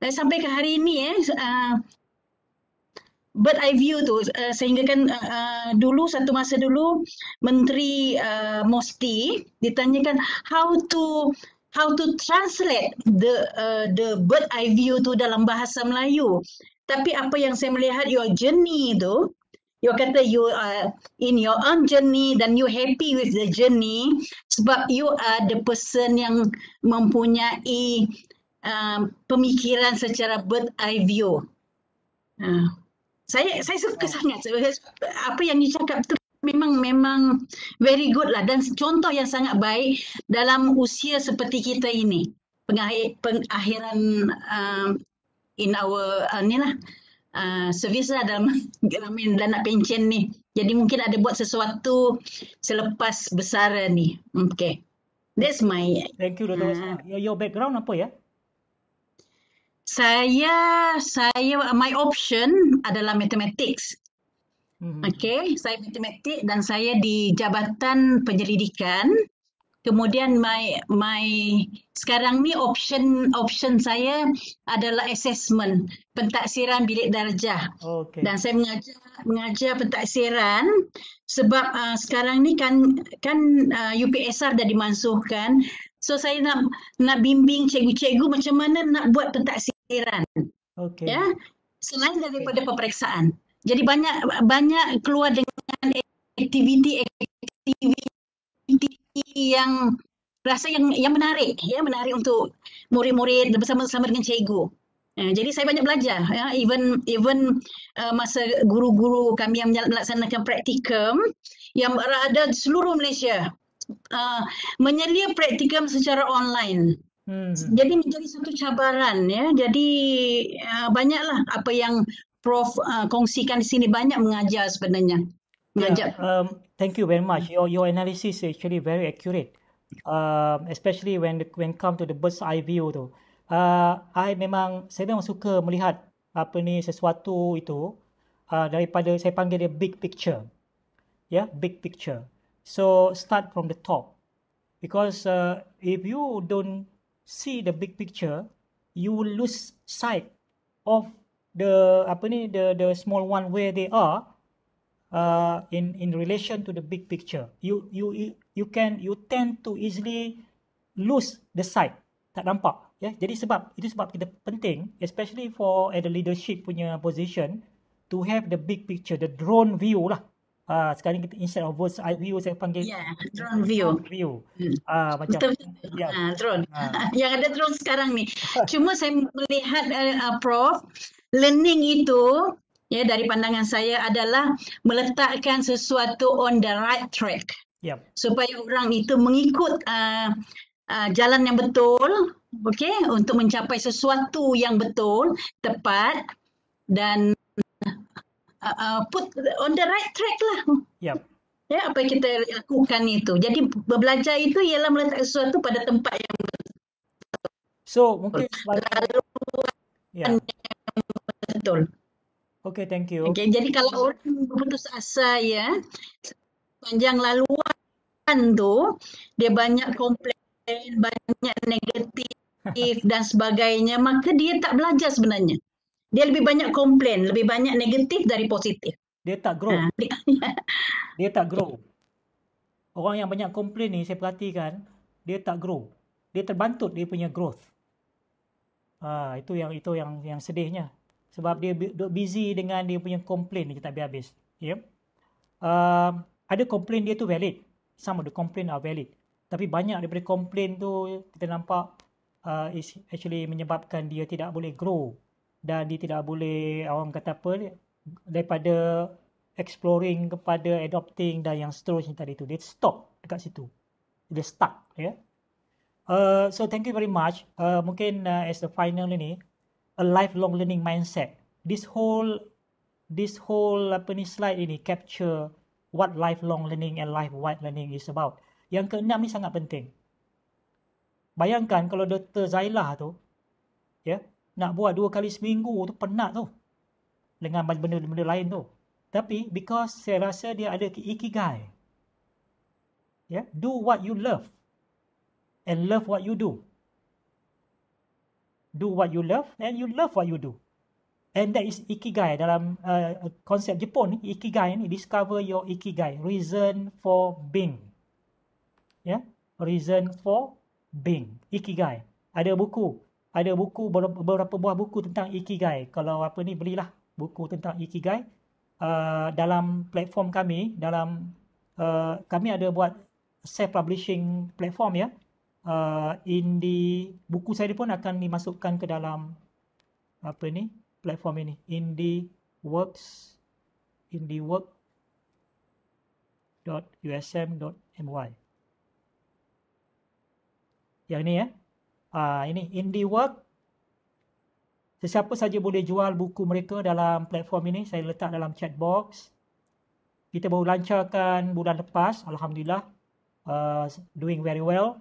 Sampai ke hari ini eh uh, bird eye view tu uh, sehingga kan uh, dulu satu masa dulu menteri uh, Mosti ditanyakan how to how to translate the uh, the bird eye view tu dalam bahasa Melayu tapi apa yang saya melihat your journey tu you kata you are in your own journey dan you happy with the journey sebab you are the person yang mempunyai uh, pemikiran secara bird eye view uh saya saya suka sangat apa yang you cakap tu memang memang very good lah dan contoh yang sangat baik dalam usia seperti kita ini pengakhir pengakhiran uh, in our uh, ni lah uh, service lah dalam dalam dan nak pencen ni jadi mungkin ada buat sesuatu selepas besar ni okay that's my thank you doktor uh, your background apa ya saya saya my option adalah matematik. Hmm. Okey, saya matematik dan saya di jabatan penyelidikan. Kemudian my my sekarang ni option option saya adalah assessment pentaksiran bilik darjah. Okay. Dan saya mengajar mengajar pentaksiran sebab uh, sekarang ni kan kan uh, ah, UPSR dah dimansuhkan. So saya nak nak bimbing cikgu-cikgu macam mana nak buat pentaksiran. Okey. Ya selain daripada pemeriksaan. Jadi banyak banyak keluar dengan aktiviti-aktiviti yang rasa yang yang menarik, ya menarik untuk murid-murid bersama-sama dengan cikgu. Ha, jadi saya banyak belajar, ya. even even uh, masa guru-guru kami yang melaksanakan praktikum yang ada di seluruh Malaysia uh, menyelia praktikum secara online. Hmm. Jadi menjadi satu cabaran ya. Jadi uh, banyaklah apa yang Prof uh, kongsikan di sini banyak mengajar sebenarnya. Ya, mengajar. Yeah. Um, thank you very much. Your your analysis actually very accurate. uh, especially when when come to the bird's eye view tu. Uh, I memang saya memang suka melihat apa ni sesuatu itu uh, daripada saya panggil dia big picture. Ya, yeah? big picture. So start from the top. Because uh, if you don't see the big picture, you will lose sight of the apa ni the the small one where they are uh, in in relation to the big picture. You you you can you tend to easily lose the sight tak nampak. Ya, yeah? jadi sebab itu sebab kita penting, especially for at the leadership punya position, to have the big picture, the drone view lah. Ah uh, sekarang kita instead of birds eye view saya panggil yeah, drone view. Drone view. Hmm. Ah hmm. uh, macam Betul. Yeah. Ya. Uh, drone. Uh. Yang ada drone sekarang ni. Cuma saya melihat uh, uh, prof learning itu ya dari pandangan saya adalah meletakkan sesuatu on the right track. Yep. Supaya orang itu mengikut uh, uh, jalan yang betul, okey, untuk mencapai sesuatu yang betul, tepat dan uh, uh, put on the right track lah. Yep. Ya, apa yang kita lakukan itu. Jadi belajar itu ialah meletak sesuatu pada tempat yang betul. So mungkin lalu yeah. betul. Okay, thank you. Okay, jadi kalau orang putus asa ya, panjang laluan tu dia banyak komplain, banyak negatif dan sebagainya, maka dia tak belajar sebenarnya dia lebih banyak komplain, lebih banyak negatif dari positif. Dia tak grow. Ha. dia tak grow. Orang yang banyak komplain ni saya perhatikan, dia tak grow. Dia terbantut dia punya growth. Ha, itu yang itu yang yang sedihnya. Sebab dia duk busy dengan dia punya komplain dia tak habis. Ya. Yeah? Um, ada komplain dia tu valid. Some of the complaint are valid. Tapi banyak daripada komplain tu kita nampak uh, is actually menyebabkan dia tidak boleh grow dan dia tidak boleh orang kata apa daripada exploring kepada adopting dan yang seterusnya tadi tu dia stop dekat situ dia stuck ya yeah? uh, so thank you very much uh, mungkin uh, as the final ni a lifelong learning mindset this whole this whole apa ni slide ini capture what lifelong learning and life wide learning is about yang keenam ni sangat penting bayangkan kalau Dr. Zailah tu ya yeah, nak buat dua kali seminggu tu penat tu dengan benda-benda lain tu tapi because saya rasa dia ada ikigai yeah do what you love and love what you do do what you love and you love what you do and that is ikigai dalam uh, konsep uh, Jepun ni ikigai ni discover your ikigai reason for being yeah reason for being ikigai ada buku ada buku beberapa buah buku tentang ikigai kalau apa ni belilah buku tentang ikigai uh, dalam platform kami dalam uh, kami ada buat self publishing platform ya uh, in di buku saya pun akan dimasukkan ke dalam apa ni platform ini indie works indiework.usm.my yang ni ya eh? uh, ini indie work sesiapa saja boleh jual buku mereka dalam platform ini saya letak dalam chat box kita baru lancarkan bulan lepas alhamdulillah uh, doing very well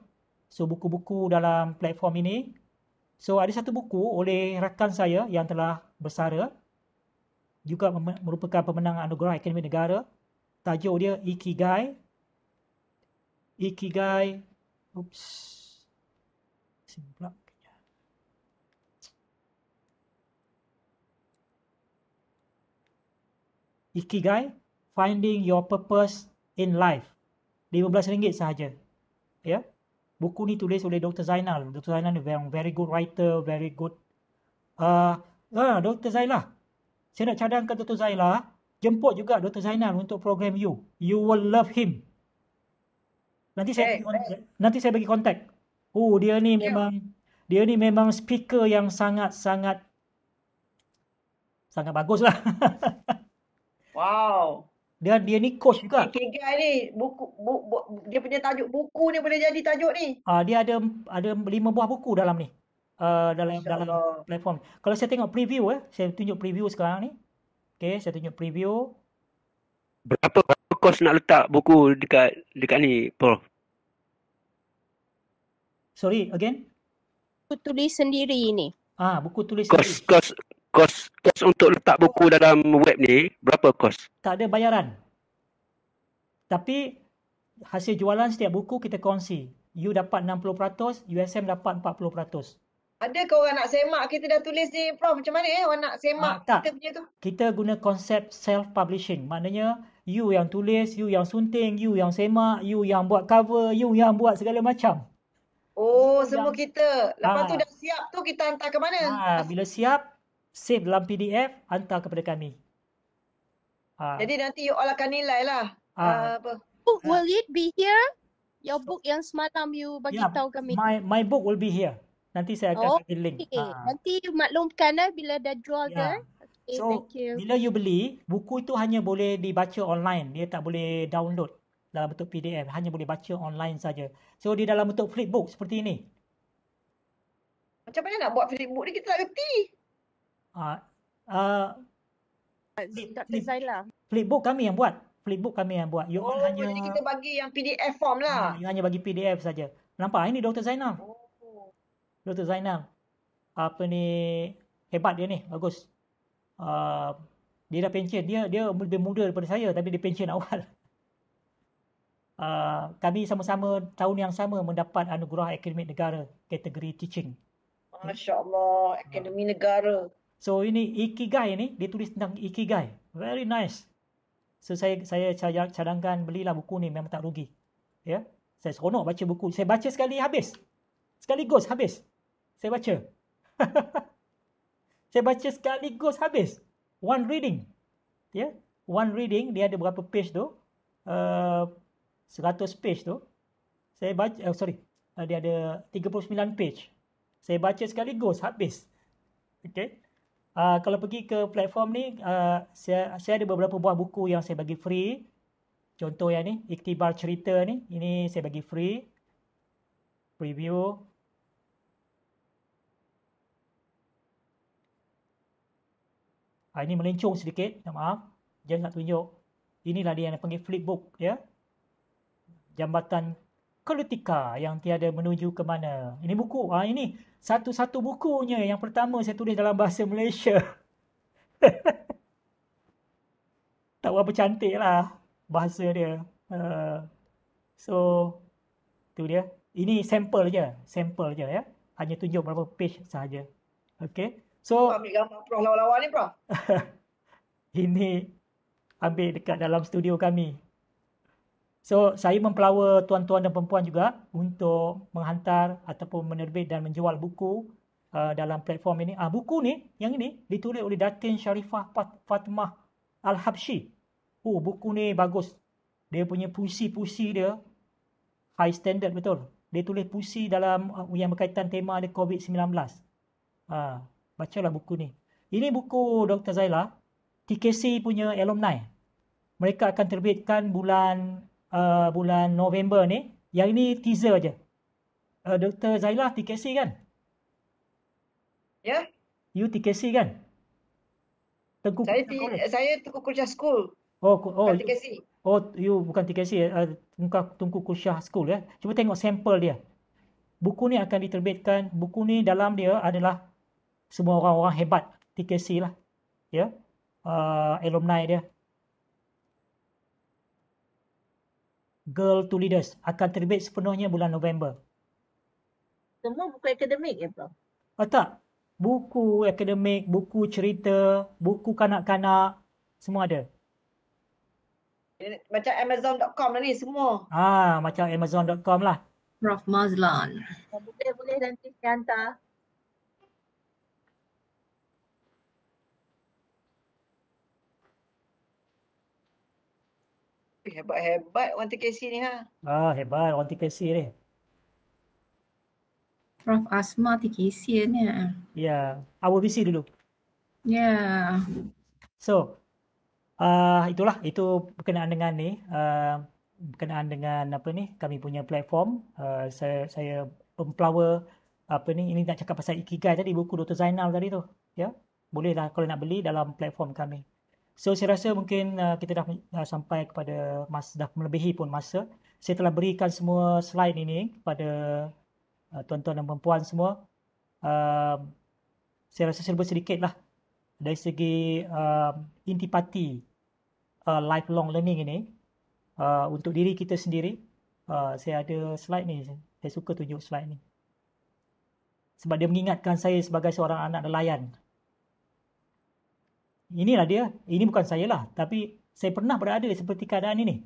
so buku-buku dalam platform ini so ada satu buku oleh rakan saya yang telah bersara juga merupakan pemenang anugerah akademi negara tajuk dia ikigai ikigai oops writing block. Ikigai, finding your purpose in life. belas ringgit sahaja. Ya. Yeah? Buku ni tulis oleh Dr. Zainal. Dr. Zainal ni very, very good writer, very good. Ah, uh, uh, Dr. Zainal. Saya nak cadangkan Dr. Zainal. Ah. Jemput juga Dr. Zainal untuk program you. You will love him. Nanti saya, hey, eh, bagi, hey. Eh. nanti saya bagi kontak. Oh, dia ni ya. memang dia ni memang speaker yang sangat-sangat sangat bagus lah. wow. Dia dia ni coach juga. KGI ni buku bu, bu, dia punya tajuk buku ni boleh jadi tajuk ni. Ah, dia ada ada lima buah buku dalam ni. Uh, dalam Insya dalam Allah. platform. Kalau saya tengok preview eh, saya tunjuk preview sekarang ni. Okay, saya tunjuk preview. Berapa berapa kos nak letak buku dekat dekat ni, Prof? Sorry, again? Buku tulis sendiri ni. Ah, buku tulis kos, sendiri. Kos, kos, kos untuk letak buku dalam web ni, berapa kos? Tak ada bayaran. Tapi, hasil jualan setiap buku kita kongsi. You dapat 60%, USM dapat 40%. Ada ke orang nak semak kita dah tulis ni prof macam mana eh orang nak semak ah, kita punya tu? Kita guna konsep self publishing. Maknanya you yang tulis, you yang sunting, you yang semak, you yang buat cover, you yang buat segala macam. Oh, so, semua yang, kita. Lepas ha, tu ah. dah siap tu kita hantar ke mana? Ha, bila siap, save dalam PDF, hantar kepada kami. Ha. Jadi nanti you all akan nilai lah. Ha. Uh, apa. Book, oh, ha. Will it be here? Your book yang semalam you bagi yeah, tahu kami. My my book will be here. Nanti saya akan oh, bagi link. Okay. Ha. Nanti you maklumkan lah bila dah jual yeah. ke. Ya. Okay, so, thank you. bila you beli, buku itu hanya boleh dibaca online. Dia tak boleh download dalam bentuk PDF hanya boleh baca online saja. So di dalam bentuk flipbook seperti ini. Macam mana nak buat flipbook ni kita tak reti. Ah uh, ah uh, Flipbook kami yang buat. Flipbook kami yang buat. You oh, all hanya jadi kita bagi yang PDF form lah. Uh, you hanya bagi PDF saja. Nampak ini Dr Zainal. Oh. Dr Zainal. Apa ni hebat dia ni. Bagus. Uh, dia dah pension. Dia dia lebih muda daripada saya tapi dia pension awal uh, kami sama-sama tahun yang sama mendapat anugerah akademik negara kategori teaching. Masya-Allah, akademik uh. negara. So ini Ikigai ni ditulis tentang Ikigai. Very nice. So saya saya cadangkan belilah buku ni memang tak rugi. Ya. Yeah? Saya seronok baca buku. Saya baca sekali habis. Sekaligus habis. Saya baca. saya baca sekaligus habis. One reading. Ya. Yeah? One reading dia ada berapa page tu? Uh, 100 page tu saya baca uh, sorry eh, dia ada 39 page saya baca sekali sekaligus habis okey uh, kalau pergi ke platform ni uh, saya saya ada beberapa buah buku yang saya bagi free contoh yang ni iktibar cerita ni ini saya bagi free preview Ha, ini melencung sedikit, maaf. Jangan nak tunjuk. Inilah dia yang panggil flipbook. Ya? jambatan Kolotika yang tiada menuju ke mana. Ini buku. Ha, ini satu-satu bukunya yang pertama saya tulis dalam bahasa Malaysia. tak berapa cantik lah bahasa dia. Uh, so, tu dia. Ini sampel je. Sampel je ya. Hanya tunjuk berapa page sahaja. Okay. So, Kau ambil gambar prof lawa-lawa ni prof? ini ambil dekat dalam studio kami. So saya mempelawa tuan-tuan dan perempuan juga untuk menghantar ataupun menerbit dan menjual buku uh, dalam platform ini. Ah uh, buku ni yang ini ditulis oleh Datin Sharifah Fat Fatmah Al-Habshi. Oh buku ni bagus. Dia punya puisi-puisi dia high standard betul. Dia tulis puisi dalam uh, yang berkaitan tema ada COVID-19. Ah uh, bacalah buku ni. Ini buku Dr. Zaila TKC punya alumni. Mereka akan terbitkan bulan Uh, bulan November ni. Yang ini teaser je. Uh, Dr. Zailah TKC kan? Ya. Yeah. You TKC kan? Tengku saya, t- saya Tengku Kursyah School. Oh, oh, bukan Oh, you bukan TKC. Eh. Uh, Tengku Kursyah School ya. Cuba tengok sampel dia. Buku ni akan diterbitkan. Buku ni dalam dia adalah semua orang-orang hebat. TKC lah. Ya. Yeah? Uh, alumni dia. Girl to Leaders akan terbit sepenuhnya bulan November. Semua buku akademik ya, Prof? Oh, tak. Buku akademik, buku cerita, buku kanak-kanak, semua ada. Macam Amazon.com lah ni semua. Ah, macam Amazon.com lah. Prof Mazlan. Boleh-boleh nanti saya hantar. hebat-hebat Wan TKC ni ha. Ah hebat Wan TKC ni. Prof Asma TKC ni. Eh? Ya, yeah. our BC dulu. Ya. Yeah. So ah uh, itulah itu berkenaan dengan ni uh, berkenaan dengan apa ni kami punya platform uh, saya saya pemplawa apa ni ini nak cakap pasal ikigai tadi buku Dr Zainal tadi tu ya yeah? bolehlah kalau nak beli dalam platform kami So saya rasa mungkin uh, kita dah, dah sampai kepada mas dah melebihi pun masa. Saya telah berikan semua slide ini kepada uh, tuan-tuan dan perempuan semua. Uh, saya rasa serba sedikit lah dari segi uh, intipati uh, lifelong learning ini uh, untuk diri kita sendiri. Uh, saya ada slide ni. Saya suka tunjuk slide ni. Sebab dia mengingatkan saya sebagai seorang anak nelayan inilah dia, ini bukan saya lah, tapi saya pernah berada seperti keadaan ini.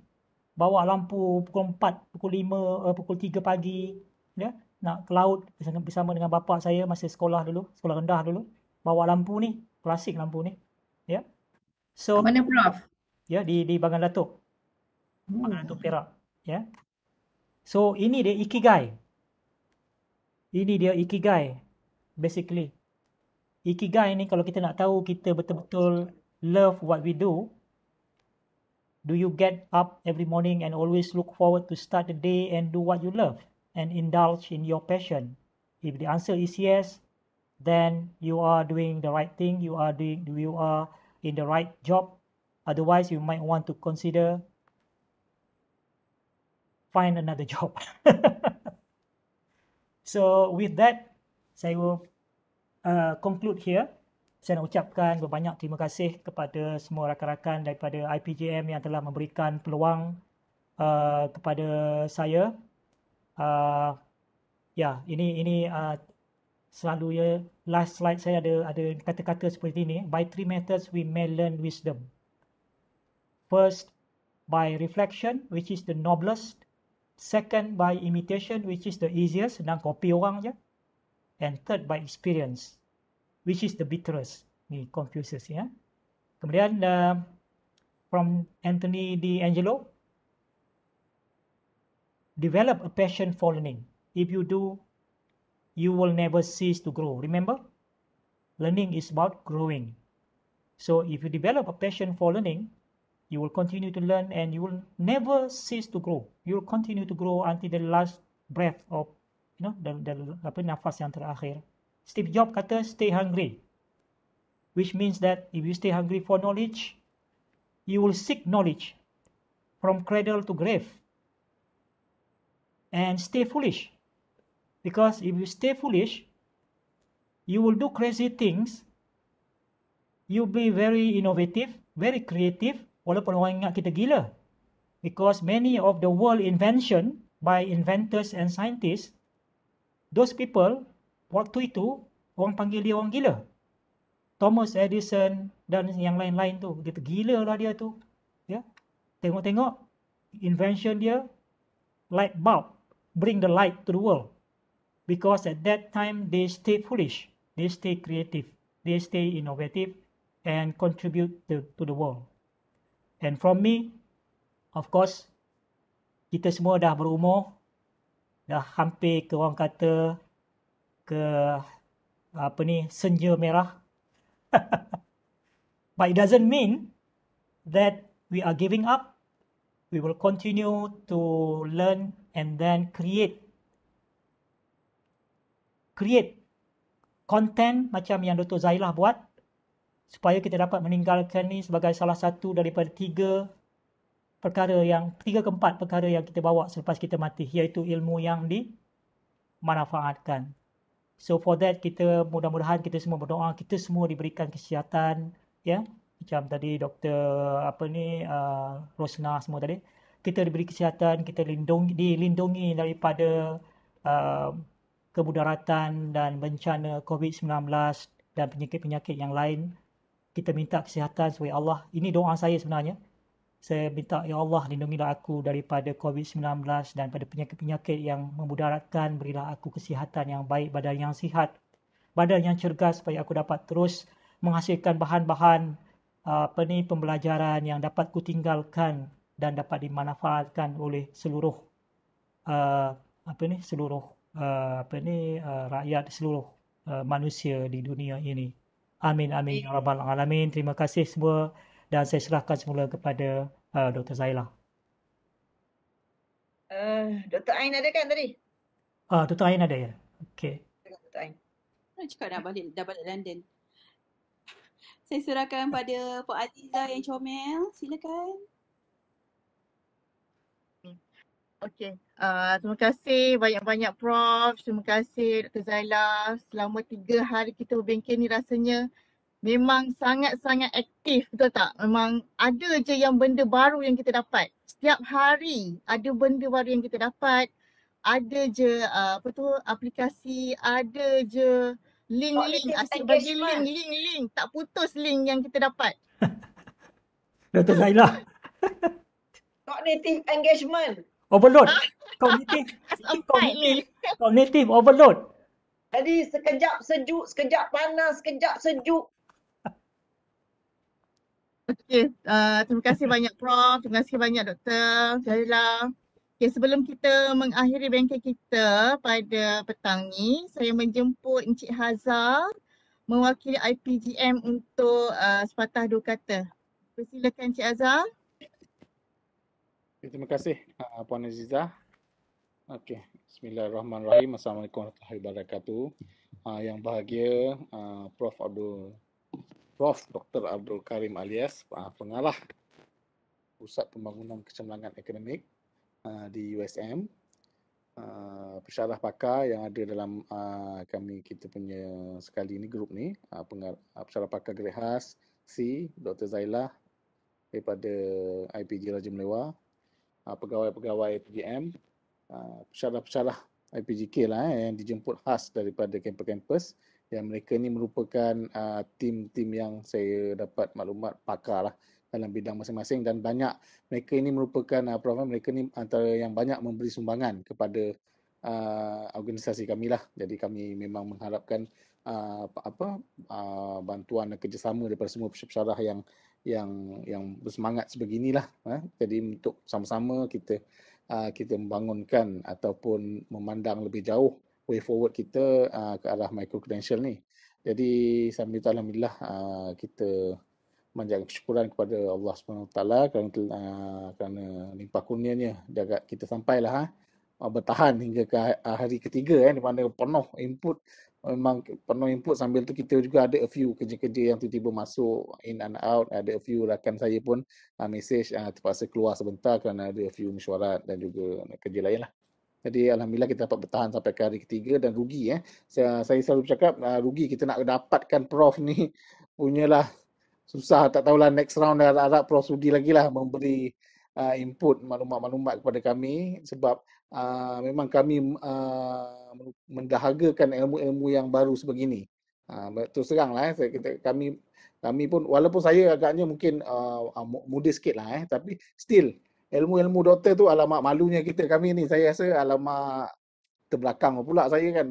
Bawa lampu pukul 4, pukul 5, eh, pukul 3 pagi, ya, nak ke laut bersama dengan bapa saya masa sekolah dulu, sekolah rendah dulu. Bawa lampu ni, klasik lampu ni. Ya. So, Di mana Prof? Ya, di, di Bangan Datuk. Hmm. Bangan Datuk Perak. Ya. So, ini dia Ikigai. Ini dia Ikigai, basically. Ikigai ni kalau kita nak tahu kita betul-betul love what we do, do you get up every morning and always look forward to start the day and do what you love and indulge in your passion? If the answer is yes, then you are doing the right thing, you are doing you are in the right job. Otherwise, you might want to consider find another job. so with that, saya will. Uh, conclude here. Saya nak ucapkan berbanyak terima kasih kepada semua rakan-rakan daripada IPJM yang telah memberikan peluang uh, kepada saya. Uh, ya, yeah, ini ini uh, selalu ya last slide saya ada ada kata-kata seperti ini. By three methods we may learn wisdom. First, by reflection, which is the noblest. Second, by imitation, which is the easiest, nak copy orang je. And third, by experience, which is the bitterest ni Confucius ya kemudian uh, from Anthony D'Angelo develop a passion for learning if you do you will never cease to grow remember learning is about growing so if you develop a passion for learning you will continue to learn and you will never cease to grow you will continue to grow until the last breath of you know the the apa nafas yang terakhir Steve Jobs kata stay hungry. Which means that if you stay hungry for knowledge, you will seek knowledge from cradle to grave. And stay foolish. Because if you stay foolish, you will do crazy things. You'll be very innovative, very creative, walaupun orang ingat kita gila. Because many of the world invention by inventors and scientists, those people waktu itu orang panggil dia orang gila. Thomas Edison dan yang lain-lain tu. Dia gila lah dia tu. Ya. Tengok-tengok invention dia light bulb bring the light to the world. Because at that time they stay foolish, they stay creative, they stay innovative and contribute to, to the world. And from me, of course, kita semua dah berumur, dah hampir ke orang kata ke apa ni senja merah. But it doesn't mean that we are giving up. We will continue to learn and then create create content macam yang Dr. Zailah buat supaya kita dapat meninggalkan ni sebagai salah satu daripada tiga perkara yang tiga keempat perkara yang kita bawa selepas kita mati iaitu ilmu yang dimanfaatkan. So for that kita mudah-mudahan kita semua berdoa kita semua diberikan kesihatan ya yeah? macam tadi doktor apa ni uh, Rosna semua tadi kita diberi kesihatan kita lindung dilindungi daripada uh, kemudaratan dan bencana COVID-19 dan penyakit-penyakit yang lain kita minta kesihatan supaya Allah ini doa saya sebenarnya saya minta Ya Allah lindungilah aku daripada COVID-19 dan pada penyakit-penyakit yang memudaratkan. Berilah aku kesihatan yang baik, badan yang sihat, badan yang cergas supaya aku dapat terus menghasilkan bahan-bahan ah, apa ni, pembelajaran yang dapat kutinggalkan dan dapat dimanfaatkan oleh seluruh uh, apa ni seluruh uh, apa ni uh, rakyat seluruh uh, manusia di dunia ini. Amin amin ya rabbal alamin. Terima kasih semua dan saya serahkan semula kepada uh, Dr. Zaila. Uh, eh, Dr. Ain ada kan tadi? Ah, uh, Dr. Ain ada ya. Okey. Dr. Ain. Saya cakap dah balik, dah balik London. Saya serahkan pada Pak Aziza yang comel. Silakan. Okey. Uh, terima kasih banyak-banyak Prof. Terima kasih Dr. Zaila. Selama tiga hari kita berbincang ni rasanya memang sangat-sangat aktif betul tak? Memang ada je yang benda baru yang kita dapat. Setiap hari ada benda baru yang kita dapat. Ada je uh, apa tu aplikasi, ada je link-link asyik bagi link, link, link. Tak putus link yang kita dapat. Dato' Zaila. Cognitive engagement. Overload. Ah. Cognitive. Cognitive. Cognitive overload. Jadi sekejap sejuk, sekejap panas, sekejap sejuk, Okay, uh, terima kasih banyak Prof. Terima kasih banyak Doktor. Jadilah. Okay, sebelum kita mengakhiri bengkel kita pada petang ni, saya menjemput Encik Hazal, mewakili IPGM untuk uh, sepatah dua kata. Persilakan Encik Hazar. Terima kasih uh, Puan Azizah. Okay. Bismillahirrahmanirrahim. Assalamualaikum warahmatullahi wabarakatuh. Uh, yang bahagia uh, Prof. Abdul Prof. Dr. Abdul Karim alias pengarah Pusat Pembangunan Kecemerlangan Akademik uh, di USM. Uh, pesyarah pakar yang ada dalam uh, kami kita punya sekali ini grup ni uh, pengarah, uh, pesyarah pakar Gerik C Dr. Zaila daripada IPG Raja Melewa uh, pegawai-pegawai IPGM uh, pesyarah-pesyarah IPGK lah eh, yang dijemput khas daripada kampus-kampus yang mereka ni merupakan uh, tim-tim yang saya dapat maklumat pakar lah dalam bidang masing-masing dan banyak mereka ini merupakan uh, program mereka ni antara yang banyak memberi sumbangan kepada uh, organisasi kami lah. Jadi kami memang mengharapkan uh, apa uh, bantuan dan kerjasama daripada semua pesyarah yang yang yang bersemangat sebeginilah. Uh. Jadi untuk sama-sama kita uh, kita membangunkan ataupun memandang lebih jauh way forward kita uh, ke arah micro credential ni. Jadi sambil itu alhamdulillah uh, kita menjaga kesyukuran kepada Allah Subhanahu taala kerana uh, kerana limpah kurnianya jaga kita sampailah ha bertahan hingga ke ha-, hari ketiga eh, di mana penuh input memang penuh input sambil tu kita juga ada a few kerja-kerja yang tiba-tiba masuk in and out ada a few rakan saya pun uh, message uh, terpaksa keluar sebentar kerana ada a few mesyuarat dan juga kerja lain lah jadi alhamdulillah kita dapat bertahan sampai ke hari ketiga dan rugi eh. Saya, saya selalu bercakap uh, rugi kita nak dapatkan prof ni punyalah susah tak tahulah next round dan harap prof sudi lagi lah memberi uh, input maklumat-maklumat kepada kami sebab uh, memang kami uh, mendahagakan ilmu-ilmu yang baru sebegini. Uh, terus terang lah eh. kita, kami kami pun walaupun saya agaknya mungkin uh, muda sikit lah eh tapi still ilmu-ilmu doktor tu alamak malunya kita kami ni saya rasa alamak terbelakang pula saya kan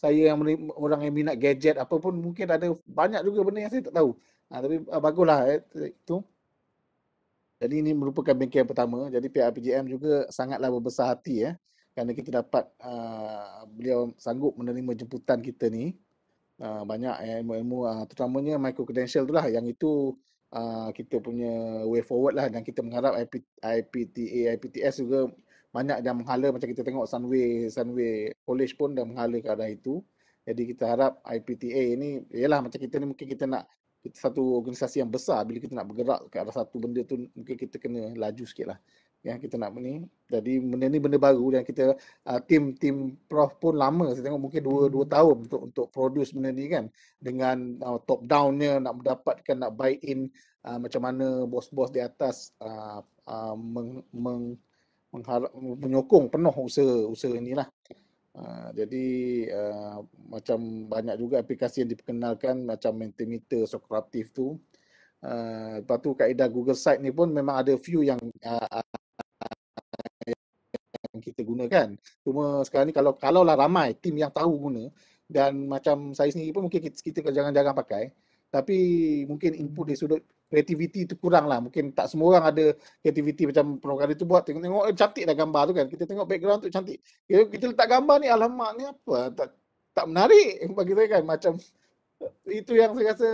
saya yang orang yang minat gadget apa pun mungkin ada banyak juga benda yang saya tak tahu ha, tapi uh, baguslah eh, itu jadi ini merupakan bengkel pertama jadi pihak PJM juga sangatlah berbesar hati eh kerana kita dapat uh, beliau sanggup menerima jemputan kita ni uh, banyak eh, ilmu-ilmu uh, terutamanya micro credential lah yang itu uh, kita punya way forward lah dan kita mengharap IP, IPTA, IPTS juga banyak yang menghala macam kita tengok Sunway, Sunway College pun dah menghala ke arah itu. Jadi kita harap IPTA ini, ialah macam kita ni mungkin kita nak kita satu organisasi yang besar bila kita nak bergerak ke arah satu benda tu mungkin kita kena laju sikit lah yang kita nak ni. Jadi benda ni benda baru yang kita uh, tim tim prof pun lama saya tengok mungkin 2 2 hmm. tahun untuk untuk produce benda ni kan dengan uh, top downnya nak mendapatkan nak buy in uh, macam mana bos-bos di atas uh, uh, meng, meng mengharap, menyokong penuh usaha-usaha inilah. Uh, jadi uh, macam banyak juga aplikasi yang diperkenalkan macam Mentimeter, Socrative tu. Uh, lepas tu kaedah Google Site ni pun memang ada few yang uh, yang kita gunakan. Cuma sekarang ni kalau kalaulah ramai tim yang tahu guna dan macam saya sendiri pun mungkin kita, kita jangan-jangan pakai. Tapi mungkin input dari sudut kreativiti tu kurang lah. Mungkin tak semua orang ada kreativiti macam program itu buat. Tengok-tengok eh, cantik dah gambar tu kan. Kita tengok background tu cantik. Kita, kita letak gambar ni alamak ni apa. Tak, tak menarik bagi saya kan. Macam itu yang saya rasa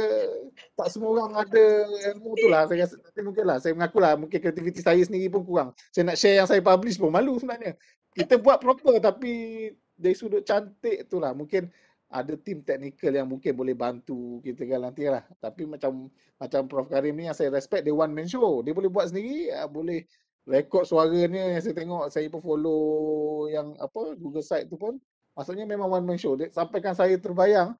tak semua orang ada ilmu tu lah. Saya rasa nanti mungkin lah. Saya mengakulah Mungkin kreativiti saya sendiri pun kurang. Saya nak share yang saya publish pun malu sebenarnya. Kita buat proper tapi dari sudut cantik tu lah. Mungkin ada tim teknikal yang mungkin boleh bantu kita kan nanti lah. Tapi macam macam Prof. Karim ni yang saya respect, dia one man show. Dia boleh buat sendiri, ya, boleh rekod suaranya yang saya tengok. Saya pun follow yang apa Google site tu pun. Maksudnya memang one man show. Dia, sampaikan saya terbayang,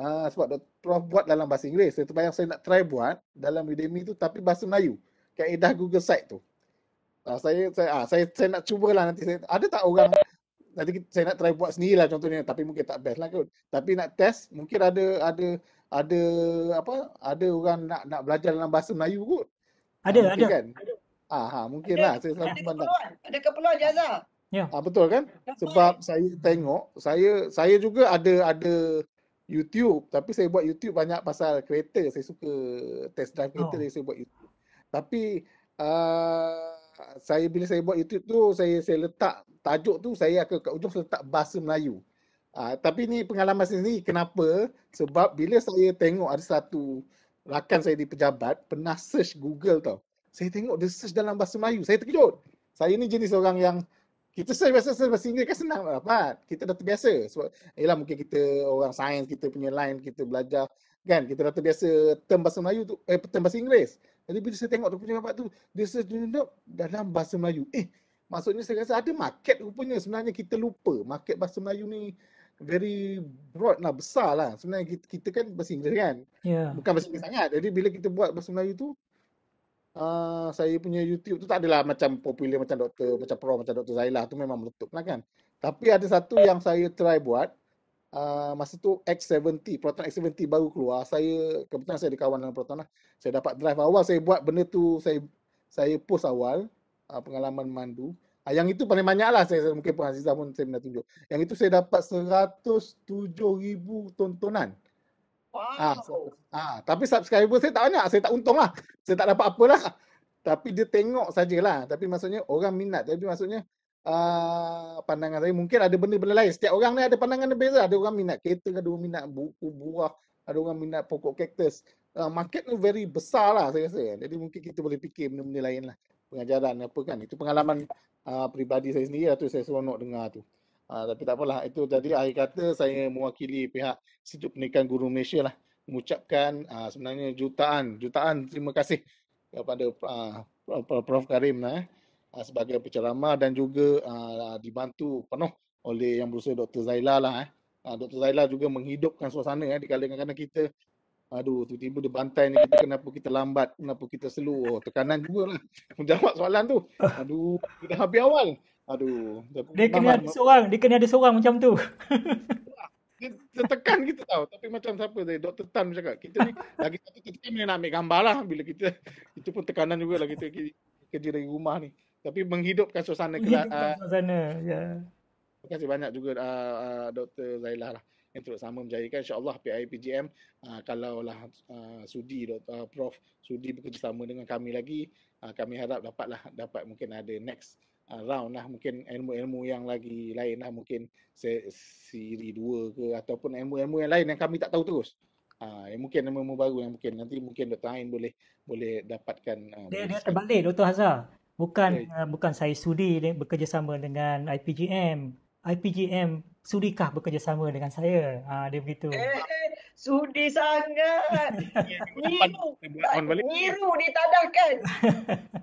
Ah, sebab Prof buat dalam bahasa Inggeris. Saya terbayang saya nak try buat dalam Udemy tu tapi bahasa Melayu. Kaedah Google Site tu. Uh, saya, saya, uh, saya, saya nak cubalah nanti. Saya, ada tak orang nanti kita, saya nak try buat sendiri lah contohnya tapi mungkin tak best lah kot. Tapi nak test mungkin ada ada ada apa ada orang nak nak belajar dalam bahasa Melayu kot. Ada, ha, ada. Kan? ada. Ha, ha, mungkin ada, lah. Saya ada, keperluan. ada keperluan jasa. Ya. Ha, betul kan? Sebab saya tengok, saya saya juga ada ada YouTube tapi saya buat YouTube banyak pasal kereta saya suka test drive kereta oh. saya buat YouTube tapi uh, saya bila saya buat YouTube tu saya saya letak tajuk tu saya akan kat ujung saya letak bahasa Melayu uh, tapi ni pengalaman saya sendiri kenapa sebab bila saya tengok ada satu rakan saya di pejabat pernah search Google tau saya tengok dia search dalam bahasa Melayu saya terkejut saya ni jenis orang yang kita biasa serba single kan senang nak lah, dapat. Kita dah terbiasa. Sebab, yelah mungkin kita orang sains, kita punya line, kita belajar. Kan, kita dah terbiasa term bahasa Melayu tu, eh, term bahasa Inggeris. Jadi, bila saya tengok tu punya bapak tu, dia sejenak dalam bahasa Melayu. Eh, maksudnya saya rasa ada market rupanya. Sebenarnya kita lupa market bahasa Melayu ni very broad lah, besar lah. Sebenarnya kita, kita kan bahasa Inggeris kan? Yeah. Bukan bahasa Inggeris sangat. Jadi, bila kita buat bahasa Melayu tu, Ah, saya punya YouTube tu tak adalah macam popular macam doktor, macam pro macam doktor Zailah tu memang meletup lah kan. Tapi ada satu yang saya try buat, uh, masa tu X70, Proton X70 baru keluar. Saya, kebetulan saya ada kawan dengan Proton lah. Saya dapat drive awal, saya buat benda tu, saya saya post awal, uh, pengalaman mandu. Uh, yang itu paling banyak lah, saya, mungkin Puan Azizah pun saya pernah tunjuk. Yang itu saya dapat 107,000 tontonan. Ah, wow. Ah, so, ah, tapi subscriber saya tak banyak. Saya tak untung lah. Saya tak dapat apa lah. Tapi dia tengok sajalah. Tapi maksudnya orang minat. Tapi maksudnya uh, pandangan saya mungkin ada benda-benda lain. Setiap orang ni ada pandangan yang berbeza. Ada orang minat kereta, ada orang minat buku, buah. Ada orang minat pokok kaktus. Uh, ah, market tu very besar lah saya rasa. Jadi mungkin kita boleh fikir benda-benda lain lah. Pengajaran apa kan. Itu pengalaman uh, peribadi saya sendiri lah tu. Saya seronok dengar tu. Ah, tapi tak apalah itu tadi akhir kata saya mewakili pihak Institut Pendidikan Guru Malaysia lah mengucapkan uh, sebenarnya jutaan jutaan terima kasih kepada uh, Prof Karim lah eh, sebagai penceramah dan juga uh, dibantu penuh oleh yang berusaha Dr Zaila lah eh. Uh, Dr Zaila juga menghidupkan suasana eh, di kalangan kita aduh tiba-tiba dia bantai ni kita kenapa kita lambat kenapa kita slow oh, tekanan jugalah menjawab soalan tu aduh dah habis awal Aduh. Dia kena ada seorang. Dia kena ada seorang macam tu. dia tekan kita tahu, Tapi macam siapa tadi? Dr. Tan cakap. Kita ni lagi satu kita ni nak ambil gambar lah. Bila kita, itu pun tekanan juga lah kita kerja dari rumah ni. Tapi menghidupkan suasana. Menghidupkan kela, ah, suasana. ya. Yeah. Terima kasih banyak juga uh, ah, uh, ah, Dr. Zailah lah yang terus sama menjayakan insyaAllah PIPGM uh, lah uh, sudi uh, Prof sudi bekerjasama dengan kami lagi uh, kami harap dapatlah dapat mungkin ada next round lah mungkin ilmu-ilmu yang lagi lain lah mungkin siri dua ke ataupun ilmu-ilmu yang lain yang kami tak tahu terus. Ah, uh, mungkin ilmu-ilmu baru yang mungkin nanti mungkin Dr. Ain boleh boleh dapatkan. Uh, dia, dia terbalik Dr. Hazar. Bukan yeah. uh, bukan saya sudi bekerjasama dengan IPGM. IPGM sudikah bekerjasama dengan saya? Ah, dia begitu. Eh, eh sudi sangat. ni Niru ditadahkan.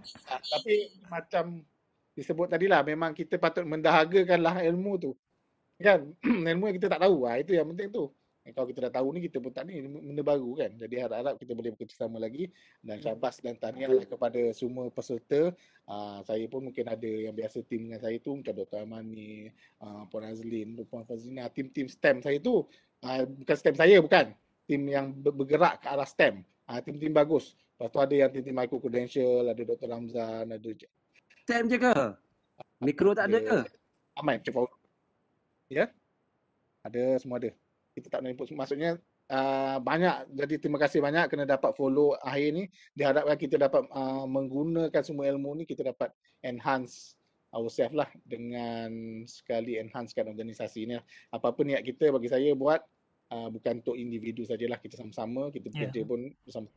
Ha, tapi macam disebut tadi lah, memang kita patut mendahagakanlah ilmu tu kan ilmu yang kita tak tahu ah itu yang penting tu eh, kalau kita dah tahu ni kita pun tak ni benda baru kan jadi harap-harap kita boleh bekerjasama lagi dan syabas dan tahniah lah kepada semua peserta aa, ah, saya pun mungkin ada yang biasa tim dengan saya tu macam Dr. Amani aa, ah, Puan Azlin Puan Fazlina tim-tim STEM saya tu aa, ah, bukan STEM saya bukan tim yang bergerak ke arah STEM tim-tim bagus lepas tu ada yang tim-tim Michael Credential ada Dr. Ramzan ada webcam je ke? Mikro tak ada, ke? Amai, macam kau. Ya? Ada, semua ada. Kita tak nak input. Maksudnya, uh, banyak. Jadi, terima kasih banyak kena dapat follow akhir ni. Diharapkan kita dapat uh, menggunakan semua ilmu ni, kita dapat enhance ourselves lah dengan sekali enhancekan organisasi ni. Lah. Apa-apa niat kita bagi saya buat, uh, bukan untuk individu sajalah. Kita sama-sama, kita ya. bekerja yeah. pun bersama-sama.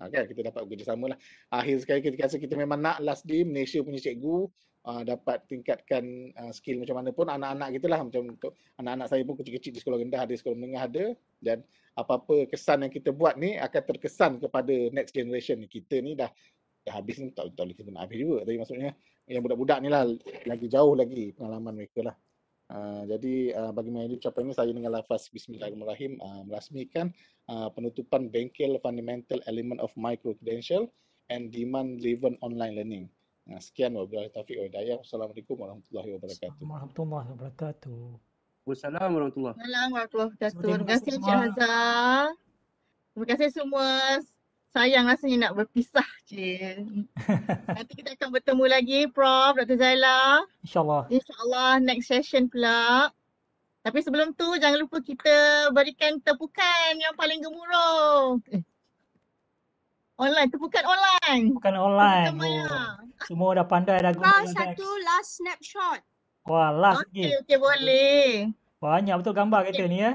Agar yeah. Kan, kita dapat bekerjasama lah. Akhir sekali kita rasa kita memang nak last day Malaysia punya cikgu uh, dapat tingkatkan uh, skill macam mana pun anak-anak kita lah. Macam untuk anak-anak saya pun kecil-kecil di sekolah rendah ada, sekolah menengah ada. Dan apa-apa kesan yang kita buat ni akan terkesan kepada next generation ni. Kita ni dah, dah habis ni, tak tahu kita nak habis juga. Tapi maksudnya yang budak-budak ni lah lagi jauh lagi pengalaman mereka lah. Uh, jadi uh, bagi media capaian ini saya dengan lafaz bismillahirrahmanirrahim uh, ah, merasmikan uh, penutupan bengkel fundamental element of micro credential and demand driven online learning. Nah sekian wabarakatuh. taufiq wal hidayah. Assalamualaikum warahmatullahi wabarakatuh. Warahmatullahi wabarakatuh. Wassalamualaikum warahmatullahi wabarakatuh. Terima kasih Cik Hazal. Terima kasih semua. Sayang rasanya nak berpisah je. Nanti kita akan bertemu lagi Prof. Dr. Zaila. InsyaAllah. InsyaAllah next session pula. Tapi sebelum tu jangan lupa kita berikan tepukan yang paling gemuruh. Eh. Online, tepukan online. Tepukan online. Tepukan Oh. Semua dah pandai dah gemuruh. Last satu, last snapshot. Wah, last okay, game. Okay, boleh. Banyak betul gambar kita okay. ni ya. Eh.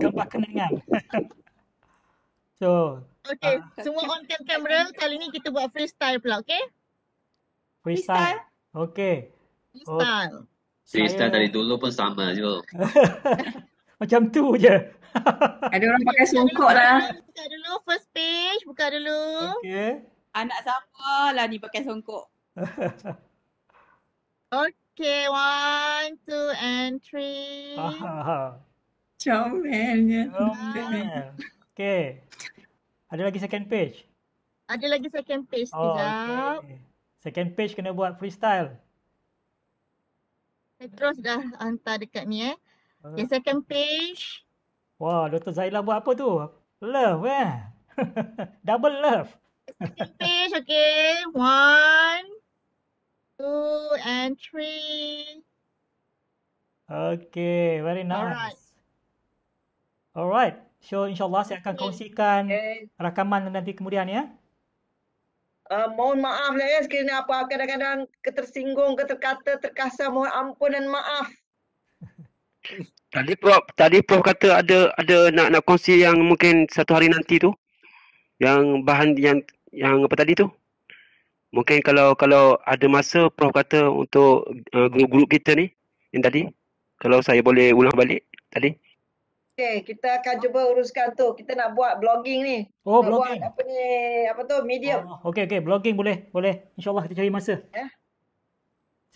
Gambar kenangan. so, Okay, ah. semua on cam camera. Kali ni kita buat freestyle pula, okay? Freestyle? freestyle. Okay. Freestyle. Freestyle dari dulu pun sama je. Macam tu je. Ada orang pakai songkok lah. Buka dulu first page. Buka dulu. Okay. Anak siapa lah ni pakai songkok. okay. One, two and three. Comelnya. Ah, ha, ha. Comel. Ah. Okay. Ada lagi second page? Ada lagi second page. Oh, okay. Second page kena buat freestyle. Saya terus dah hantar dekat ni eh. Okay, second page. Wah, Dr. Zaila buat apa tu? Love eh. Double love. Second page, okay. One, two and three. Okay, very nice. Alright. Alright. So insyaAllah saya akan ya. kongsikan okay. Ya. rakaman nanti kemudian ya. Uh, mohon maaf lah ya sekiranya apa kadang-kadang ketersinggung, keterkata, terkasar mohon ampun dan maaf. tadi Prof, tadi Prof kata ada ada nak nak kongsi yang mungkin satu hari nanti tu. Yang bahan yang yang apa tadi tu? Mungkin kalau kalau ada masa Prof kata untuk uh, eh, grup-grup kita ni yang tadi. Kalau saya boleh ulang balik tadi. Okay, kita akan cuba uruskan tu. Kita nak buat blogging ni. Oh, kita blogging. Buat apa ni? Apa tu? Medium. Oh, ah, okay. okey. Blogging boleh. Boleh. InsyaAllah kita cari masa. Ya.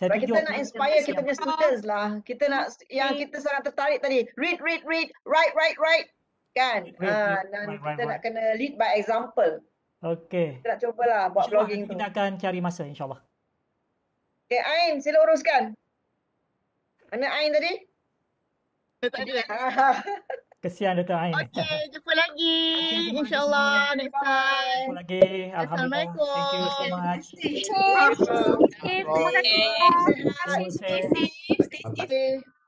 Yeah. Kita nak inspire kita punya students lah. Kita nak yang kita sangat tertarik tadi. Read, read, read. Write, write, write. Kan? Read, read. Uh, dan write, kita write, nak write. kena lead by example. Okay. Kita nak cubalah buat insya blogging Allah, tu. Kita akan cari masa insyaAllah. Okay, Ain. Sila uruskan. Mana Ain tadi? tak ada. Kesian Dato' Ain. Okay, jumpa lagi. Okay, InsyaAllah next time. Jumpa lagi. Alhamdulillah. Assalamualaikum. Thank you so much. Okay, terima kasih. Stay safe. Stay safe.